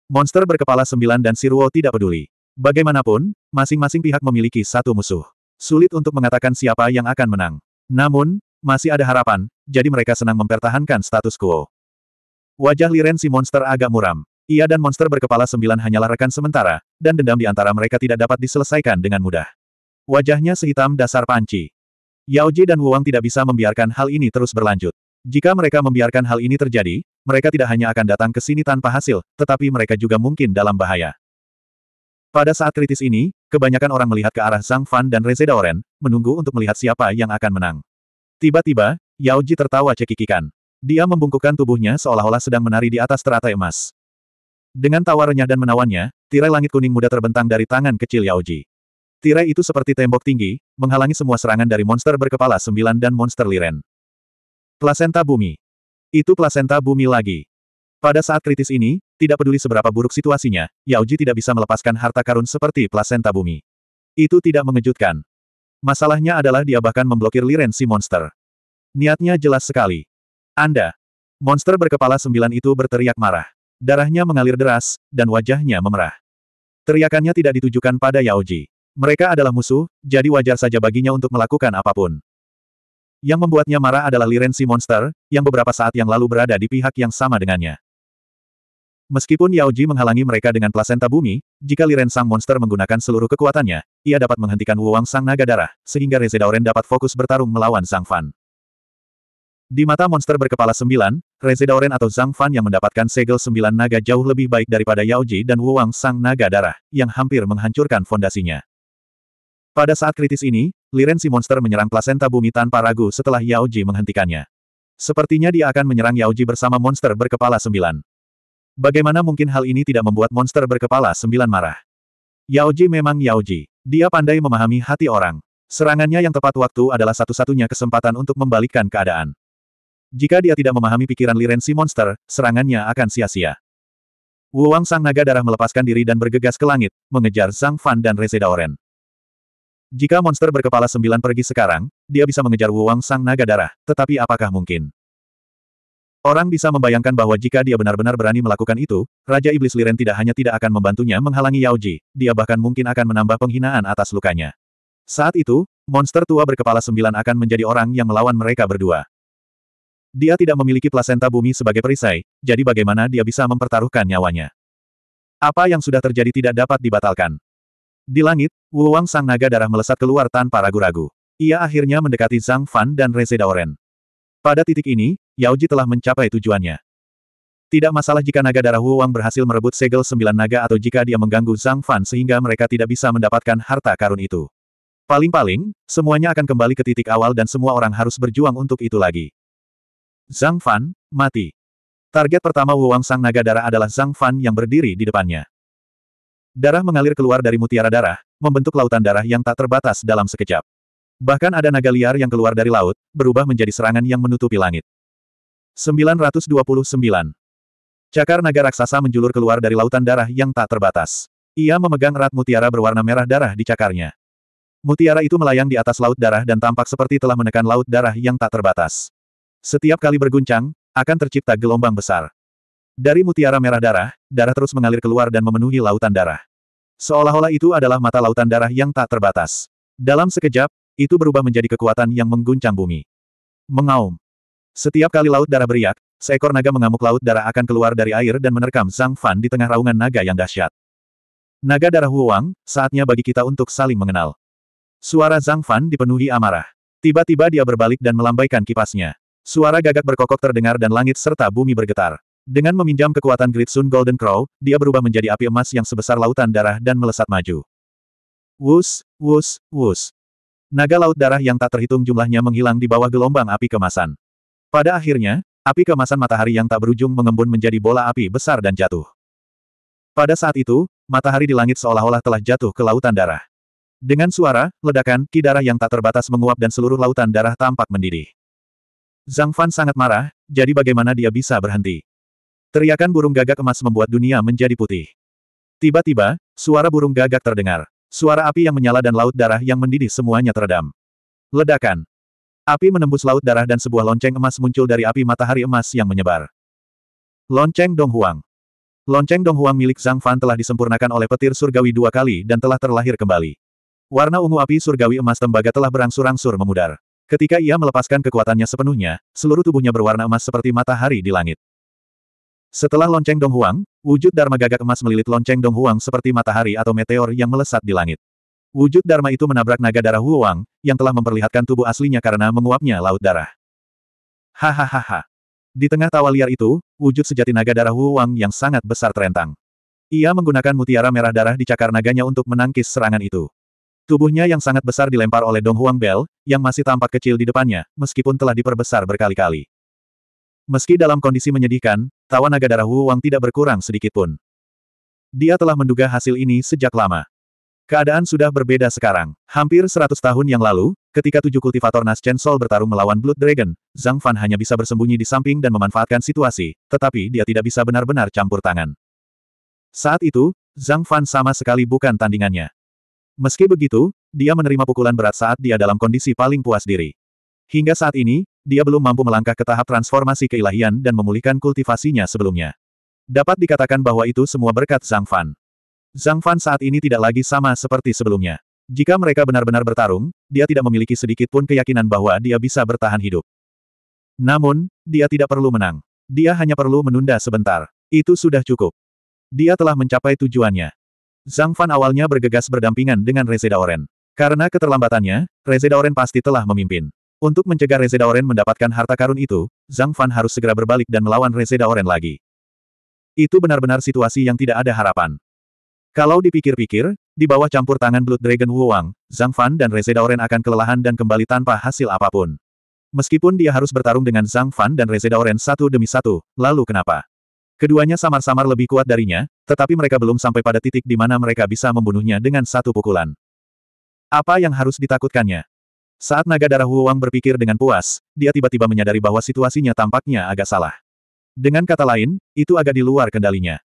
Monster berkepala sembilan dan Siruo tidak peduli. Bagaimanapun, masing-masing pihak memiliki satu musuh. Sulit untuk mengatakan siapa yang akan menang. Namun, masih ada harapan, jadi mereka senang mempertahankan status quo. Wajah Liren si monster agak muram. Ia dan monster berkepala sembilan hanyalah rekan sementara, dan dendam di antara mereka tidak dapat diselesaikan dengan mudah. Wajahnya sehitam dasar panci. Yao Ji dan Wuang tidak bisa membiarkan hal ini terus berlanjut. Jika mereka membiarkan hal ini terjadi, mereka tidak hanya akan datang ke sini tanpa hasil, tetapi mereka juga mungkin dalam bahaya. Pada saat kritis ini, kebanyakan orang melihat ke arah Zhang Fan dan Reze Daoren, menunggu untuk melihat siapa yang akan menang. Tiba-tiba, Yao Ji tertawa cekikikan. Dia membungkukkan tubuhnya seolah-olah sedang menari di atas teratai emas. Dengan tawa renyah dan menawannya, tirai langit kuning muda terbentang dari tangan kecil Yao Ji. Tirai itu seperti tembok tinggi, menghalangi semua serangan dari monster berkepala sembilan dan monster liren. Plasenta bumi. Itu plasenta bumi lagi. Pada saat kritis ini, tidak peduli seberapa buruk situasinya, Yao Ji tidak bisa melepaskan harta karun seperti plasenta bumi. Itu tidak mengejutkan. Masalahnya adalah dia bahkan memblokir Liren si monster. Niatnya jelas sekali. Anda. Monster berkepala sembilan itu berteriak marah. Darahnya mengalir deras, dan wajahnya memerah. Teriakannya tidak ditujukan pada Yaoji. Mereka adalah musuh, jadi wajar saja baginya untuk melakukan apapun. Yang membuatnya marah adalah Liren monster, yang beberapa saat yang lalu berada di pihak yang sama dengannya. Meskipun Yao Ji menghalangi mereka dengan plasenta bumi, jika Liren Sang Monster menggunakan seluruh kekuatannya, ia dapat menghentikan Wuang Sang Naga Darah, sehingga Daoren dapat fokus bertarung melawan Zhang Fan. Di mata monster berkepala sembilan, Daoren atau Zhang Fan yang mendapatkan segel sembilan naga jauh lebih baik daripada Yao Ji dan Wuang Sang Naga Darah, yang hampir menghancurkan fondasinya. Pada saat kritis ini, Liren si monster menyerang plasenta bumi tanpa ragu setelah Yao Ji menghentikannya. Sepertinya dia akan menyerang Yao Ji bersama monster berkepala sembilan. Bagaimana mungkin hal ini tidak membuat monster berkepala sembilan marah? Yaoji memang Yaoji. Dia pandai memahami hati orang. Serangannya yang tepat waktu adalah satu-satunya kesempatan untuk membalikkan keadaan. Jika dia tidak memahami pikiran Lirensi monster, serangannya akan sia-sia. Wuang Sang Naga Darah melepaskan diri dan bergegas ke langit, mengejar Zhang Fan dan Oren. Jika monster berkepala sembilan pergi sekarang, dia bisa mengejar Wuang Sang Naga Darah, tetapi apakah mungkin? Orang bisa membayangkan bahwa jika dia benar-benar berani melakukan itu, Raja Iblis Liren tidak hanya tidak akan membantunya menghalangi Yao Ji, dia bahkan mungkin akan menambah penghinaan atas lukanya. Saat itu, monster tua berkepala sembilan akan menjadi orang yang melawan mereka berdua. Dia tidak memiliki plasenta bumi sebagai perisai, jadi bagaimana dia bisa mempertaruhkan nyawanya? Apa yang sudah terjadi tidak dapat dibatalkan. Di langit, Wu Wang sang naga darah melesat keluar tanpa ragu-ragu. Ia akhirnya mendekati Zhang Fan dan Reze Daoren. Pada titik ini, Yaoji telah mencapai tujuannya. Tidak masalah jika naga darah Wuwang berhasil merebut segel sembilan naga atau jika dia mengganggu Zhang Fan sehingga mereka tidak bisa mendapatkan harta karun itu. Paling-paling, semuanya akan kembali ke titik awal dan semua orang harus berjuang untuk itu lagi. Zhang Fan, mati. Target pertama Wuwang Sang Naga Darah adalah Zhang Fan yang berdiri di depannya. Darah mengalir keluar dari mutiara darah, membentuk lautan darah yang tak terbatas dalam sekejap. Bahkan ada naga liar yang keluar dari laut, berubah menjadi serangan yang menutupi langit. 929. Cakar naga raksasa menjulur keluar dari lautan darah yang tak terbatas. Ia memegang erat mutiara berwarna merah darah di cakarnya. Mutiara itu melayang di atas laut darah dan tampak seperti telah menekan laut darah yang tak terbatas. Setiap kali berguncang, akan tercipta gelombang besar. Dari mutiara merah darah, darah terus mengalir keluar dan memenuhi lautan darah. Seolah-olah itu adalah mata lautan darah yang tak terbatas. Dalam sekejap, itu berubah menjadi kekuatan yang mengguncang bumi. Mengaum. Setiap kali laut darah beriak, seekor naga mengamuk laut darah akan keluar dari air dan menerkam Zhang Fan di tengah raungan naga yang dahsyat. Naga darah Huang, saatnya bagi kita untuk saling mengenal. Suara Zhang Fan dipenuhi amarah. Tiba-tiba dia berbalik dan melambaikan kipasnya. Suara gagak berkokok terdengar dan langit serta bumi bergetar. Dengan meminjam kekuatan Great Sun Golden Crow, dia berubah menjadi api emas yang sebesar lautan darah dan melesat maju. Wus, wus, wus. Naga laut darah yang tak terhitung jumlahnya menghilang di bawah gelombang api kemasan. Pada akhirnya, api kemasan matahari yang tak berujung mengembun menjadi bola api besar dan jatuh. Pada saat itu, matahari di langit seolah-olah telah jatuh ke lautan darah. Dengan suara, ledakan, ki darah yang tak terbatas menguap dan seluruh lautan darah tampak mendidih. Zhang Fan sangat marah, jadi bagaimana dia bisa berhenti? Teriakan burung gagak emas membuat dunia menjadi putih. Tiba-tiba, suara burung gagak terdengar. Suara api yang menyala dan laut darah yang mendidih semuanya teredam. Ledakan. Api menembus laut darah dan sebuah lonceng emas muncul dari api matahari emas yang menyebar. Lonceng Dong Huang. Lonceng Dong Huang milik Zhang Fan telah disempurnakan oleh petir surgawi dua kali dan telah terlahir kembali. Warna ungu api surgawi emas tembaga telah berangsur-angsur memudar. Ketika ia melepaskan kekuatannya sepenuhnya, seluruh tubuhnya berwarna emas seperti matahari di langit. Setelah lonceng Dong Huang, Wujud Dharma gagak emas melilit lonceng Dong Huang seperti matahari atau meteor yang melesat di langit. Wujud Dharma itu menabrak naga darah Huang, yang telah memperlihatkan tubuh aslinya karena menguapnya laut darah. Hahaha. Di tengah tawa liar itu, wujud sejati naga darah Huang yang sangat besar terentang. Ia menggunakan mutiara merah darah di cakar naganya untuk menangkis serangan itu. Tubuhnya yang sangat besar dilempar oleh Dong Huang Bell, yang masih tampak kecil di depannya, meskipun telah diperbesar berkali-kali. Meski dalam kondisi menyedihkan, tawa naga darah Wu Wang tidak berkurang sedikitpun. Dia telah menduga hasil ini sejak lama. Keadaan sudah berbeda sekarang. Hampir 100 tahun yang lalu, ketika tujuh kultivator nas Chen Sol bertarung melawan Blood Dragon, Zhang Fan hanya bisa bersembunyi di samping dan memanfaatkan situasi, tetapi dia tidak bisa benar-benar campur tangan. Saat itu, Zhang Fan sama sekali bukan tandingannya. Meski begitu, dia menerima pukulan berat saat dia dalam kondisi paling puas diri. Hingga saat ini, dia belum mampu melangkah ke tahap transformasi keilahian dan memulihkan kultivasinya sebelumnya. Dapat dikatakan bahwa itu semua berkat Zhang Fan. Zhang Fan saat ini tidak lagi sama seperti sebelumnya. Jika mereka benar-benar bertarung, dia tidak memiliki sedikit pun keyakinan bahwa dia bisa bertahan hidup. Namun, dia tidak perlu menang. Dia hanya perlu menunda sebentar. Itu sudah cukup. Dia telah mencapai tujuannya. Zhang Fan awalnya bergegas berdampingan dengan Rezeda Oren. Karena keterlambatannya, Rezeda Oren pasti telah memimpin. Untuk mencegah Reze Daoren mendapatkan harta karun itu, Zhang Fan harus segera berbalik dan melawan Reze Daoren lagi. Itu benar-benar situasi yang tidak ada harapan. Kalau dipikir-pikir, di bawah campur tangan Blood Dragon Wuwang, Zhang Fan dan Reze Daoren akan kelelahan dan kembali tanpa hasil apapun. Meskipun dia harus bertarung dengan Zhang Fan dan Reze Daoren satu demi satu, lalu kenapa? Keduanya samar-samar lebih kuat darinya, tetapi mereka belum sampai pada titik di mana mereka bisa membunuhnya dengan satu pukulan. Apa yang harus ditakutkannya? Saat naga darah Huang berpikir dengan puas, dia tiba-tiba menyadari bahwa situasinya tampaknya agak salah. Dengan kata lain, itu agak di luar kendalinya.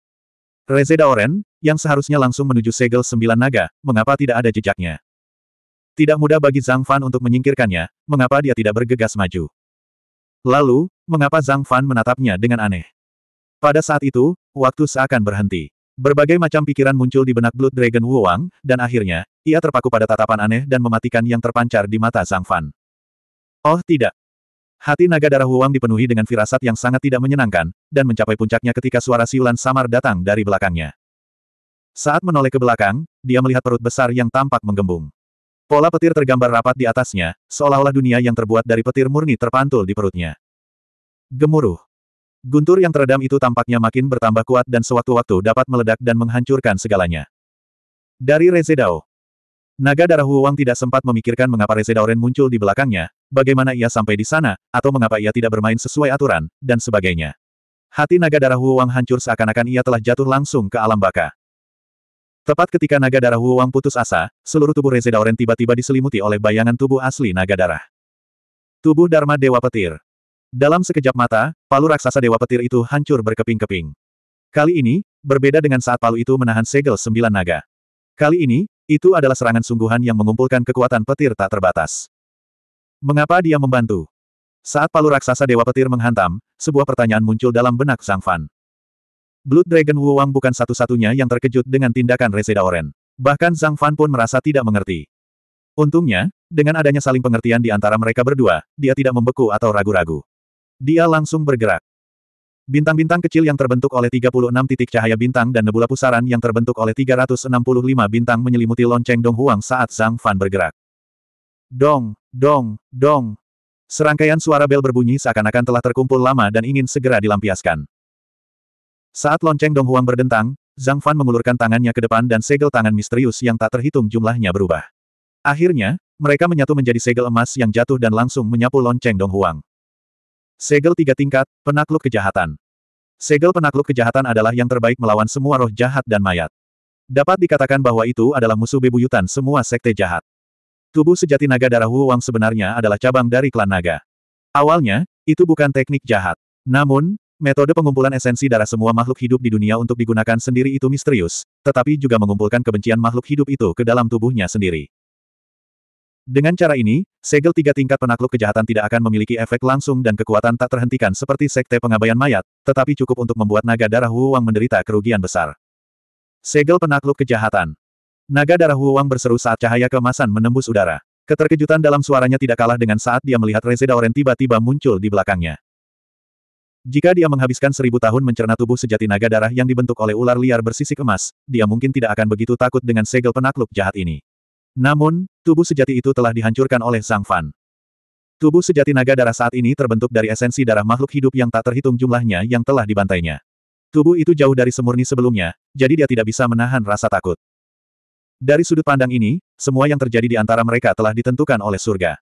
Reze Daoren, yang seharusnya langsung menuju segel sembilan naga, mengapa tidak ada jejaknya? Tidak mudah bagi Zhang Fan untuk menyingkirkannya, mengapa dia tidak bergegas maju? Lalu, mengapa Zhang Fan menatapnya dengan aneh? Pada saat itu, waktu seakan berhenti. Berbagai macam pikiran muncul di benak Blood Dragon Wu Wang, dan akhirnya, ia terpaku pada tatapan aneh dan mematikan yang terpancar di mata Zhang Fan. Oh tidak. Hati naga darah Wu Wang dipenuhi dengan firasat yang sangat tidak menyenangkan, dan mencapai puncaknya ketika suara siulan samar datang dari belakangnya. Saat menoleh ke belakang, dia melihat perut besar yang tampak menggembung. Pola petir tergambar rapat di atasnya, seolah-olah dunia yang terbuat dari petir murni terpantul di perutnya. Gemuruh. Guntur yang teredam itu tampaknya makin bertambah kuat dan sewaktu-waktu dapat meledak dan menghancurkan segalanya. Dari Rezedao. Naga darah Huang tidak sempat memikirkan mengapa Ren muncul di belakangnya, bagaimana ia sampai di sana, atau mengapa ia tidak bermain sesuai aturan, dan sebagainya. Hati naga darah Huang hancur seakan-akan ia telah jatuh langsung ke alam baka. Tepat ketika naga darah Huang putus asa, seluruh tubuh Ren tiba-tiba diselimuti oleh bayangan tubuh asli naga darah. Tubuh Dharma Dewa Petir. Dalam sekejap mata, palu raksasa Dewa Petir itu hancur berkeping-keping. Kali ini, berbeda dengan saat palu itu menahan segel sembilan naga. Kali ini, itu adalah serangan sungguhan yang mengumpulkan kekuatan petir tak terbatas. Mengapa dia membantu? Saat palu raksasa Dewa Petir menghantam, sebuah pertanyaan muncul dalam benak Sang Fan. Blood Dragon Wu Wang bukan satu-satunya yang terkejut dengan tindakan Reseda Oren. Bahkan Zhang Fan pun merasa tidak mengerti. Untungnya, dengan adanya saling pengertian di antara mereka berdua, dia tidak membeku atau ragu-ragu. Dia langsung bergerak. Bintang-bintang kecil yang terbentuk oleh 36 titik cahaya bintang dan nebula pusaran yang terbentuk oleh 365 bintang menyelimuti lonceng Dong Huang saat Zhang Fan bergerak. Dong, dong, dong. Serangkaian suara bel berbunyi seakan-akan telah terkumpul lama dan ingin segera dilampiaskan. Saat lonceng Dong Huang berdentang, Zhang Fan mengulurkan tangannya ke depan dan segel tangan misterius yang tak terhitung jumlahnya berubah. Akhirnya, mereka menyatu menjadi segel emas yang jatuh dan langsung menyapu lonceng Dong Huang. Segel tiga tingkat, penakluk kejahatan. Segel penakluk kejahatan adalah yang terbaik melawan semua roh jahat dan mayat. Dapat dikatakan bahwa itu adalah musuh bebuyutan semua sekte jahat. Tubuh sejati naga darah Huang sebenarnya adalah cabang dari klan naga. Awalnya, itu bukan teknik jahat. Namun, metode pengumpulan esensi darah semua makhluk hidup di dunia untuk digunakan sendiri itu misterius, tetapi juga mengumpulkan kebencian makhluk hidup itu ke dalam tubuhnya sendiri. Dengan cara ini, segel tiga tingkat penakluk kejahatan tidak akan memiliki efek langsung dan kekuatan tak terhentikan seperti sekte pengabaian mayat, tetapi cukup untuk membuat naga darah Wuwang menderita kerugian besar. Segel penakluk kejahatan. Naga darah Wuwang berseru saat cahaya kemasan menembus udara. Keterkejutan dalam suaranya tidak kalah dengan saat dia melihat Reze Daoren tiba-tiba muncul di belakangnya. Jika dia menghabiskan seribu tahun mencerna tubuh sejati naga darah yang dibentuk oleh ular liar bersisik emas, dia mungkin tidak akan begitu takut dengan segel penakluk jahat ini. Namun, tubuh sejati itu telah dihancurkan oleh Zhang Fan. Tubuh sejati naga darah saat ini terbentuk dari esensi darah makhluk hidup yang tak terhitung jumlahnya yang telah dibantainya. Tubuh itu jauh dari semurni sebelumnya, jadi dia tidak bisa menahan rasa takut. Dari sudut pandang ini, semua yang terjadi di antara mereka telah ditentukan oleh surga.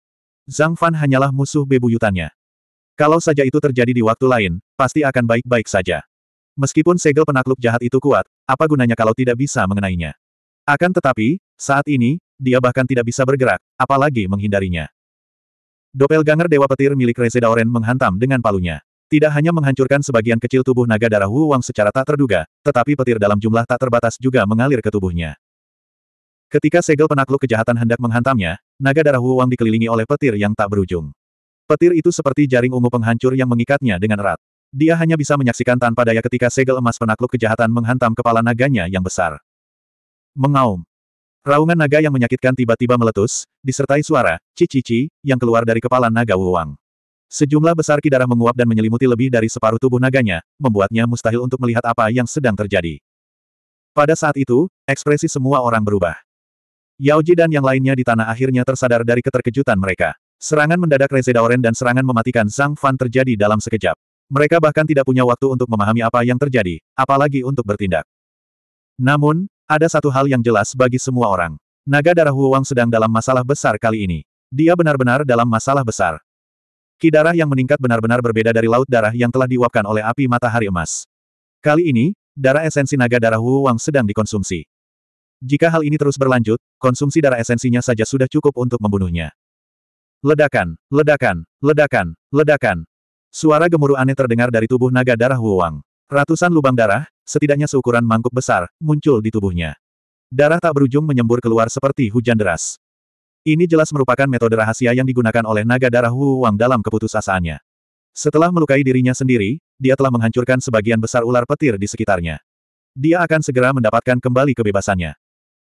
Zhang Fan hanyalah musuh bebuyutannya. Kalau saja itu terjadi di waktu lain, pasti akan baik-baik saja. Meskipun segel penakluk jahat itu kuat, apa gunanya kalau tidak bisa mengenainya? Akan tetapi, saat ini, dia bahkan tidak bisa bergerak, apalagi menghindarinya. Doppelganger Dewa Petir milik Reze Daoren menghantam dengan palunya. Tidak hanya menghancurkan sebagian kecil tubuh naga darah Wu Wang secara tak terduga, tetapi petir dalam jumlah tak terbatas juga mengalir ke tubuhnya. Ketika segel penakluk kejahatan hendak menghantamnya, naga darah Wu Wang dikelilingi oleh petir yang tak berujung. Petir itu seperti jaring ungu penghancur yang mengikatnya dengan erat. Dia hanya bisa menyaksikan tanpa daya ketika segel emas penakluk kejahatan menghantam kepala naganya yang besar. Mengaum. Raungan naga yang menyakitkan tiba-tiba meletus, disertai suara, cici-cici, yang keluar dari kepala naga Wuwang. Sejumlah besar ki darah menguap dan menyelimuti lebih dari separuh tubuh naganya, membuatnya mustahil untuk melihat apa yang sedang terjadi. Pada saat itu, ekspresi semua orang berubah. Yao Yaoji dan yang lainnya di tanah akhirnya tersadar dari keterkejutan mereka. Serangan mendadak Reze Daoren dan serangan mematikan Zhang Fan terjadi dalam sekejap. Mereka bahkan tidak punya waktu untuk memahami apa yang terjadi, apalagi untuk bertindak. Namun, ada satu hal yang jelas bagi semua orang. Naga darah Huwang sedang dalam masalah besar kali ini. Dia benar-benar dalam masalah besar. Ki darah yang meningkat benar-benar berbeda dari laut darah yang telah diuapkan oleh api matahari emas. Kali ini, darah esensi naga darah Huwang sedang dikonsumsi. Jika hal ini terus berlanjut, konsumsi darah esensinya saja sudah cukup untuk membunuhnya. Ledakan, ledakan, ledakan, ledakan. Suara gemuruh aneh terdengar dari tubuh naga darah Huwang. Ratusan lubang darah, setidaknya seukuran mangkuk besar, muncul di tubuhnya. Darah tak berujung menyembur keluar seperti hujan deras. Ini jelas merupakan metode rahasia yang digunakan oleh naga darah Wu Wang dalam keputusasaannya. Setelah melukai dirinya sendiri, dia telah menghancurkan sebagian besar ular petir di sekitarnya. Dia akan segera mendapatkan kembali kebebasannya.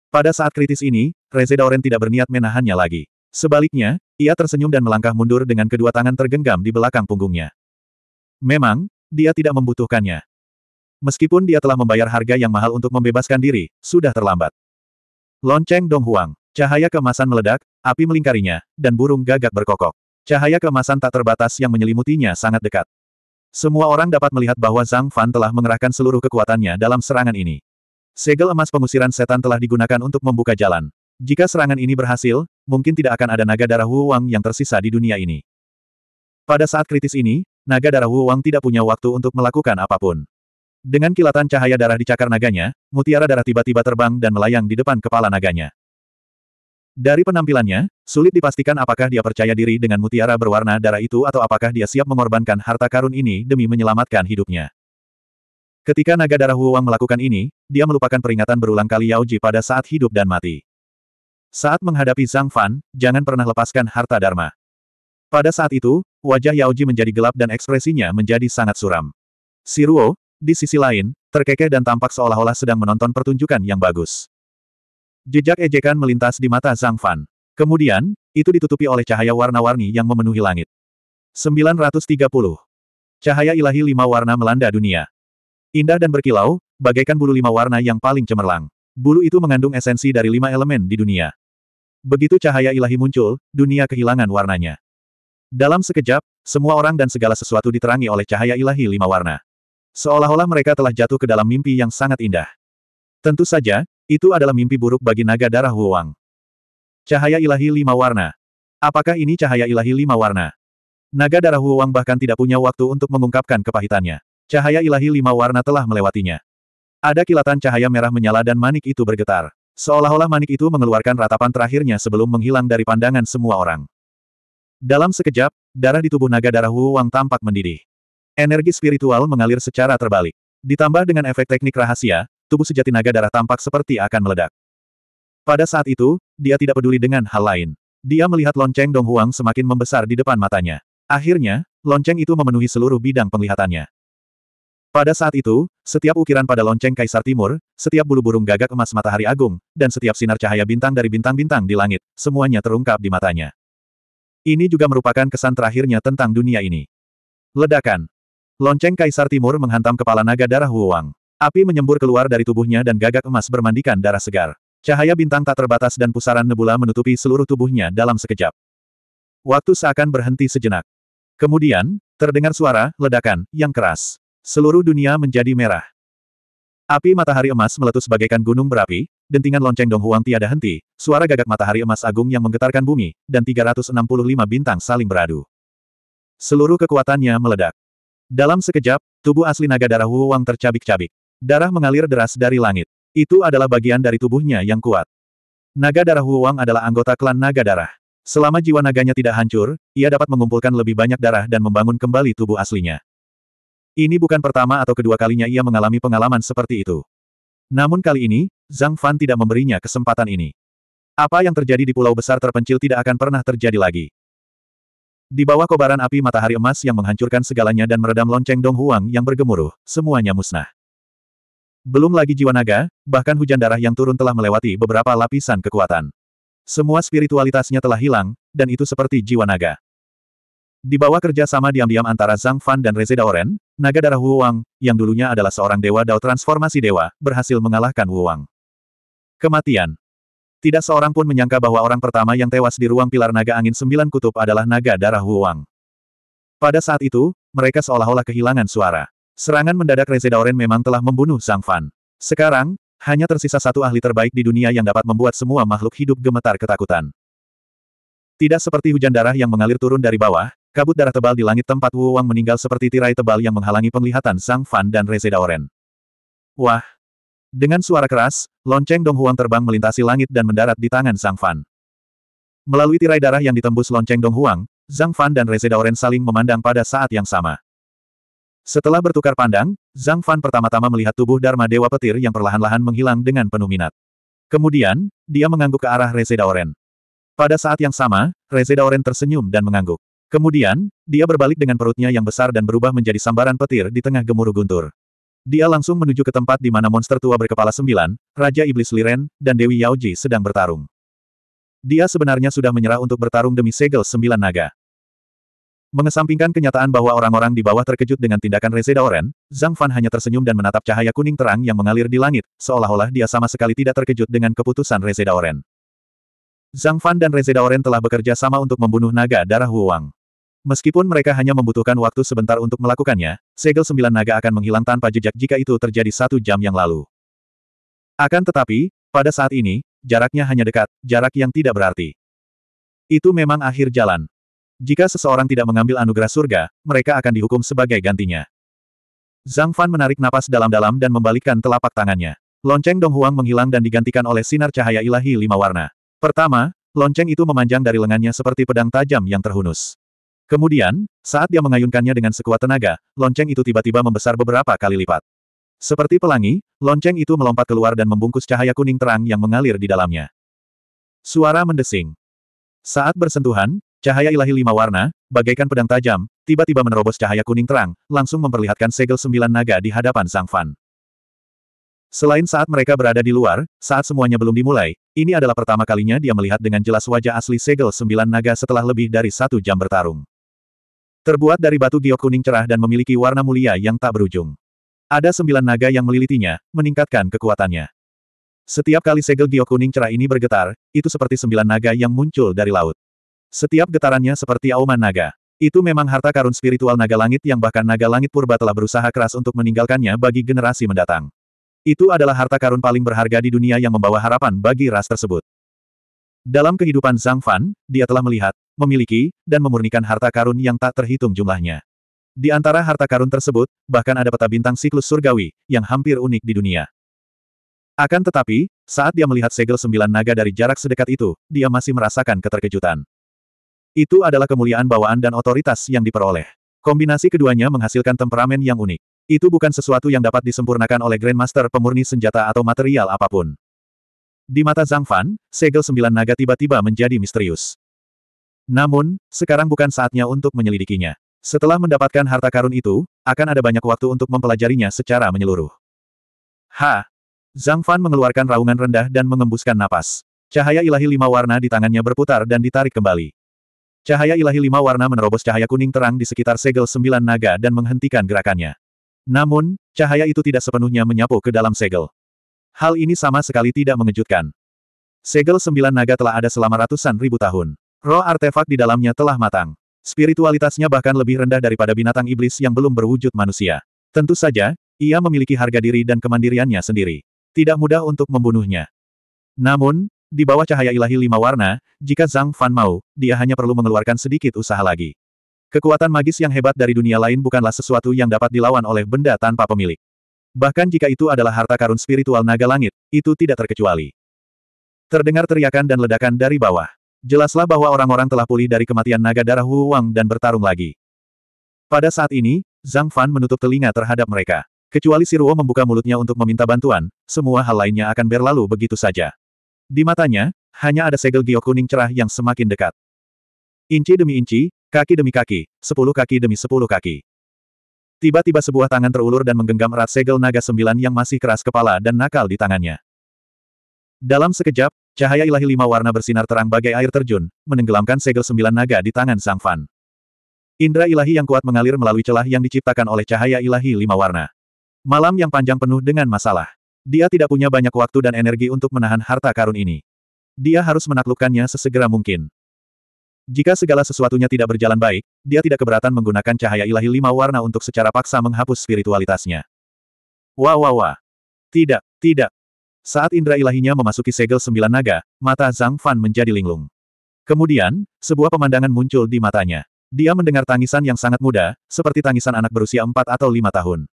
Pada saat kritis ini, Reze Daoren tidak berniat menahannya lagi. Sebaliknya, ia tersenyum dan melangkah mundur dengan kedua tangan tergenggam di belakang punggungnya. Memang, dia tidak membutuhkannya. Meskipun dia telah membayar harga yang mahal untuk membebaskan diri, sudah terlambat. Lonceng Dong Huang. Cahaya kemasan meledak, api melingkarinya, dan burung gagak berkokok. Cahaya kemasan tak terbatas yang menyelimutinya sangat dekat. Semua orang dapat melihat bahwa Zhang Fan telah mengerahkan seluruh kekuatannya dalam serangan ini. Segel emas pengusiran setan telah digunakan untuk membuka jalan. Jika serangan ini berhasil, mungkin tidak akan ada naga darah Wu yang tersisa di dunia ini. Pada saat kritis ini, naga darah Wu tidak punya waktu untuk melakukan apapun. Dengan kilatan cahaya darah di cakar naganya, mutiara darah tiba-tiba terbang dan melayang di depan kepala naganya. Dari penampilannya, sulit dipastikan apakah dia percaya diri dengan mutiara berwarna darah itu atau apakah dia siap mengorbankan harta karun ini demi menyelamatkan hidupnya. Ketika naga darah Huang melakukan ini, dia melupakan peringatan berulang kali Yao Ji pada saat hidup dan mati. Saat menghadapi Zhang Fan, jangan pernah lepaskan harta Dharma. Pada saat itu, wajah Yao Ji menjadi gelap dan ekspresinya menjadi sangat suram. Siruo, di sisi lain, terkekeh dan tampak seolah-olah sedang menonton pertunjukan yang bagus. Jejak ejekan melintas di mata Zhang Fan. Kemudian, itu ditutupi oleh cahaya warna-warni yang memenuhi langit. 930. Cahaya ilahi lima warna melanda dunia. Indah dan berkilau, bagaikan bulu lima warna yang paling cemerlang. Bulu itu mengandung esensi dari lima elemen di dunia. Begitu cahaya ilahi muncul, dunia kehilangan warnanya. Dalam sekejap, semua orang dan segala sesuatu diterangi oleh cahaya ilahi lima warna. Seolah-olah mereka telah jatuh ke dalam mimpi yang sangat indah. Tentu saja, itu adalah mimpi buruk bagi naga darah Huang. Cahaya ilahi lima warna. Apakah ini cahaya ilahi lima warna? Naga darah Huang bahkan tidak punya waktu untuk mengungkapkan kepahitannya. Cahaya ilahi lima warna telah melewatinya. Ada kilatan cahaya merah menyala dan manik itu bergetar. Seolah-olah manik itu mengeluarkan ratapan terakhirnya sebelum menghilang dari pandangan semua orang. Dalam sekejap, darah di tubuh naga darah Huang tampak mendidih. Energi spiritual mengalir secara terbalik. Ditambah dengan efek teknik rahasia, tubuh sejati naga darah tampak seperti akan meledak. Pada saat itu, dia tidak peduli dengan hal lain. Dia melihat lonceng Dong Huang semakin membesar di depan matanya. Akhirnya, lonceng itu memenuhi seluruh bidang penglihatannya. Pada saat itu, setiap ukiran pada lonceng Kaisar Timur, setiap bulu burung gagak emas matahari agung, dan setiap sinar cahaya bintang dari bintang-bintang di langit, semuanya terungkap di matanya. Ini juga merupakan kesan terakhirnya tentang dunia ini. Ledakan. Lonceng Kaisar Timur menghantam kepala naga darah Wuwang. Api menyembur keluar dari tubuhnya dan gagak emas bermandikan darah segar. Cahaya bintang tak terbatas dan pusaran nebula menutupi seluruh tubuhnya dalam sekejap. Waktu seakan berhenti sejenak. Kemudian, terdengar suara ledakan yang keras. Seluruh dunia menjadi merah. Api matahari emas meletus bagaikan gunung berapi, dentingan lonceng Dong Huang tiada henti, suara gagak matahari emas agung yang menggetarkan bumi, dan 365 bintang saling beradu. Seluruh kekuatannya meledak. Dalam sekejap, tubuh asli naga darah Wu Wang tercabik-cabik. Darah mengalir deras dari langit. Itu adalah bagian dari tubuhnya yang kuat. Naga darah Wu Wang adalah anggota klan naga darah. Selama jiwa naganya tidak hancur, ia dapat mengumpulkan lebih banyak darah dan membangun kembali tubuh aslinya. Ini bukan pertama atau kedua kalinya ia mengalami pengalaman seperti itu. Namun kali ini, Zhang Fan tidak memberinya kesempatan ini. Apa yang terjadi di pulau besar terpencil tidak akan pernah terjadi lagi. Di bawah kobaran api matahari emas yang menghancurkan segalanya dan meredam lonceng Dong Huang yang bergemuruh, semuanya musnah. Belum lagi jiwa naga, bahkan hujan darah yang turun telah melewati beberapa lapisan kekuatan. Semua spiritualitasnya telah hilang, dan itu seperti jiwa naga. Di bawah kerja sama diam-diam antara Zhang Fan dan Reza Daoren, naga darah Wu yang dulunya adalah seorang dewa Dao transformasi dewa, berhasil mengalahkan Wu Kematian tidak seorang pun menyangka bahwa orang pertama yang tewas di ruang pilar naga angin sembilan kutub adalah naga darah Huang. Pada saat itu, mereka seolah-olah kehilangan suara. Serangan mendadak Rezedaoren memang telah membunuh Zhang Fan. Sekarang, hanya tersisa satu ahli terbaik di dunia yang dapat membuat semua makhluk hidup gemetar ketakutan. Tidak seperti hujan darah yang mengalir turun dari bawah, kabut darah tebal di langit tempat Wu Wang meninggal seperti tirai tebal yang menghalangi penglihatan Sang Fan dan Rezedaoren. Wah, dengan suara keras, lonceng Dong Huang terbang melintasi langit dan mendarat di tangan Zhang Fan. Melalui tirai darah yang ditembus lonceng Dong Huang, Zhang Fan dan Reza Daoren saling memandang pada saat yang sama. Setelah bertukar pandang, Zhang Fan pertama-tama melihat tubuh Dharma Dewa Petir yang perlahan-lahan menghilang dengan penuh minat. Kemudian, dia mengangguk ke arah Reza Daoren. Pada saat yang sama, Reza Daoren tersenyum dan mengangguk. Kemudian, dia berbalik dengan perutnya yang besar dan berubah menjadi sambaran petir di tengah gemuruh guntur. Dia langsung menuju ke tempat di mana monster tua berkepala sembilan, Raja Iblis Liren, dan Dewi Yaoji sedang bertarung. Dia sebenarnya sudah menyerah untuk bertarung demi segel sembilan naga. Mengesampingkan kenyataan bahwa orang-orang di bawah terkejut dengan tindakan Reze Daoren, Zhang Fan hanya tersenyum dan menatap cahaya kuning terang yang mengalir di langit, seolah-olah dia sama sekali tidak terkejut dengan keputusan Reze Daoren. Zhang Fan dan Reze Daoren telah bekerja sama untuk membunuh naga darah Wang. Meskipun mereka hanya membutuhkan waktu sebentar untuk melakukannya, segel sembilan naga akan menghilang tanpa jejak jika itu terjadi satu jam yang lalu. Akan tetapi, pada saat ini, jaraknya hanya dekat, jarak yang tidak berarti. Itu memang akhir jalan. Jika seseorang tidak mengambil anugerah surga, mereka akan dihukum sebagai gantinya. Zhang Fan menarik napas dalam-dalam dan membalikkan telapak tangannya. Lonceng Dong Huang menghilang dan digantikan oleh sinar cahaya ilahi lima warna. Pertama, lonceng itu memanjang dari lengannya seperti pedang tajam yang terhunus. Kemudian, saat dia mengayunkannya dengan sekuat tenaga, lonceng itu tiba-tiba membesar beberapa kali lipat. Seperti pelangi, lonceng itu melompat keluar dan membungkus cahaya kuning terang yang mengalir di dalamnya. Suara mendesing. Saat bersentuhan, cahaya ilahi lima warna, bagaikan pedang tajam, tiba-tiba menerobos cahaya kuning terang, langsung memperlihatkan segel sembilan naga di hadapan Sang Fan. Selain saat mereka berada di luar, saat semuanya belum dimulai, ini adalah pertama kalinya dia melihat dengan jelas wajah asli segel sembilan naga setelah lebih dari satu jam bertarung. Terbuat dari batu giok kuning cerah dan memiliki warna mulia yang tak berujung. Ada sembilan naga yang melilitinya, meningkatkan kekuatannya. Setiap kali segel giok kuning cerah ini bergetar, itu seperti sembilan naga yang muncul dari laut. Setiap getarannya seperti auman naga. Itu memang harta karun spiritual naga langit yang bahkan naga langit purba telah berusaha keras untuk meninggalkannya bagi generasi mendatang. Itu adalah harta karun paling berharga di dunia yang membawa harapan bagi ras tersebut. Dalam kehidupan Zhang Fan, dia telah melihat, memiliki, dan memurnikan harta karun yang tak terhitung jumlahnya. Di antara harta karun tersebut, bahkan ada peta bintang siklus surgawi, yang hampir unik di dunia. Akan tetapi, saat dia melihat segel sembilan naga dari jarak sedekat itu, dia masih merasakan keterkejutan. Itu adalah kemuliaan bawaan dan otoritas yang diperoleh. Kombinasi keduanya menghasilkan temperamen yang unik. Itu bukan sesuatu yang dapat disempurnakan oleh Grandmaster pemurni senjata atau material apapun. Di mata Zhang Fan, segel sembilan naga tiba-tiba menjadi misterius. Namun, sekarang bukan saatnya untuk menyelidikinya. Setelah mendapatkan harta karun itu, akan ada banyak waktu untuk mempelajarinya secara menyeluruh. Ha! Zhang Fan mengeluarkan raungan rendah dan mengembuskan napas. Cahaya ilahi lima warna di tangannya berputar dan ditarik kembali. Cahaya ilahi lima warna menerobos cahaya kuning terang di sekitar segel sembilan naga dan menghentikan gerakannya. Namun, cahaya itu tidak sepenuhnya menyapu ke dalam segel. Hal ini sama sekali tidak mengejutkan. Segel sembilan naga telah ada selama ratusan ribu tahun. Roh artefak di dalamnya telah matang. Spiritualitasnya bahkan lebih rendah daripada binatang iblis yang belum berwujud manusia. Tentu saja, ia memiliki harga diri dan kemandiriannya sendiri. Tidak mudah untuk membunuhnya. Namun, di bawah cahaya ilahi lima warna, jika Zhang Fan mau, dia hanya perlu mengeluarkan sedikit usaha lagi. Kekuatan magis yang hebat dari dunia lain bukanlah sesuatu yang dapat dilawan oleh benda tanpa pemilik. Bahkan jika itu adalah harta karun spiritual naga langit, itu tidak terkecuali. Terdengar teriakan dan ledakan dari bawah. Jelaslah bahwa orang-orang telah pulih dari kematian naga darah Wu Wang dan bertarung lagi. Pada saat ini, Zhang Fan menutup telinga terhadap mereka. Kecuali si Siruo membuka mulutnya untuk meminta bantuan, semua hal lainnya akan berlalu begitu saja. Di matanya, hanya ada segel giok kuning cerah yang semakin dekat. Inci demi inci, kaki demi kaki, sepuluh kaki demi sepuluh kaki. Tiba-tiba sebuah tangan terulur dan menggenggam erat segel naga sembilan yang masih keras kepala dan nakal di tangannya. Dalam sekejap, Cahaya ilahi lima warna bersinar terang bagai air terjun, menenggelamkan segel sembilan naga di tangan Sang Fan. Indra ilahi yang kuat mengalir melalui celah yang diciptakan oleh cahaya ilahi lima warna. Malam yang panjang penuh dengan masalah. Dia tidak punya banyak waktu dan energi untuk menahan harta karun ini. Dia harus menaklukkannya sesegera mungkin. Jika segala sesuatunya tidak berjalan baik, dia tidak keberatan menggunakan cahaya ilahi lima warna untuk secara paksa menghapus spiritualitasnya. Wah wah wah. Tidak, tidak, saat indera ilahinya memasuki segel sembilan naga, mata Zhang Fan menjadi linglung. Kemudian, sebuah pemandangan muncul di matanya. Dia mendengar tangisan yang sangat muda, seperti tangisan anak berusia empat atau lima tahun.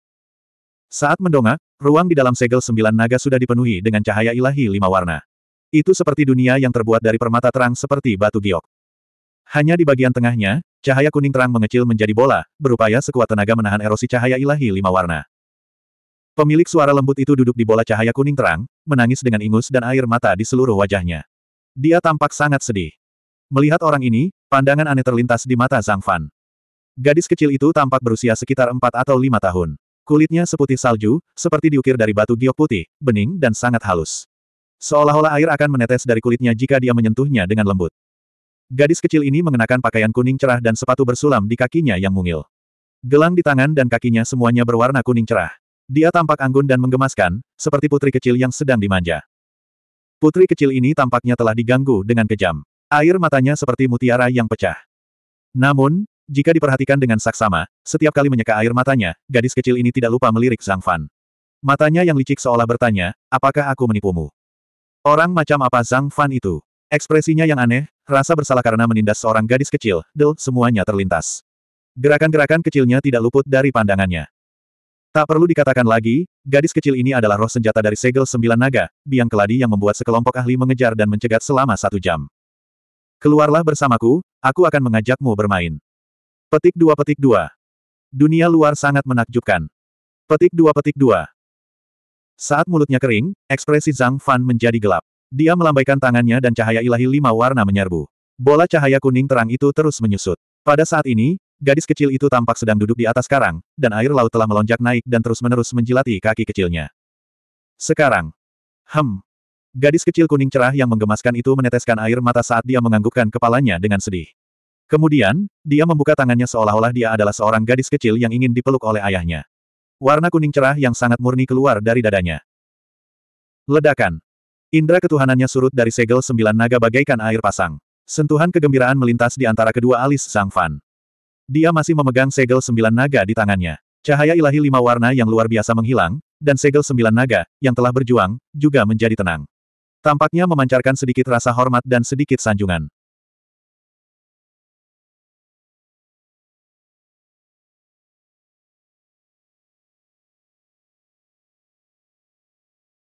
Saat mendongak, ruang di dalam segel sembilan naga sudah dipenuhi dengan cahaya ilahi lima warna. Itu seperti dunia yang terbuat dari permata terang seperti batu giok. Hanya di bagian tengahnya, cahaya kuning terang mengecil menjadi bola, berupaya sekuat tenaga menahan erosi cahaya ilahi lima warna. Pemilik suara lembut itu duduk di bola cahaya kuning terang, menangis dengan ingus dan air mata di seluruh wajahnya. Dia tampak sangat sedih. Melihat orang ini, pandangan aneh terlintas di mata Zhang Fan. Gadis kecil itu tampak berusia sekitar 4 atau lima tahun. Kulitnya seputih salju, seperti diukir dari batu giok putih, bening dan sangat halus. Seolah-olah air akan menetes dari kulitnya jika dia menyentuhnya dengan lembut. Gadis kecil ini mengenakan pakaian kuning cerah dan sepatu bersulam di kakinya yang mungil. Gelang di tangan dan kakinya semuanya berwarna kuning cerah. Dia tampak anggun dan menggemaskan, seperti putri kecil yang sedang dimanja. Putri kecil ini tampaknya telah diganggu dengan kejam. Air matanya seperti mutiara yang pecah. Namun, jika diperhatikan dengan saksama, setiap kali menyeka air matanya, gadis kecil ini tidak lupa melirik Zhang Fan. Matanya yang licik seolah bertanya, apakah aku menipumu? Orang macam apa Zhang Fan itu? Ekspresinya yang aneh, rasa bersalah karena menindas seorang gadis kecil, del, semuanya terlintas. Gerakan-gerakan kecilnya tidak luput dari pandangannya. Tak perlu dikatakan lagi, gadis kecil ini adalah roh senjata dari segel sembilan naga, biang keladi yang membuat sekelompok ahli mengejar dan mencegat selama satu jam. Keluarlah bersamaku, aku akan mengajakmu bermain. Petik dua petik dua. Dunia luar sangat menakjubkan. Petik dua petik dua. Saat mulutnya kering, ekspresi Zhang Fan menjadi gelap. Dia melambaikan tangannya dan cahaya ilahi lima warna menyerbu. Bola cahaya kuning terang itu terus menyusut. Pada saat ini, Gadis kecil itu tampak sedang duduk di atas karang, dan air laut telah melonjak naik dan terus-menerus menjilati kaki kecilnya. Sekarang. Hem. Gadis kecil kuning cerah yang menggemaskan itu meneteskan air mata saat dia menganggukkan kepalanya dengan sedih. Kemudian, dia membuka tangannya seolah-olah dia adalah seorang gadis kecil yang ingin dipeluk oleh ayahnya. Warna kuning cerah yang sangat murni keluar dari dadanya. Ledakan. Indra ketuhanannya surut dari segel sembilan naga bagaikan air pasang. Sentuhan kegembiraan melintas di antara kedua alis Sang Fan. Dia masih memegang segel sembilan naga di tangannya. Cahaya ilahi lima warna yang luar biasa menghilang, dan segel sembilan naga, yang telah berjuang, juga menjadi tenang. Tampaknya memancarkan sedikit rasa hormat dan sedikit sanjungan.